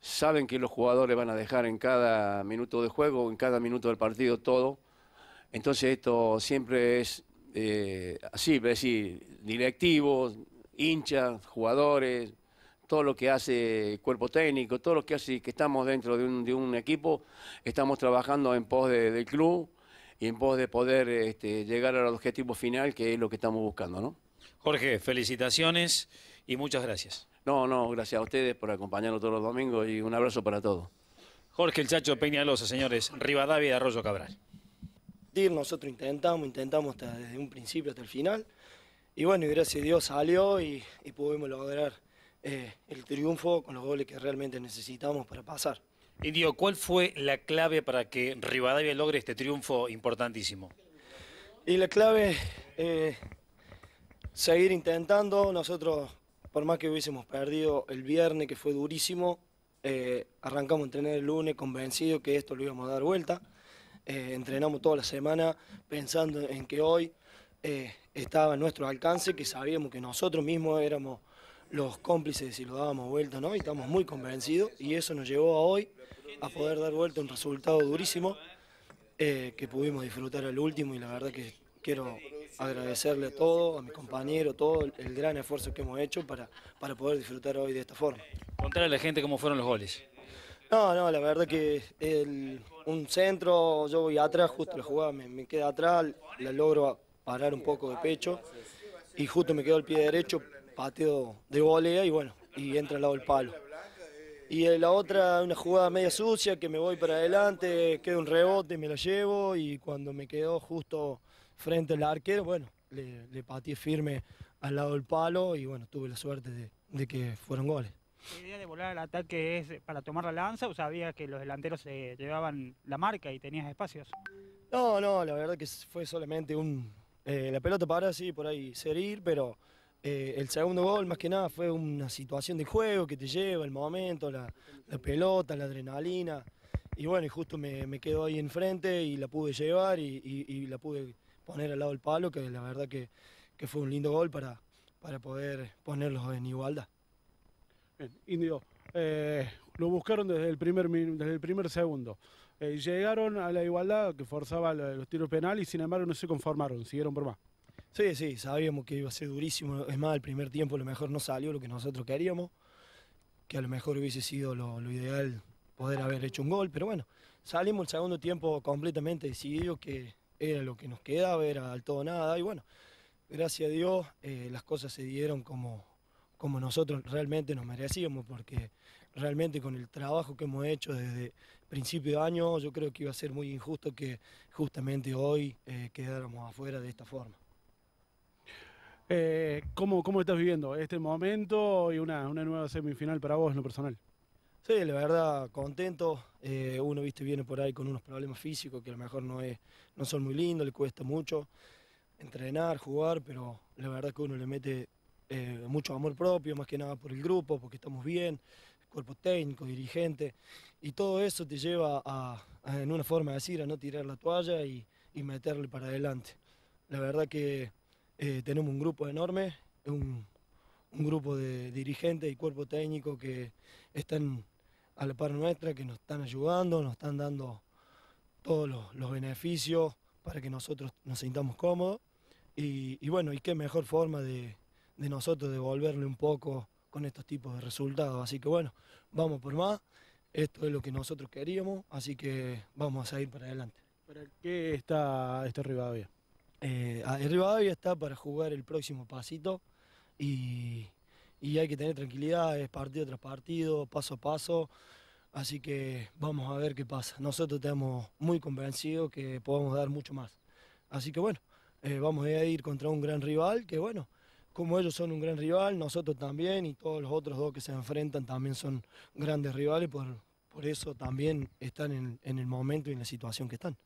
saben que los jugadores van a dejar en cada minuto de juego, en cada minuto del partido todo. Entonces esto siempre es eh, así, decir, directivos, hinchas, jugadores, todo lo que hace cuerpo técnico, todo lo que hace que estamos dentro de un, equipo, estamos trabajando en pos de, del club y en pos de poder este, llegar al objetivo final, que es lo que estamos buscando. ¿no? Jorge, felicitaciones y muchas gracias. No, no, gracias a ustedes por acompañarnos todos los domingos y un abrazo para todos. Jorge El Chacho Peña Peñalosa, señores, Rivadavia Arroyo Cabral. nosotros intentamos, intentamos desde un principio hasta el final. Y bueno, y gracias a Dios salió y, pudimos lograr eh, el triunfo con los goles que realmente necesitamos para pasar. Y Dio, ¿cuál fue la clave para que Rivadavia logre este triunfo importantísimo? Y la clave, eh, seguir intentando. Nosotros por más que hubiésemos perdido el viernes, que fue durísimo, eh, arrancamos a entrenar el lunes convencido que esto lo íbamos a dar vuelta. Eh, entrenamos toda la semana pensando en que hoy eh, estaba a nuestro alcance, que sabíamos que nosotros mismos éramos los cómplices y si lo dábamos vuelta no, y estamos muy convencidos y eso nos llevó a hoy a poder dar vuelta un resultado durísimo que pudimos disfrutar al último y la verdad que quiero agradecerle a todo, a mi compañero, todo el, gran esfuerzo que hemos hecho para, para poder disfrutar hoy de esta forma. Contarle a la gente cómo fueron los goles. No, no, la verdad que un centro, yo voy atrás, justo la jugada me, queda atrás, la logro parar un poco de pecho y justo me quedo el pie derecho, pateo de volea y bueno, y entra al lado del palo. Y la otra, una jugada media sucia, que me voy para adelante, queda un rebote, y me lo llevo y cuando me quedo justo frente al arquero, bueno, le, le pateé firme al lado del palo y bueno, tuve la suerte de, que fueron goles. ¿La idea de volar al ataque es para tomar la lanza o sabías que los delanteros se llevaban la marca y tenías espacios? No, no, la verdad que fue solamente un... Eh, la pelota para, sí, por ahí seguir pero eh, el segundo gol más que nada fue una situación de juego que te lleva, el momento, la, pelota, la adrenalina. Y bueno, y justo me, me quedó ahí enfrente y la pude llevar y la pude poner al lado el palo, que la verdad que, fue un lindo gol para, para poder ponerlos en igualdad. Bien, Indio, eh, lo buscaron desde el primer, desde el primer segundo. Eh, llegaron a la igualdad que forzaba los tiros penales y sin embargo no se conformaron, siguieron por más. Sí, sí, sabíamos que iba a ser durísimo. Es más, el primer tiempo a lo mejor no salió lo que nosotros queríamos, que a lo mejor hubiese sido lo, ideal poder haber hecho un gol, pero bueno, salimos el segundo tiempo completamente decidido que, era lo que nos quedaba, era al todo nada. Y bueno, gracias a Dios eh, las cosas se dieron como, como nosotros realmente nos merecíamos, porque realmente con el trabajo que hemos hecho desde principio de año, yo creo que iba a ser muy injusto que justamente hoy eh, quedáramos afuera de esta forma. Eh, ¿cómo, ¿Cómo estás viviendo este momento y una, una nueva semifinal para vos en lo personal? Sí, la verdad, contento. Eh, uno, viste, viene por ahí con unos problemas físicos que a lo mejor no, es, no son muy lindos, le cuesta mucho entrenar, jugar, pero la verdad que uno le mete eh, mucho amor propio, más que nada por el grupo, porque estamos bien, cuerpo técnico, dirigente, y todo eso te lleva a, en una forma de decir, a no tirar la toalla y, meterle para adelante. La verdad que eh, tenemos un grupo enorme, un, un grupo de dirigentes y cuerpo técnico que están a la par nuestra que nos están ayudando, nos están dando todos los, beneficios para que nosotros nos sintamos cómodos. Y, bueno, y qué mejor forma de, de nosotros devolverle un poco con estos tipos de resultados. Así que bueno, vamos por más. Esto es lo que nosotros queríamos, así que vamos a ir para adelante. ¿Para qué está este Rivadavia? Eh, ah, Rivadavia está para jugar el próximo pasito y, y hay que tener tranquilidad, es partido tras partido, paso a paso. Así que vamos a ver qué pasa. Nosotros estamos muy convencidos que podemos dar mucho más. Así que bueno, eh, vamos a ir contra un gran rival que bueno, como ellos son un gran rival, nosotros también y todos los otros dos que se enfrentan también son grandes rivales, por, por eso también están en, en el momento y en la situación que están.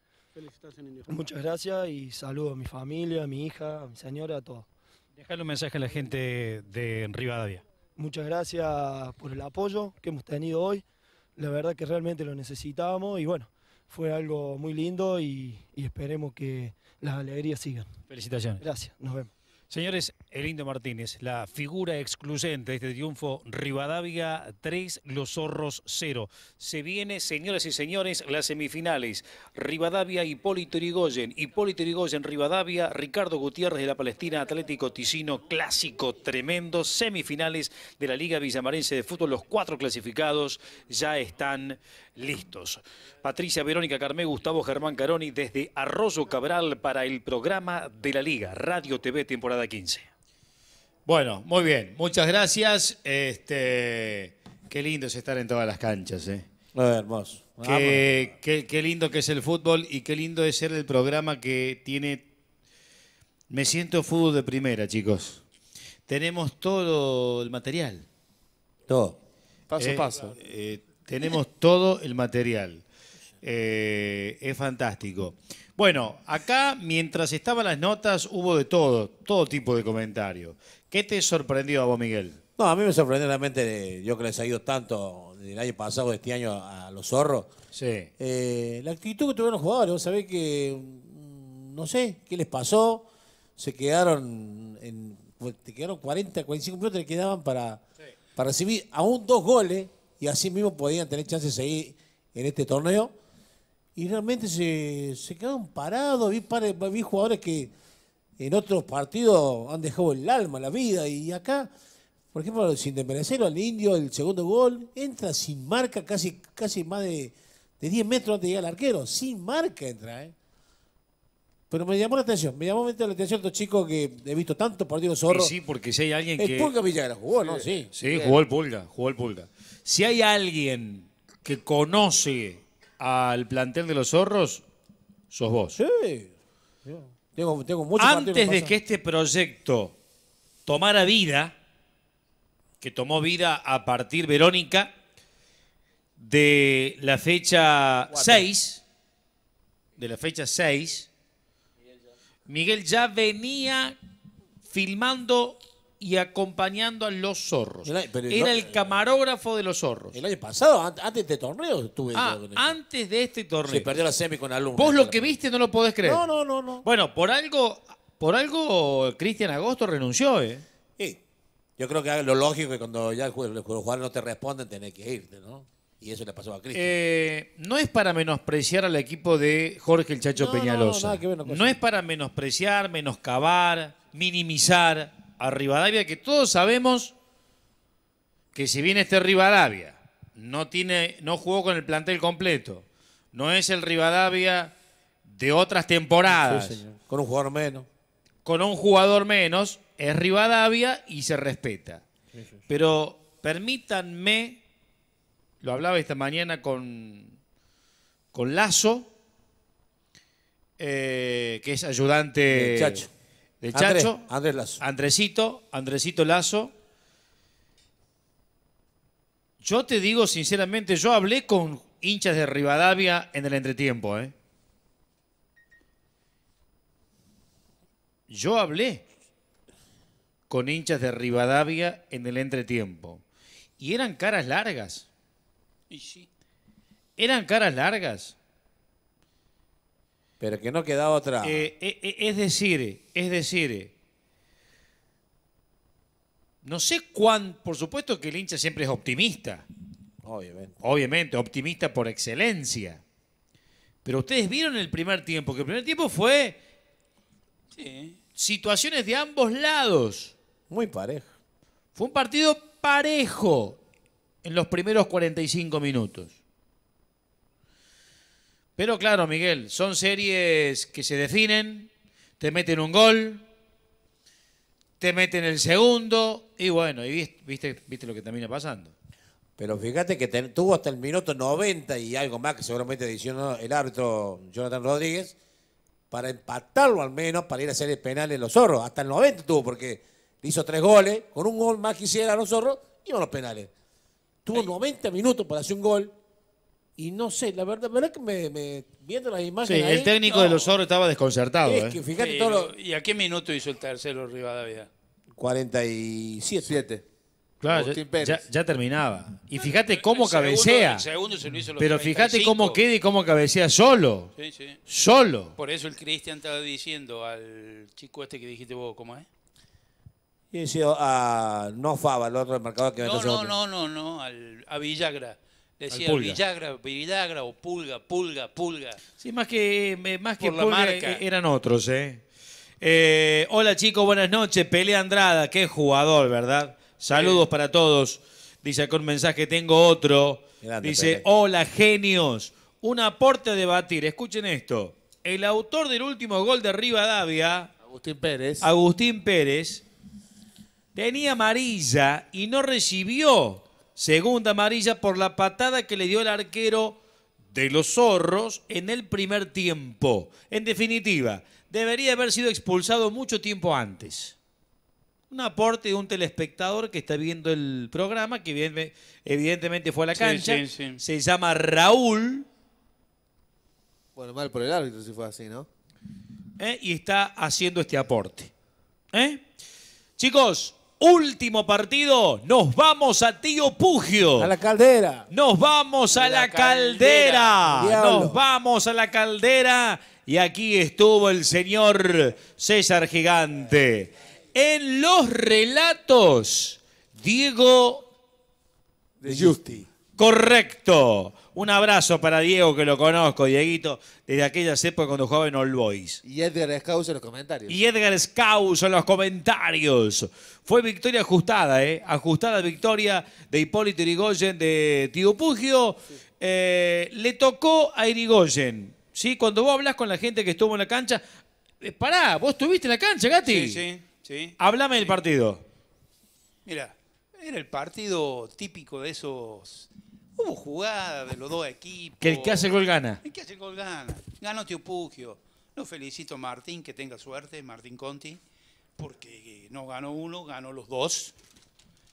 Muchas gracias y saludo a mi familia, a mi hija, a mi señora, a todos. Dejale un mensaje a la gente de Rivadavia. Muchas gracias por el apoyo que hemos tenido hoy. La verdad que realmente lo necesitábamos y bueno, fue algo muy lindo y, y esperemos que las alegrías sigan. Felicitaciones. Gracias, nos vemos. Señores, Elindo Martínez, la figura excluyente de este triunfo, Rivadavia 3, Los Zorros 0. Se viene, señoras y señores, las semifinales. Rivadavia, Hipólito Irigoyen, Hipólito Trigoyen Rivadavia, Ricardo Gutiérrez de la Palestina, Atlético Ticino, clásico tremendo. Semifinales de la Liga Villamarense de Fútbol. Los cuatro clasificados ya están listos. Patricia Verónica Carmé, Gustavo Germán Caroni, desde Arroyo Cabral para el programa de la Liga. Radio TV, temporada 15. Bueno, muy bien. Muchas gracias. Este, qué lindo es estar en todas las canchas. ¿eh? Qué, lindo que es el fútbol y qué lindo es ser el programa que tiene... Me siento fútbol de primera, chicos. Tenemos todo el material. Todo. Paso a eh, paso. Eh, tenemos todo el material. Eh, es fantástico. Bueno, acá mientras estaban las notas hubo de todo, todo tipo de comentarios. ¿Qué te sorprendió a vos, Miguel? No, a mí me sorprendió realmente, yo que les ha ido tanto del año pasado, de este año, a los zorros. Sí. Eh, la actitud que tuvieron los jugadores, vos sabés que, mm, no sé, qué les pasó, se quedaron, en, pues, te quedaron 40, 45 minutos, te quedaban para, para recibir aún dos goles y así mismo podían tener chance de seguir en este torneo y realmente se, se quedaron parados. Vi, jugadores que en otros partidos han dejado el alma, la vida, y acá, por ejemplo, sin desmerecerlo al indio, el segundo gol, entra sin marca, casi, casi más de, 10 metros antes de llegar al arquero, sin marca entra, ¿eh? Pero me llamó la atención, me llamó la atención estos chicos que he visto tantos partidos zorros. Sí, porque si hay alguien que. Pulga Villagra jugó, ¿no? Sí. Sí, jugó el Pulga, jugó el Pulga. Si hay alguien que conoce al plantel de los zorros, sos vos. Sí. Tengo, Antes de que este proyecto tomara vida, que tomó vida a partir, Verónica, de la fecha 6, de la fecha 6, Miguel ya venía filmando y acompañando a los zorros. Era el camarógrafo de los zorros. El año pasado, antes de este torneo, estuve. Ah, antes de este torneo. Se perdió la semi con alumnos. Vos lo que viste no lo podés creer. No, no, no, Bueno, por algo, por algo Cristian Agosto renunció, ¿eh? Sí. Yo creo que lo lógico es que cuando ya los jugadores no te responden, tenés que irte, ¿no? Y eso le pasó a Cristian. Eh, no es para menospreciar al equipo de Jorge el Chacho Peñalosa. No, no, es para menospreciar, menoscabar, minimizar a Rivadavia, que todos sabemos que si bien este Rivadavia no, tiene, no jugó con el plantel completo, no es el Rivadavia de otras temporadas. Con un jugador menos. Con un jugador menos, es Rivadavia y se respeta. Pero permítanme, lo hablaba esta mañana con, con Lazo, eh, que es ayudante de Chacho. Andresito, Andresito Lazo. Yo te digo sinceramente, yo hablé con hinchas de Rivadavia en el entretiempo, ¿eh? Yo hablé con hinchas de Rivadavia en el entretiempo. Y eran caras largas. Eran caras largas. Pero que no quedaba otra. Eh, eh, eh, es decir, es decir, no sé cuán, por supuesto que el hincha siempre es optimista. Obviamente. Obviamente, optimista por excelencia. Pero ustedes vieron el primer tiempo, que el primer tiempo fue sí. situaciones de ambos lados. Muy parejo. Fue un partido parejo en los primeros 45 minutos. Pero claro, Miguel, son series que se definen, te meten un gol, te meten el segundo y bueno, y viste, lo que termina pasando. Pero fíjate que tuvo hasta el minuto 90 y algo más que seguramente adicionó el árbitro Jonathan Rodríguez para empatarlo al menos, para ir a hacer el penal en los zorros. Hasta el 90 tuvo porque hizo tres goles, con un gol más quisiera hiciera los zorros, iban los penales. Tuvo 90 minutos para hacer un gol y no sé, la verdad, verdad que me, viendo las imágenes. Sí, el técnico de los oros estaba desconcertado. ¿eh? ¿Y a qué minuto hizo el tercero Rivadavia? 47. Claro, ya, terminaba. Y fíjate cómo cabecea. Pero fíjate cómo queda y cómo cabecea solo. Solo. Por eso el Cristian estaba diciendo al chico este que dijiste vos, ¿cómo es? Y decía a. Ah, no Fava, el otro marcador que No, no, no, no, no, a Villagra decía Villagra, Villagra o Pulga, Pulga, Pulga. Sí, más que, más que la marca. Eh, eran otros, ¿eh? ¿eh? Hola chicos, buenas noches. Pelea Andrada, qué jugador, ¿verdad? Saludos para todos. Dice con un mensaje, tengo otro. Dice, hola genios, un aporte a debatir. Escuchen esto. El autor del último gol de Rivadavia, Agustín Pérez, Agustín Pérez, tenía amarilla y no recibió Segunda amarilla por la patada que le dio el arquero de los zorros en el primer tiempo. En definitiva, debería haber sido expulsado mucho tiempo antes. Un aporte de un telespectador que está viendo el programa, que evidentemente fue a la cancha. Se llama Raúl. Bueno, mal por el árbitro si fue así, ¿no? Eh, y está haciendo este aporte. ¿Eh? Chicos, Último partido, nos vamos a Tío Pugio. A la caldera. Nos vamos a, la, caldera. caldera. Nos vamos a la caldera. Y aquí estuvo el señor César Gigante. En los relatos, Diego... De Justi. Correcto. Un abrazo para Diego, que lo conozco, Dieguito, desde aquellas época cuando jugaba en All Boys. Y Edgar Scaus en los comentarios. Y Edgar Scaus en los comentarios. Fue victoria ajustada, ¿eh? Ajustada victoria de Hipólito Irigoyen de Tío Pugio. Eh, le tocó a Irigoyen. ¿sí? Cuando vos hablas con la gente que estuvo en la cancha, eh, pará, vos estuviste en la cancha, Gati. Sí, sí, Hablame del partido. Mira, era el partido típico de esos Hubo jugada de los dos equipos. Que el que hace gol gana. El que hace gol gana. Ganó Pugio. Lo felicito a Martín, que tenga suerte, Martín Conti, porque no ganó uno, ganó los dos.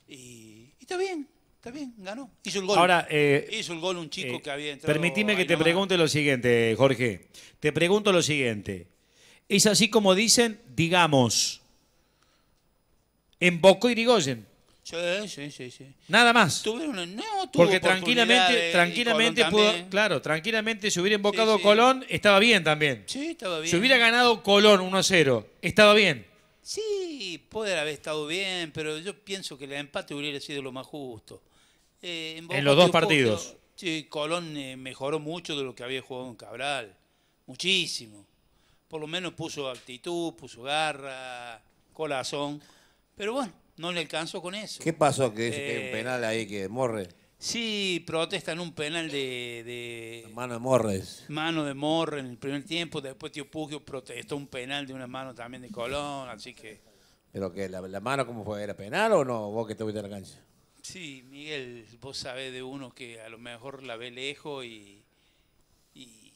Y, está bien, está bien, ganó. Hizo el gol. Ahora, eh, un chico eh, que había entrado. Permitime que te pregunte lo siguiente, Jorge. Te pregunto lo siguiente. Es así como dicen, digamos, en Boco Rigoyen, Sí, sí, sí, Nada más. Porque tranquilamente, tranquilamente pudo, claro, tranquilamente si hubiera invocado Colón, estaba bien también. Sí, estaba bien. Si hubiera ganado Colón 1 a 0, estaba bien. Sí, poder haber estado bien, pero yo pienso que el empate hubiera sido lo más justo. Eh, en, los dos partidos. sí, Colón eh, mejoró mucho de lo que había jugado en Cabral. Muchísimo. Por lo menos puso actitud, puso garra, corazón. Pero bueno, no le alcanzó con eso. ¿Qué pasó? Que, hay un eh, penal ahí que morre. Sí, protestan un penal de, Mano de Morres. Mano de Morres en el primer tiempo. Después Tío Pugio protestó un penal de una mano también de Colón. Así que. ¿Pero que la, mano como fue? ¿Era penal o no? Vos que estuviste en la cancha. Sí, Miguel, vos sabés de uno que a lo mejor la ve lejos y, y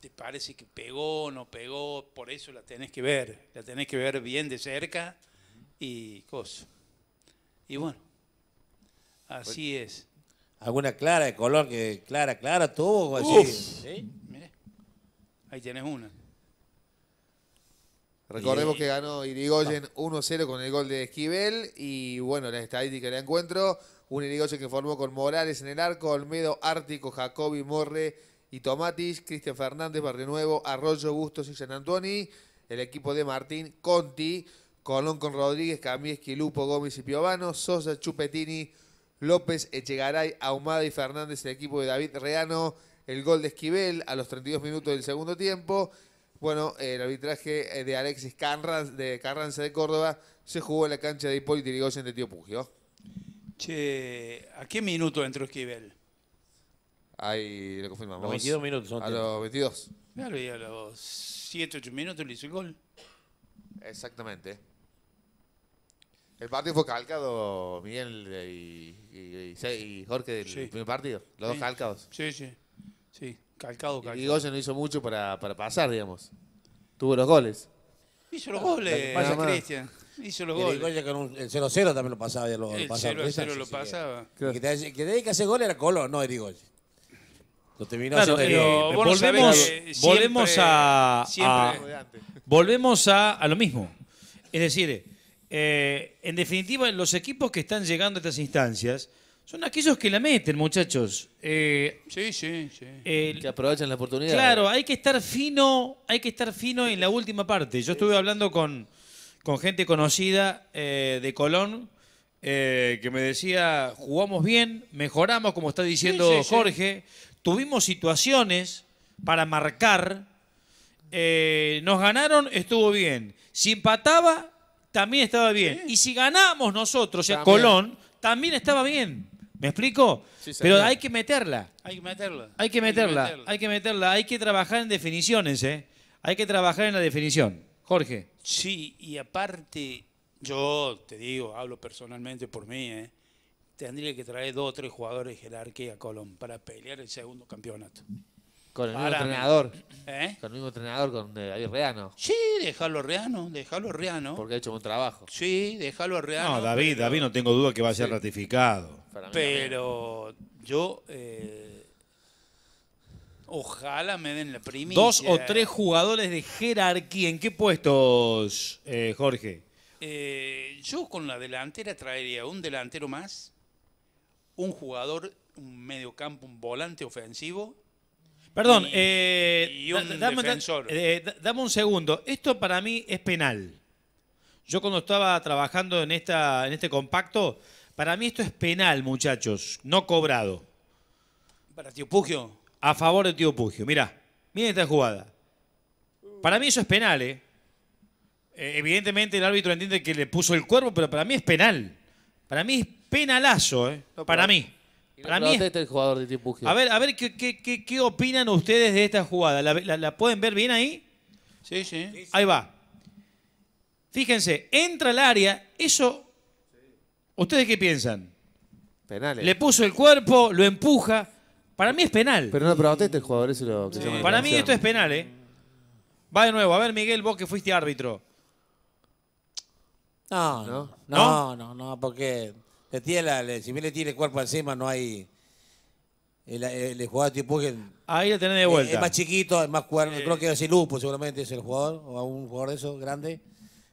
te parece que pegó, no pegó. Por eso la tenés que ver. La tenés que ver bien de cerca y cosas Y bueno, así es. ¿Alguna clara de color que clara, clara todo Así? ¿Sí? Ahí tienes una. Recordemos que ganó Irigoyen 1-0 con el gol de Esquivel y bueno, la estadística del encuentro, un Irigoyen que formó con Morales en el arco, Olmedo, Ártico, Jacobi, Morre y Tomatis, Cristian Fernández, Barrio Nuevo, Arroyo, Bustos y San Antoni, el equipo de Martín Conti. Colón con Rodríguez, Camíes, Esquilupo, Gómez y Piovano, Sosa, Chupetini, López, Echegaray, Ahumada y Fernández, el equipo de David Reano, el gol de Esquivel a los 32 minutos del segundo tiempo. Bueno, eh, el arbitraje eh, de Alexis Carranza de, Carranza de Córdoba se jugó en la cancha de Hipólito Irigoyen de Tío Pugio. Che, ¿a qué minuto entró Esquivel? Ahí lo confirmamos. A los 22. Claro, a los 7, 8 minutos le hizo el gol. Exactamente. El partido fue calcado, Miguel y, Jorge, el primer partido. Los dos calcados. Sí, sí. Sí, calcado, calcado. Y Goya no hizo mucho para, para pasar, digamos. Tuvo los goles. Hizo los goles, vaya Cristian. Hizo los goles. Goya con el 0-0 también lo pasaba. el 0-0 lo pasaba. Que, que, te, que que hacer era Colón, no Erigoya. terminó eh, volvemos, volvemos a, a volvemos a, a lo mismo. Es decir, eh, en definitiva, los equipos que están llegando a estas instancias son aquellos que la meten, muchachos. Eh, sí, sí, sí. que aprovechan la oportunidad. Claro, hay que estar fino, hay que estar fino en la última parte. Yo estuve hablando con, con gente conocida eh, de Colón. que me decía, jugamos bien, mejoramos, como está diciendo Jorge, tuvimos situaciones para marcar, nos ganaron, estuvo bien. Si empataba, también estaba bien. Y si ganamos nosotros, o Colón, también estaba bien. ¿Me explico? Pero hay que meterla. Hay que meterla. Hay que meterla. Hay que meterla. Hay que, trabajar en definiciones, ¿eh? Hay que trabajar en la definición. Jorge. Sí, y aparte, yo te digo, hablo personalmente por mí, ¿eh? tendría que traer dos o tres jugadores de jerarquía a Colón para pelear el segundo campeonato. ¿Eh? Con el mismo entrenador. Con el eh, mismo entrenador, con David Reano. Sí, déjalo a Reano, déjalo a Reano. Porque ha hecho buen trabajo. Sí, déjalo a Reano. No, David, David no tengo duda que va a ser ratificado. pero yo... Eh, ojalá me den la primicia. Dos o tres jugadores de jerarquía. ¿En qué puestos, Jorge? yo con la delantera traería un delantero más, un jugador, un mediocampo, un volante ofensivo Perdón, dame, un segundo. Esto para mí es penal. Yo cuando estaba trabajando en, esta, en este compacto, para mí esto es penal, muchachos, no cobrado. ¿Para Tío Pugio? A favor de Tío Pugio, mirá. Miren esta jugada. Para mí eso es penal, ¿eh? eh evidentemente el árbitro entiende que le puso el cuerpo, pero para mí es penal. Para mí es penalazo, ¿eh? para mí este jugador de A ver, a ver ¿qué, opinan ustedes de esta jugada? ¿La, pueden ver bien ahí? Sí, sí, Ahí va. Fíjense, entra al área, eso... ¿Ustedes qué piensan? Penales. Le puso el cuerpo, lo empuja. Para mí es penal. Pero no pero este jugador, lo Para mí esto es penal, ¿eh? Va de nuevo. A ver, Miguel, vos que fuiste árbitro. No, no, no, no, no, no porque si bien le tiene el cuerpo encima, no hay. El, el, jugador tipo que. Ahí lo tenés de vuelta. Es, más chiquito, es más cuerno. Creo que es Lupo, seguramente es el jugador, o algún jugador de esos grande.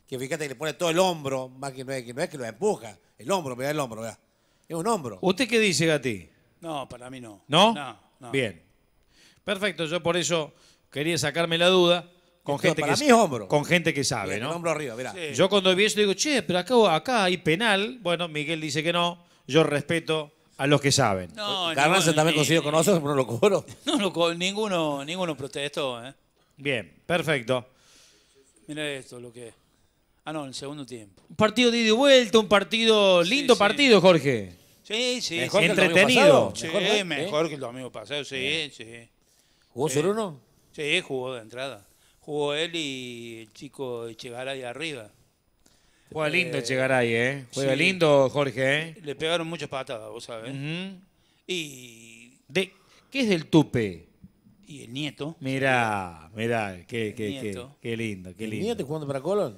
Que fíjate que le pone todo el hombro, más que no es que, lo empuja. El hombro, mira el hombro, Es un hombro. ¿Usted qué dice, Gati? No, para mí no. ¿No? No, no. Bien. Perfecto, yo por eso quería sacarme la duda con gente que con gente que sabe, ¿no? Yo cuando vi eso digo, "Che, pero acá acá hay penal." Bueno, Miguel dice que no. Yo respeto a los que saben. No, Carranza también consiguió con nosotros, pero no lo cobró. No, lo ninguno, ninguno protestó. ¿eh? Bien, perfecto. Mira esto, lo que. Ah, no, el segundo tiempo. Un partido de ida y vuelta, un partido lindo partido, Jorge. Sí, sí. Entretenido. ¿eh? mejor, que el domingo pasado, sí, sí. ¿Jugó uno. Sí, jugó de entrada jugó él y el chico Echegaray arriba. Juega eh, lindo Echegaray, ¿eh? Juega lindo, Jorge, ¿eh? Le pegaron muchas patadas, vos sabés. Y... De, ¿Qué es del tupe? Y el nieto. Mirá, mirá, qué, qué, qué, lindo, qué lindo. ¿El nieto jugando para Colón?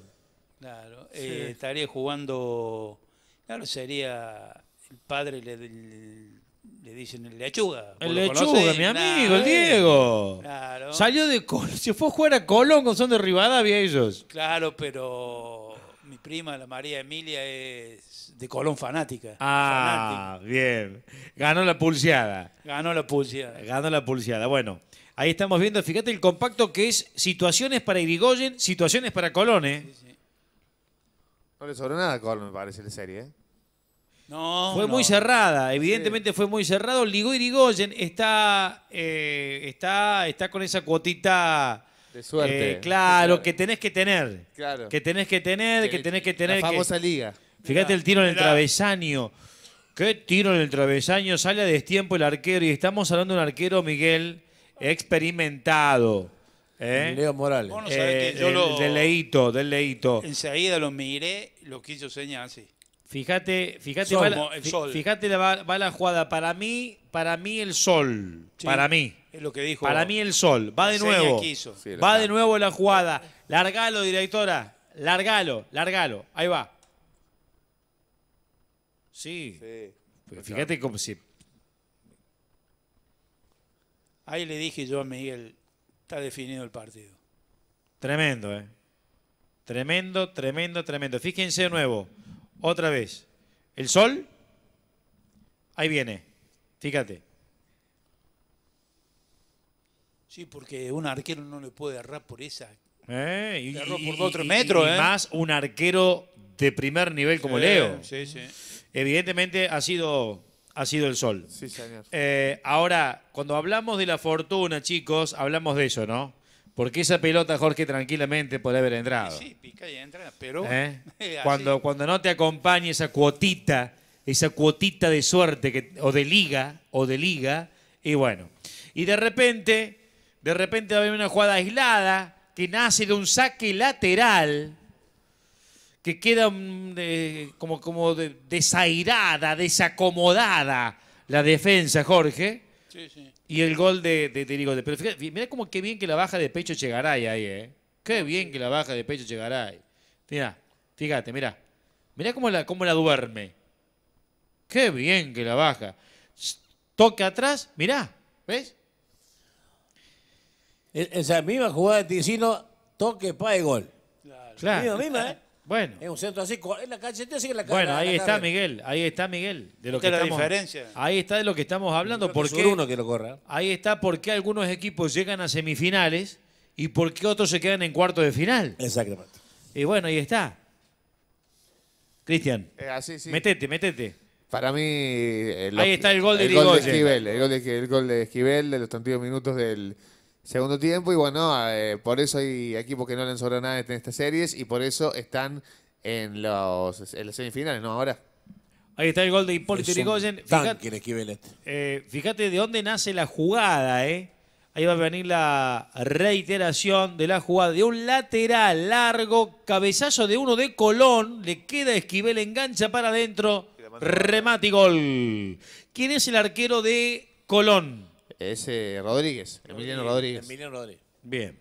Claro, eh, estaría jugando... Claro, sería el padre del le dicen el lechuga. El lechuga, mi amigo, Diego. Claro. Salió de Colón, se fue a jugar a Colón con son de Rivadavia ellos. Claro, pero mi prima, la María Emilia, es de Colón fanática. Ah, bien. Ganó la pulseada. Ganó la pulseada. Ganó la pulseada. Bueno, ahí estamos viendo, fíjate el compacto que es situaciones para Irigoyen, situaciones para Colón, ¿eh? Sí, sí. No le sobró nada a Colón, me parece, la serie, ¿eh? No, fue muy cerrada, evidentemente fue muy cerrado. Ligó y está, eh, está, está con esa cuotita. De suerte. Eh, claro, que tenés que tener. Claro. Que tenés que tener, que, tenés que tener. La famosa liga. Fíjate el tiro en el travesaño. Qué tiro en el travesaño. Sale a destiempo el arquero. Y estamos hablando de un arquero, Miguel, experimentado. ¿Eh? Leo Morales. Eh, del Leito, del Leito. Enseguida lo miré, lo quiso señalar así. Fíjate, fíjate, va, la, jugada. Para mí, para mí el sol. para mí. Es lo que dijo. Para mí el sol. Va de nuevo. va de nuevo la jugada. Largalo, directora. Largalo, largalo. Ahí va. Sí. Pues fíjate cómo se. Ahí le dije yo a Miguel, está definido el partido. Tremendo, ¿eh? Tremendo, tremendo, tremendo. Fíjense de nuevo. Otra vez. El sol. Ahí viene. Fíjate. Sí, porque un arquero no le puede agarrar por esa. Eh, y, por otro metro. metros. Y, ¿eh? más un arquero de primer nivel como Leo. Sí, sí. Evidentemente ha sido, ha sido el sol. Sí, señor. Eh, ahora, cuando hablamos de la fortuna, chicos, hablamos de eso, ¿no? Porque esa pelota, Jorge, tranquilamente puede haber entrado. Sí, pica y entra, pero... ¿Eh? Cuando, cuando no te acompañe esa cuotita, esa cuotita de suerte, o de liga, o de liga, y bueno. Y de repente, de repente va a haber una jugada aislada que nace de un saque lateral que queda mm, como, como desairada, desacomodada la defensa, Jorge. Sí, sí. Y el gol de, de, Pero mirá como qué bien que la baja de pecho llegará ahí, ¿eh? Qué bien que la baja de pecho llegará ahí, mira fíjate, mira mira cómo la, cómo la duerme. Qué bien que la baja. toque atrás, mira ¿ves? E, esa misma jugada de Ticino, toque, pa y gol. Claro. ¿eh? Bueno. centro así, Bueno, ahí está Miguel, ahí está Miguel. De lo que diferencia. Ahí está de lo que estamos hablando. Porque, uno que lo corra. Ahí está por qué algunos equipos llegan a semifinales y por qué otros se quedan en cuarto de final. Exactamente. Y bueno, ahí está. Cristian, eh, metete, metete. Para mí... Eh, ahí está el gol de de Esquivel, el gol de, Esquivel de los 32 minutos del Segundo tiempo, y bueno, eh, por eso hay equipos que no le han sobrado nada en estas series y por eso están en, los, las semifinales, ¿no? Ahora. Ahí está el gol de Hipólito Yrigoyen. Fíjate, este. eh, fíjate de dónde nace la jugada, ¿eh? Ahí va a venir la reiteración de la jugada de un lateral largo, cabezazo de uno de Colón, le queda Esquivel, engancha para adentro, remate y gol. ¿Quién es el arquero de Colón? Es eh, Rodríguez, Emiliano Rodríguez. Emiliano Rodríguez. Bien.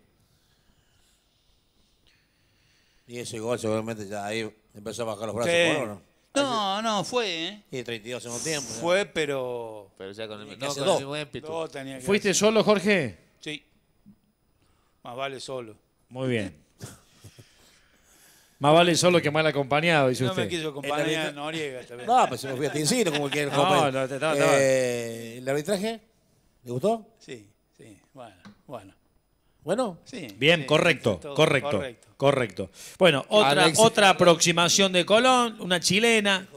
Y ese gol seguramente ya ahí empezó a bajar los brazos, no? No, no, fue, ¿eh? Y 32 un tiempo. Fue, pero. Pero ya con el, no, mismo ¿Fuiste solo, Jorge? Sí. Más vale solo. Muy bien. Más vale solo que mal acompañado, dice No me quiso acompañar Noriega No, pues se me fui a Tincino como que el No, no, no, eh, ¿El arbitraje? ¿Le gustó? Sí, sí, bueno, bueno. Bueno, sí, bien, correcto, correcto, correcto, Bueno, otra, otra aproximación de Colón, una chilena.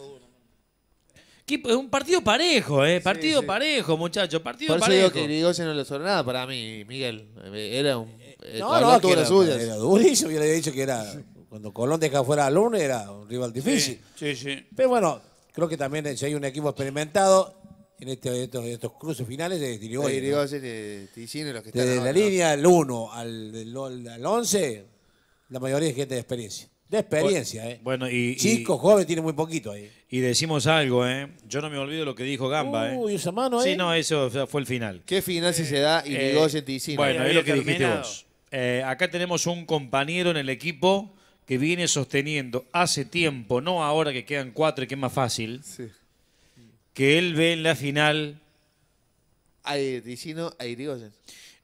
Un partido parejo, ¿eh? Partido parejo, muchachos, partido Por parejo. Digo que no le sobró nada para mí, Miguel. Eh, era un. Eh, eh, no, no, Era durísimo, yo le había dicho que era. Cuando Colón deja fuera a Luna era un rival difícil. Sí, sí. Pero bueno, creo que también si hay un equipo experimentado, este, en estos, cruces finales de de Desde la línea del 1 al, 11, la mayoría es gente de experiencia. De experiencia, ¿eh? Bueno, y, Chicos, jóvenes, tiene muy poquito ahí. y decimos algo, ¿eh? Yo no me olvido lo que dijo Gamba, ¿eh? Uy, esa mano Sí, no, eso fue el final. ¿Qué final si se da y eh, Irigoyen Ticino? Bueno, es lo que dijiste eh, acá tenemos un compañero en el equipo que viene sosteniendo hace tiempo, no ahora que quedan cuatro y que es más fácil, Sí que él ve en la final. a Ticino a Irigoyen.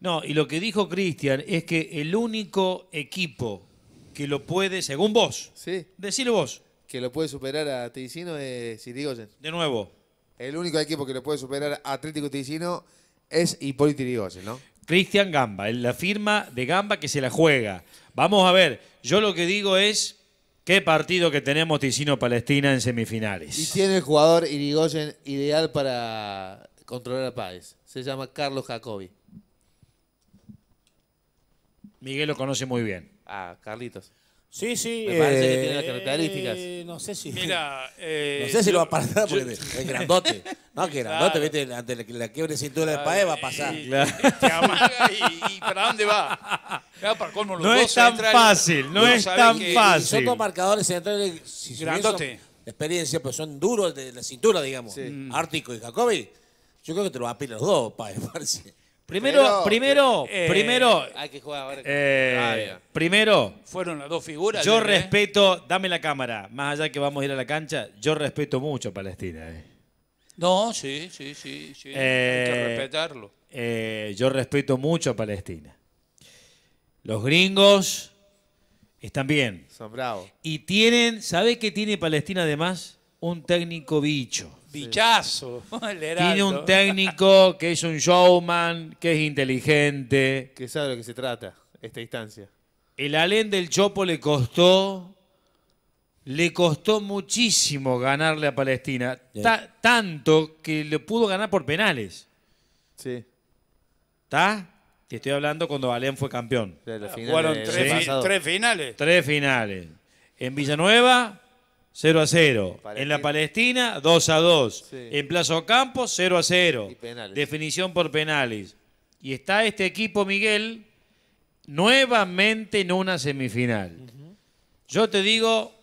No, y lo que dijo Cristian es que el único equipo que lo puede, según vos, sí. decilo vos. Que lo puede superar a Ticino es Irigoyen. De nuevo. El único equipo que lo puede superar a Atlético Ticino es Hipólito Irigoyen, ¿no? Cristian Gamba, la firma de Gamba que se la juega. Vamos a ver, yo lo que digo es Qué partido que tenemos Ticino-Palestina en semifinales. Y tiene el jugador Irigoyen ideal para controlar a país. Se llama Carlos Jacobi. Miguel lo conoce muy bien. Ah, Carlitos. Sí, sí. Me parece que tiene las eh, características. No sé si. no eh, sé si lo va a pasar porque es grandote. No, que grandote, viste, ante la, la quiebre cintura de Paez va a pasar. Y, y, para dónde va. no es tan fácil, no es tan fácil. Son dos marcadores centrales. Si grandote. Experiencia, pero pues son duros de la cintura, digamos. Ártico y Jacobi. Yo creo que te lo va a pillar los dos, Paez, parece. Primero, primero, eh, primero. Eh, eh, primero. Fueron las dos figuras. Yo respeto, dame la cámara, más allá que vamos a ir a la cancha, yo respeto mucho a Palestina. No, sí, sí, sí, sí. hay que respetarlo. yo respeto mucho a Palestina. Los gringos están bien. Son bravos. Y tienen, ¿sabe qué tiene Palestina además? Un técnico bicho bichazo. Tiene un técnico que es un showman, que es inteligente. Que sabe de lo que se trata, esta instancia. El Alén del Chopo le costó. Le costó muchísimo ganarle a Palestina. tanto que le pudo ganar por penales. Sí. ¿Está? Te estoy hablando cuando Alén fue campeón. Ah, fueron tres, tres finales. Tres finales. En Villanueva 0 a 0. En la Palestina, 2 a 2. En Plazo Campo, 0 a 0. Definición por penales. Y está este equipo, Miguel, nuevamente en una semifinal. Yo te digo,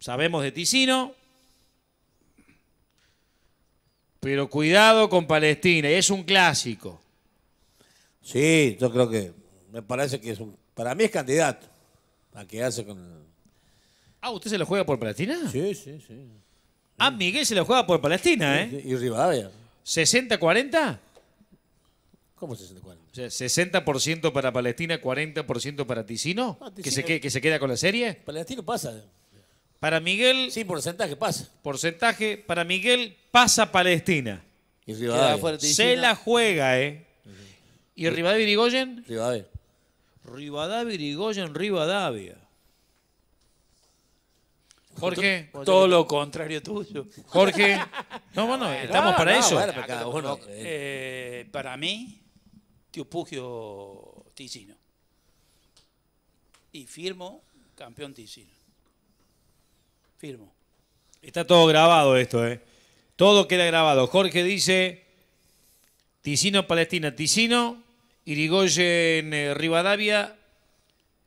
sabemos de Ticino, pero cuidado con Palestina, es un clásico. Sí, yo creo que, me parece que es un, para mí es candidato a quedarse con Ah, ¿usted se lo juega por Palestina? Sí, sí, sí. Ah, Miguel se lo juega por Palestina, ¿eh? Y Rivadavia. ¿60-40? ¿Cómo 60-40? O sea, 60% para Palestina, 40% para Ticino, ah, Que, se, que- se queda con la serie. Palestino pasa. Para Miguel, Sí, porcentaje pasa. porcentaje, para Miguel pasa Palestina. Y Rivadavia. Se la juega, ¿eh? ¿Y Rivadavia Rigoyen? Rivadavia. Rivadavia Rigoyen, Rivadavia. Jorge, todo lo contrario tuyo. Jorge, no, bueno, estamos para eso. para mí, Pugio Ticino. Y firmo campeón Ticino. Firmo. Está todo grabado esto, ¿eh? Todo queda grabado. Jorge dice Ticino Palestina, Ticino, Irigoyen eh, Rivadavia,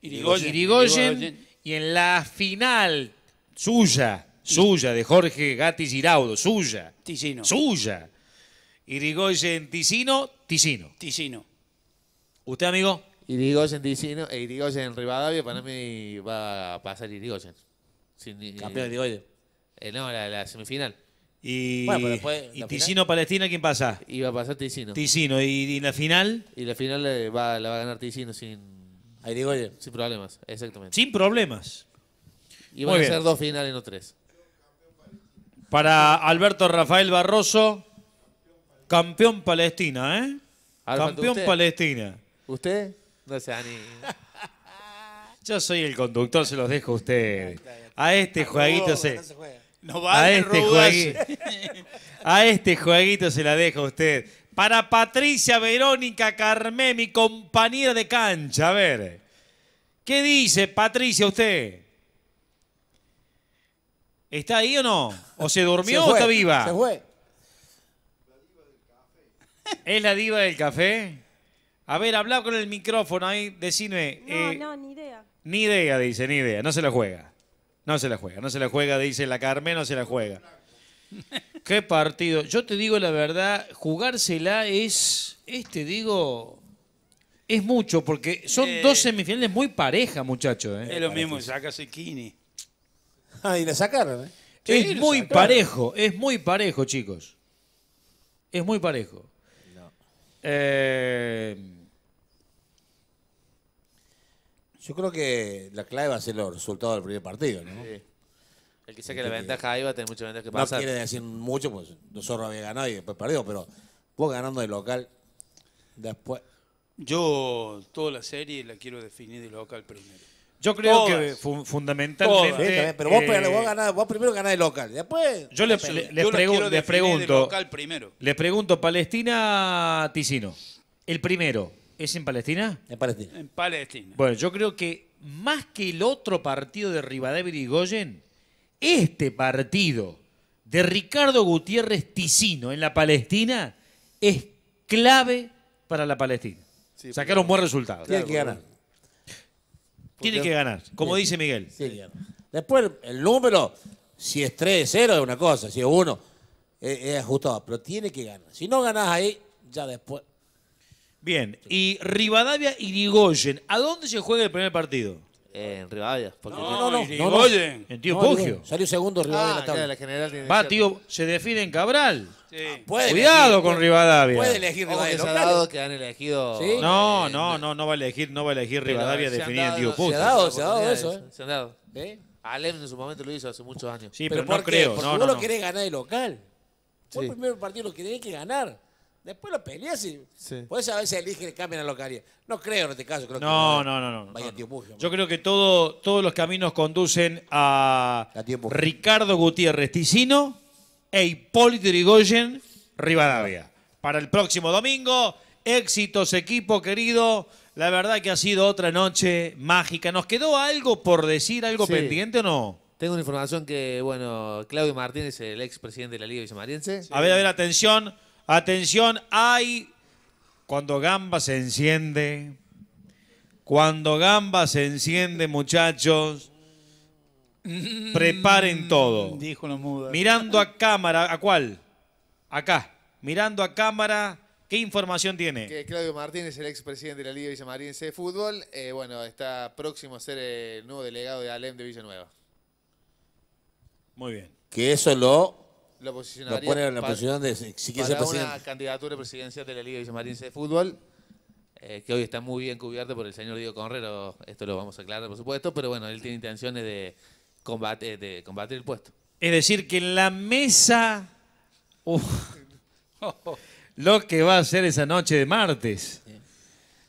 Irigoyen, y en la final suya, suya, de Jorge Gatti Giraudo, suya. Ticino. Suya. Irigoyen Ticino, Ticino. Ticino. ¿Usted, amigo? Irigoyen Ticino e Irigoyen Rivadavia, para mí va a pasar Irigoyen. Sin, Campeón Irigoyen. Eh, no, la, semifinal. Y, y Ticino Palestina, ¿quién pasa? Iba a pasar Ticino. Ticino, ¿y, la final? Y la final eh, la va a ganar Ticino sin, Irigoyen. sin problemas, exactamente. Sin problemas. Y van a ser dos finales, no tres. Para Alberto Rafael Barroso, campeón Palestina, ¿eh? campeón Palestina. ¿Usted? No se Yo soy el conductor, se los dejo a usted A este jueguito se... a, este a este jueguito se la dejo a usted. Para Patricia Verónica Carmé, mi compañera de cancha. A ver, ¿qué dice Patricia usted? ¿Está ahí o no? ¿O se durmió o está viva? Se fue. ¿Es la diva del café? A ver, habla con el micrófono ahí, decime. No, eh, no, ni idea. Ni idea, dice, ni idea. No se la juega. No se la juega, no se la juega, dice la Carmen, no se la juega. Qué partido. Yo te digo la verdad, jugársela es, este, te digo, es mucho, porque son eh. dos semifinales muy parejas, muchachos. ¿eh? es lo mismo saca Sequini. Ah, y la sacaron. ¿eh? es muy parejo, es muy parejo, chicos. Es muy parejo. Eh, yo creo que la clave va a ser los resultados del primer partido, ¿no? Sí. El que saque la ventaja ahí va a tener mucha ventaja que No quiere decir mucho, pues nosotros habíamos ganado y después perdió, pero vos ganando de local, después. Yo toda la serie la quiero definir de local primero. Yo creo que fundamentalmente. pero vos, primero ganás el local. Después. Yo les, les- pregunto. primero. Les pregunto, Palestina Ticino. El primero, ¿es en Palestina? En Palestina. Bueno, yo creo que más que el otro partido de Rivadavia y Goyen, este partido de Ricardo Gutiérrez Ticino en la Palestina es clave para la Palestina. Sacar un buen resultado. Tiene que ganar. Tiene que ganar, como dice Miguel. Después el número, si es 3, 0 es una cosa, si es 1 es, ajustado, pero tiene que ganar. Si no ganás ahí, ya después. Bien, y Rivadavia y Rigoyen, ¿a dónde se juega el primer partido? en Rivadavia. Porque no, no, no, no. en tío Pugio. Salió segundo Rivadavia en la ah, tabla. Va, tío, se define en Cabral. Ah, cuidado con Rivadavia. Puede elegir Rivadavia. Se ha dado que han elegido. No, eh, no, no, no va a elegir, no va a elegir Rivadavia definida en tío Pugio. Se ha dado, se ha dado eso. Eh. Se han dado. ¿Eh? Alem en su momento lo hizo hace muchos años. Sí, pero, no creo. Porque vos lo querés ganar el local. Fue el primer partido lo que tenés que ganar. Después lo peleas y. Sí. Por a veces elige eligen, cambian la localidad. No creo en este caso. Creo no, que no, no, no, Vaya no. Tío Yo creo que todo, todos los caminos conducen a Ricardo Gutiérrez Ticino e Hipólito Rigoyen Rivadavia. Para el próximo domingo, éxitos, equipo querido. La verdad que ha sido otra noche mágica. ¿Nos quedó algo por decir, algo pendiente o no? Tengo una información que, bueno, Claudio Martínez, el ex presidente de la Liga Villamariense. A ver, a ver, atención. Atención, hay cuando Gamba se enciende, cuando Gamba se enciende, muchachos, mm, preparen todo. Dijo Mirando a cámara, ¿a cuál? Acá. Mirando a cámara, ¿qué información tiene? Que Claudio Martínez, el expresidente de la Liga Villamariense de Fútbol, eh, bueno, está próximo a ser el nuevo delegado de Alem de Villanueva. Muy bien. Que eso lo lo posicionaría pone en la posición de si quiere ser presidente. una candidatura presidencial de la Liga Villamarinense de Fútbol, eh, que hoy está muy bien cubierta por el señor Diego Conrero, esto lo vamos a aclarar por supuesto, pero bueno, él tiene intenciones de, de combatir el puesto. Es decir, que en la mesa... lo que va a ser esa noche de martes,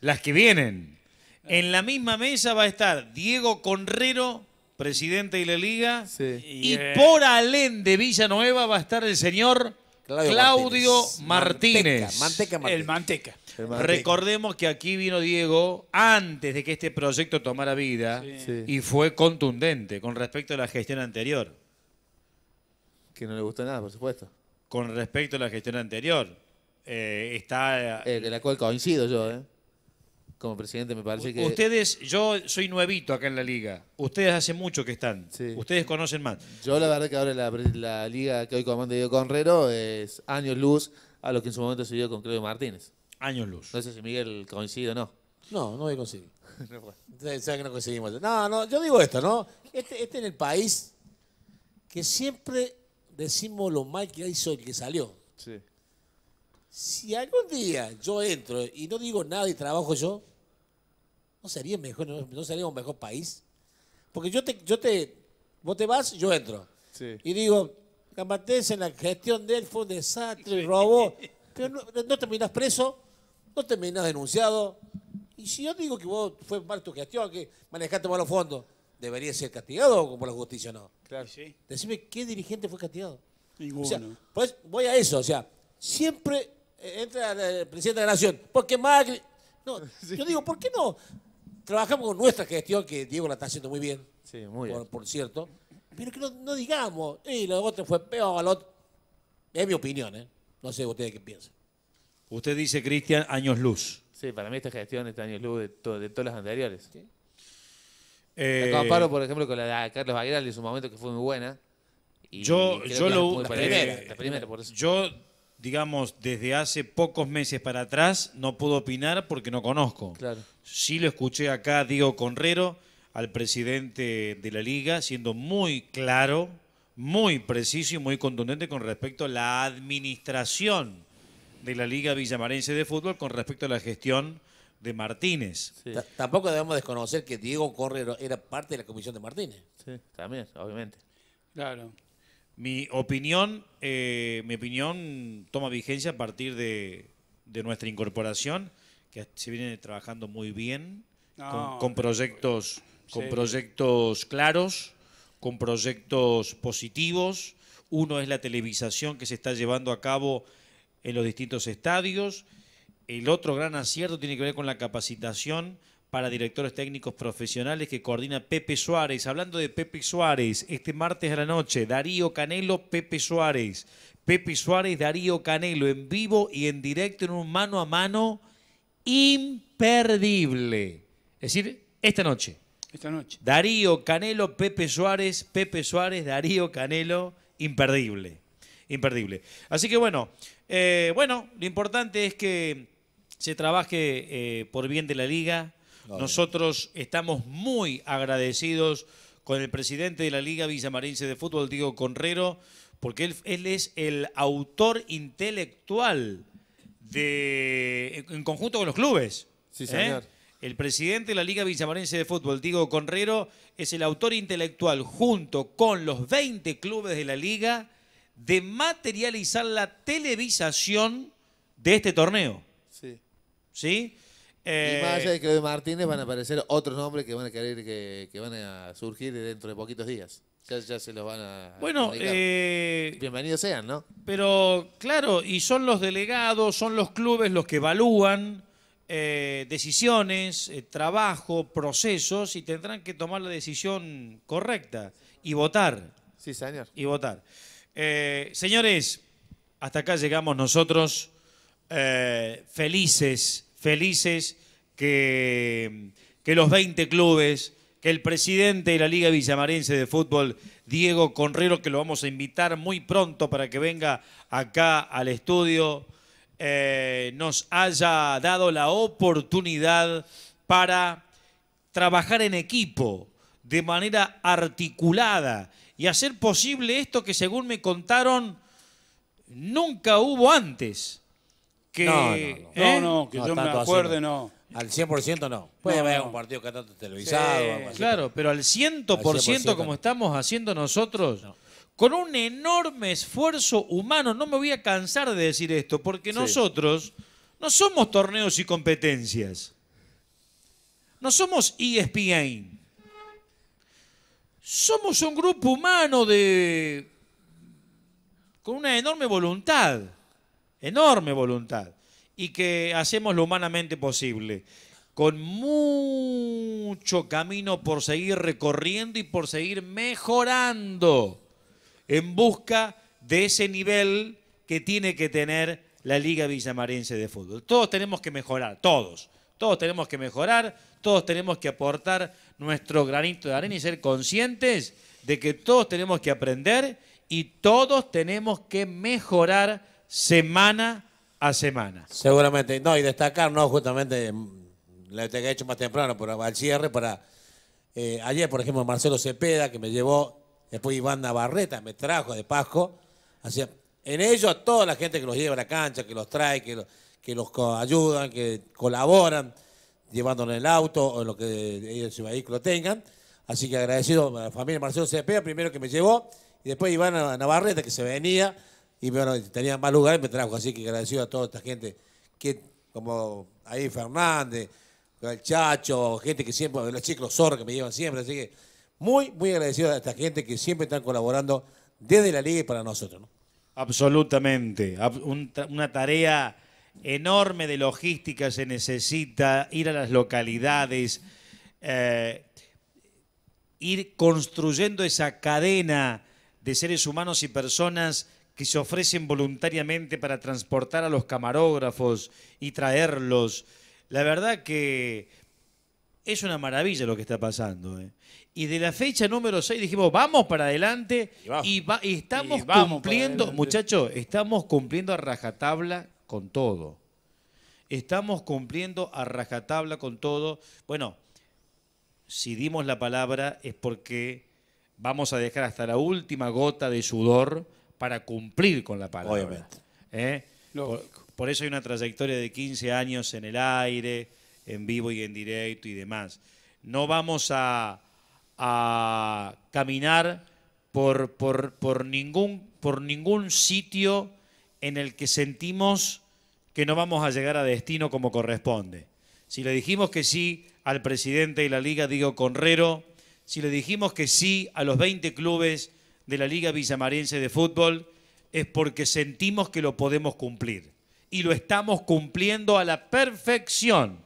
las que vienen. En la misma mesa va a estar Diego Conrero presidente y la liga. Y por Alén de Villanueva va a estar el señor Claudio, Martínez. El Manteca. Recordemos que aquí vino Diego antes de que este proyecto tomara vida y fue contundente con respecto a la gestión anterior. Que no le gustó nada, por supuesto. Con respecto a la gestión anterior. Eh, está... En eh, la cual coincido yo, ¿eh? como presidente, me parece que... Ustedes, yo soy nuevito acá en la liga, ustedes hace mucho que están, ustedes conocen más. Yo la verdad que ahora la, liga que hoy comanda Diego Conrero es años luz a lo que en su momento se dio con Claudio Martínez. Años luz. No sé si Miguel coincide o no. No, no voy a conseguir. no coincidimos. No, no, yo digo esto, ¿no? Este, este en el país que siempre decimos lo mal que hizo el que salió. Sí. Si algún día yo entro y no digo nada y trabajo yo, ¿no sería mejor, no, un mejor país? Porque yo te, yo te, vos te vas, yo entro. Y digo, Gambatés en la gestión de él fue un desastre, robó. Pero no, terminas preso, no terminás denunciado. Y si yo digo que vos fue mal tu gestión, que manejaste mal los fondos, ¿debería ser castigado como la justicia no? Claro. Sí. Decime, ¿qué dirigente fue castigado? Ninguno. pues voy a eso, o sea, siempre eh, entra el presidente de la Nación, porque Macri... No, yo digo, ¿por qué no? Trabajamos con nuestra gestión, que Diego la está haciendo muy bien, sí, muy por, bien. por cierto, pero que no, no digamos, y eh, lo otro fue peor, lo Es mi opinión, ¿eh? No sé ustedes qué piensa Usted dice, Cristian, años luz. Sí, para mí esta gestión es años luz de, todas las anteriores. ¿Sí? Eh, comparo, por ejemplo, con la de Carlos Aguilar en su momento, que fue muy buena. Y yo, yo lo. La primera, la por eso. Yo digamos, desde hace pocos meses para atrás, no puedo opinar porque no conozco. Claro. Sí lo escuché acá Diego Conrero, al presidente de la liga, siendo muy claro, muy preciso y muy contundente con respecto a la administración de la Liga Villamarense de Fútbol con respecto a la gestión de Martínez. Tampoco debemos desconocer que Diego Correro era parte de la comisión de Martínez. Sí, también, obviamente. Claro. Mi opinión, eh, mi opinión toma vigencia a partir de, nuestra incorporación, que se viene trabajando muy bien, con, ah, proyectos, con proyectos claros, con proyectos positivos. Uno es la televisación que se está llevando a cabo en los distintos estadios. El otro gran acierto tiene que ver con la capacitación para directores técnicos profesionales que coordina Pepe Suárez. Hablando de Pepe Suárez, este martes de la noche, Darío Canelo, Pepe Suárez. Pepe Suárez, Darío Canelo, en vivo y en directo, en un mano a mano imperdible. Es decir, esta noche. Esta noche. Darío Canelo, Pepe Suárez, Pepe Suárez, Darío Canelo, imperdible. Imperdible. Así que bueno, eh, bueno, lo importante es que se trabaje eh, por bien de la liga, nosotros estamos muy agradecidos con el presidente de la Liga Villamarense de Fútbol, Diego Conrero, porque él, es el autor intelectual de, en conjunto con los clubes. ¿Eh? El presidente de la Liga Villamarense de Fútbol, Diego Conrero, es el autor intelectual, junto con los 20 clubes de la Liga, de materializar la televisación de este torneo. Sí. ¿Sí? y eh, más allá de Claudio Martínez van a aparecer otros nombres que van a querer que, van a surgir dentro de poquitos días. Ya, se los van a. Bueno, eh, bienvenidos sean, ¿no? Pero claro, y son los delegados, son los clubes los que evalúan eh, decisiones, trabajo, procesos y tendrán que tomar la decisión correcta y votar. Sí, señor. Y votar. señores, hasta acá llegamos nosotros felices felices que, los 20 clubes, que el presidente de la Liga Villamarense de Fútbol, Diego Conrero, que lo vamos a invitar muy pronto para que venga acá al estudio, eh, nos haya dado la oportunidad para trabajar en equipo, de manera articulada y hacer posible esto que según me contaron nunca hubo antes. No, no, ¿eh? que yo me acuerde, no. Al 100% no. Puede haber un partido que televisado. Claro, pero al 100%, como estamos haciendo nosotros, con un enorme esfuerzo humano, no me voy a cansar de decir esto, porque nosotros no somos torneos y competencias. No somos ESPN. Somos un grupo humano de con una enorme voluntad enorme voluntad, y que hacemos lo humanamente posible, con mucho camino por seguir recorriendo y por seguir mejorando en busca de ese nivel que tiene que tener la Liga Villamarense de Fútbol. Todos tenemos que mejorar, todos. Todos tenemos que mejorar, todos tenemos que aportar nuestro granito de arena y ser conscientes de que todos tenemos que aprender y todos tenemos que mejorar semana a semana. Seguramente, no, y destacar, no, justamente, mm, la que he hecho más temprano, para al cierre, para eh, ayer, por ejemplo, Marcelo Cepeda, que me llevó, después Iván Navarreta, me trajo de Pasco, en ello a toda la gente que los lleva a la cancha, que los trae, que, que los ayudan, que colaboran, llevándolo en el auto o lo que ellos su vehículo tengan. Así que agradecido a la familia Marcelo Cepeda, primero que me llevó, y después Iván Navarreta, que se venía, y bueno, tenía más lugares, me trajo. Así que agradecido a toda esta gente, que, como ahí Fernández, el Chacho, gente que siempre, los chicos Zorro que me llevan siempre. Así que muy, muy agradecido a esta gente que siempre están colaborando desde la liga y para nosotros. Absolutamente. una tarea enorme de logística se necesita, ir a las localidades, eh, ir construyendo esa cadena de seres humanos y personas que se ofrecen voluntariamente para transportar a los camarógrafos y traerlos. La verdad que es una maravilla lo que está pasando. ¿eh? Y de la fecha número 6 dijimos, vamos para adelante y, estamos cumpliendo, muchachos, estamos cumpliendo a rajatabla con todo. Estamos cumpliendo a rajatabla con todo. Bueno, si dimos la palabra es porque vamos a dejar hasta la última gota de sudor para cumplir con la palabra. ¿Eh? Por, eso hay una trayectoria de 15 años en el aire, en vivo y en directo y demás. No vamos a, caminar por, ningún, por ningún sitio en el que sentimos que no vamos a llegar a destino como corresponde. Si le dijimos que sí al presidente de la liga, digo Conrero, si le dijimos que sí a los 20 clubes de la Liga Villamarense de Fútbol es porque sentimos que lo podemos cumplir. Y lo estamos cumpliendo a la perfección.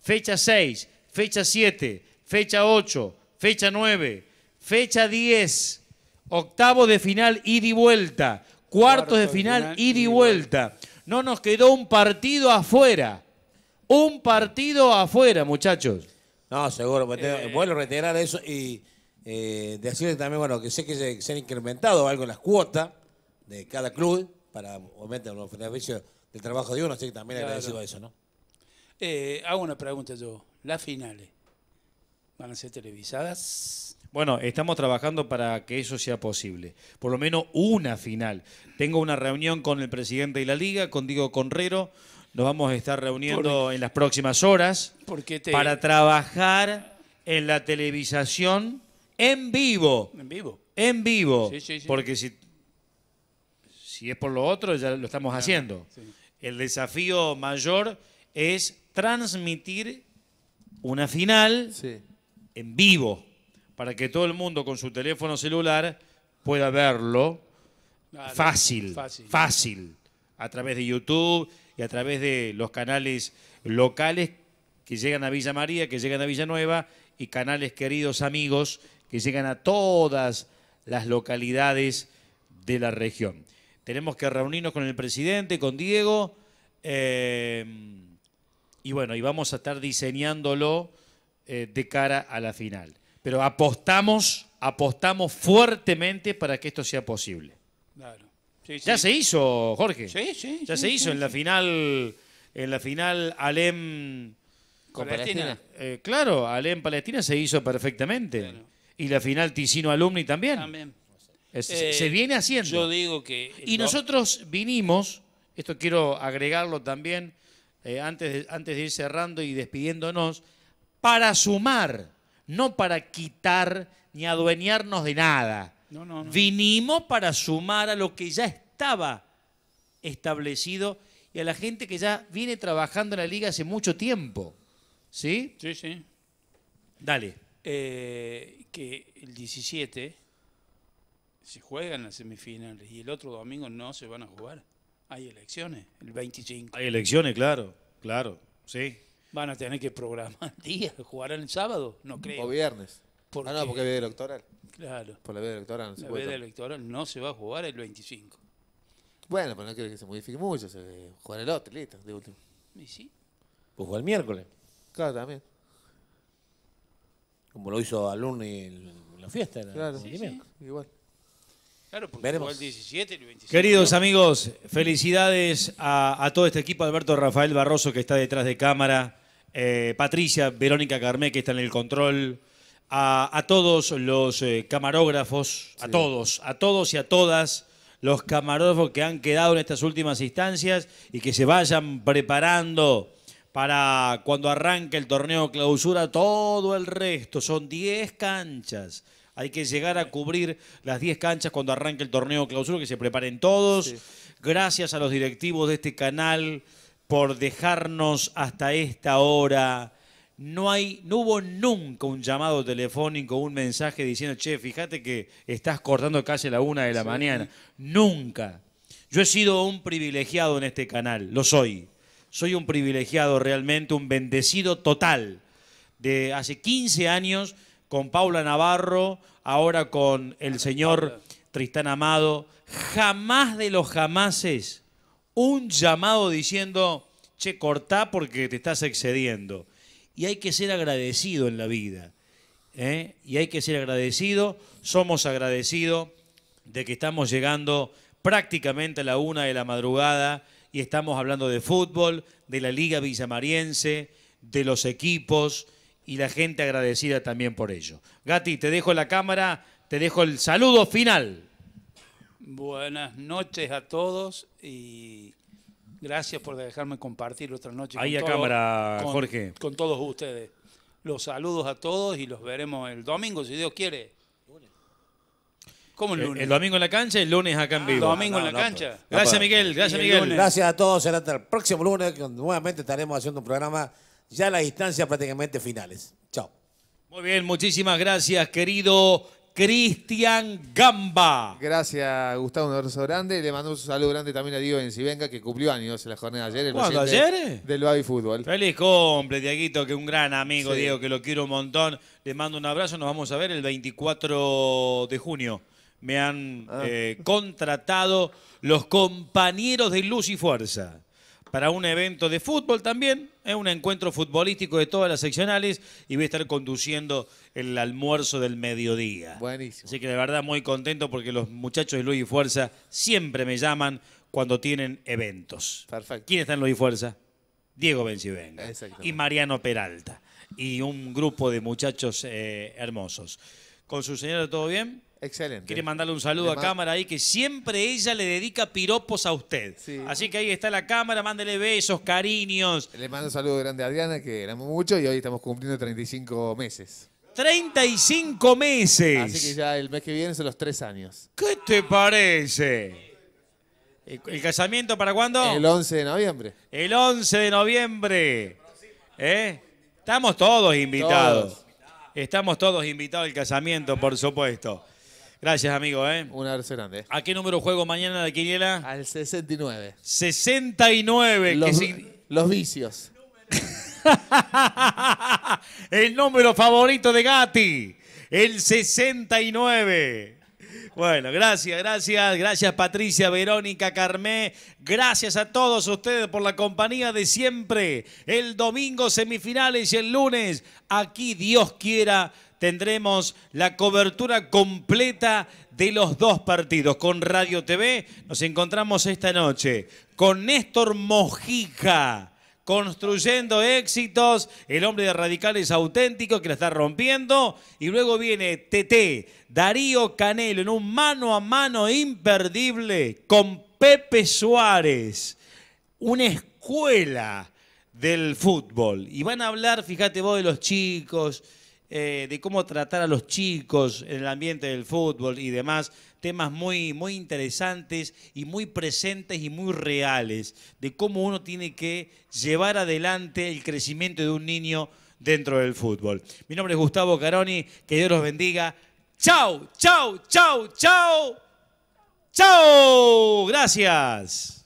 Fecha 6, fecha 7, fecha 8, fecha 9, fecha 10, octavo de final ida y vuelta, cuartos Cuarto de final, ida y vuelta. No nos quedó un partido afuera. Un partido afuera, muchachos. No, seguro. Eh, vuelvo a reiterar eso y eh, de decirle también, bueno, que sé que se, han incrementado algo las cuotas de cada club para, aumentar los beneficios del trabajo de uno, así que también agradecido a eso, ¿no? Eh, hago una pregunta yo. Las finales, ¿van a ser televisadas? Bueno, estamos trabajando para que eso sea posible. Por lo menos una final. Tengo una reunión con el presidente de la liga, con Diego Conrero. Nos vamos a estar reuniendo en las próximas horas para trabajar en la televisación en vivo. En vivo. En vivo. Porque si, es por lo otro, ya lo estamos haciendo. El desafío mayor es transmitir una final en vivo para que todo el mundo con su teléfono celular pueda verlo fácil, fácil, a través de YouTube y a través de los canales locales que llegan a Villa María, que llegan a Villanueva y canales queridos amigos que llegan a todas las localidades de la región. Tenemos que reunirnos con el presidente, con Diego, eh, y bueno, y vamos a estar diseñándolo eh, de cara a la final. Pero apostamos, apostamos fuertemente para que esto sea posible. Claro. Ya se hizo, Jorge. Sí, sí. Ya se hizo en la final, en la final Alem Palestina. Eh, claro, Alem Palestina se hizo perfectamente. Y la final Ticino Alumni también. También. Eh, se viene haciendo. Yo digo que. Y nosotros vinimos, esto quiero agregarlo también, eh, antes, de, antes de ir cerrando y despidiéndonos, para sumar, no para quitar ni adueñarnos de nada. No, no, no. Vinimos para sumar a lo que ya estaba establecido y a la gente que ya viene trabajando en la liga hace mucho tiempo. ¿Sí? Sí, sí. Dale. Eh, el 17 se juegan las semifinales y el otro domingo no se van a jugar. Hay elecciones, el 25. Hay elecciones, claro, claro, sí. Van a tener que programar días, jugar el sábado, no creo. O viernes. no ah, no, porque electoral. Claro. Por la electoral no se electoral no se va a jugar el 25. Bueno, pero no creo que se modifique mucho, se juega el otro, listo, de último. ¿Y sí? Pues juega el miércoles. Claro, también como lo hizo Alumni en la fiesta. claro, igual. Claro, Veremos. el 17 el 25. Queridos amigos, felicidades a, todo este equipo, Alberto Rafael Barroso que está detrás de cámara, eh, Patricia, Verónica Carmé que está en el control, a, todos los eh, camarógrafos, a todos, a todos y a todas los camarógrafos que han quedado en estas últimas instancias y que se vayan preparando para cuando arranque el torneo clausura, todo el resto, son 10 canchas. Hay que llegar a cubrir las 10 canchas cuando arranque el torneo clausura, que se preparen todos. Gracias a los directivos de este canal por dejarnos hasta esta hora. No, hay, no hubo nunca un llamado telefónico, un mensaje diciendo, che, fíjate que estás cortando casi la una de la mañana. Nunca. Yo he sido un privilegiado en este canal, lo soy soy un privilegiado realmente, un bendecido total. De hace 15 años con Paula Navarro, ahora con el señor Tristán Amado, jamás de los jamases un llamado diciendo, che, cortá porque te estás excediendo. Y hay que ser agradecido en la vida. ¿eh? Y hay que ser agradecido, somos agradecidos de que estamos llegando prácticamente a la una de la madrugada y estamos hablando de fútbol, de la Liga Villamariense, de los equipos y la gente agradecida también por ello. Gati, te dejo la cámara, te dejo el saludo final. Buenas noches a todos y gracias por dejarme compartir otra noche. Ahí a cámara, Jorge. Con todos ustedes. Los saludos a todos y los veremos el domingo, si Dios quiere. ¿Cómo el eh, lunes? domingo en la cancha el lunes acá en ah, vivo. domingo en la cancha. gracias, Miguel. Gracias, Miguel. Gracias a todos. Será hasta el próximo lunes. Que nuevamente estaremos haciendo un programa ya a las distancias prácticamente finales. Chao. Muy bien, muchísimas gracias, querido Cristian Gamba. Gracias, Gustavo, un abrazo grande. Le mando un saludo grande también a Diego venga que cumplió años en la jornada de ayer. ¿Cuándo, ayer? Del Babi Fútbol. Feliz cumple, Diaguito, que un gran amigo, Diego, que lo quiero un montón. Le mando un abrazo, nos vamos a ver el 24 de junio me han ah. eh, contratado los compañeros de Luz y Fuerza para un evento de fútbol también, es eh, un encuentro futbolístico de todas las seccionales y voy a estar conduciendo el almuerzo del mediodía. Buenísimo. Así que de verdad muy contento porque los muchachos de Luz y Fuerza siempre me llaman cuando tienen eventos. Perfecto. ¿Quién está en Luz y Fuerza? Diego Bencivenga y Mariano Peralta y un grupo de muchachos eh, hermosos. ¿Con su señora todo bien? Excelente. Quiere mandarle un saludo a cámara ahí, que siempre ella le dedica piropos a usted. Así que ahí está la cámara, mándele besos, cariños. Le mando un saludo grande a Diana, que éramos mucho y hoy estamos cumpliendo 35 meses. 35 meses. Así que ya el mes que viene son los tres años. ¿Qué te parece? ¿El casamiento para cuándo? El 11 de noviembre. El 11 de noviembre. ¿Eh? Estamos todos invitados. Estamos todos invitados al casamiento, por supuesto. Gracias, amigo. ¿eh? Un abrazo grande. ¿A qué número juego mañana de Quiniela? Al 69. 69. Los, los vicios. el número favorito de Gatti. El 69. Bueno, gracias, gracias, gracias Patricia, Verónica, Carmé, gracias a todos ustedes por la compañía de siempre. El domingo semifinales y el lunes, aquí Dios quiera, tendremos la cobertura completa de los dos partidos. Con Radio TV nos encontramos esta noche con Néstor Mojica, construyendo éxitos, el hombre de radicales auténtico que la está rompiendo. Y luego viene TT, Darío Canelo, en un mano a mano imperdible con Pepe Suárez. Una escuela del fútbol. Y van a hablar, fíjate vos, de los chicos, eh, de cómo tratar a los chicos en el ambiente del fútbol y demás, temas muy, muy interesantes y muy presentes y muy reales, de cómo uno tiene que llevar adelante el crecimiento de un niño dentro del fútbol. Mi nombre es Gustavo Caroni, que Dios los bendiga. ¡Chao! ¡Chao! ¡Chao! ¡Chao! ¡Chao! gracias.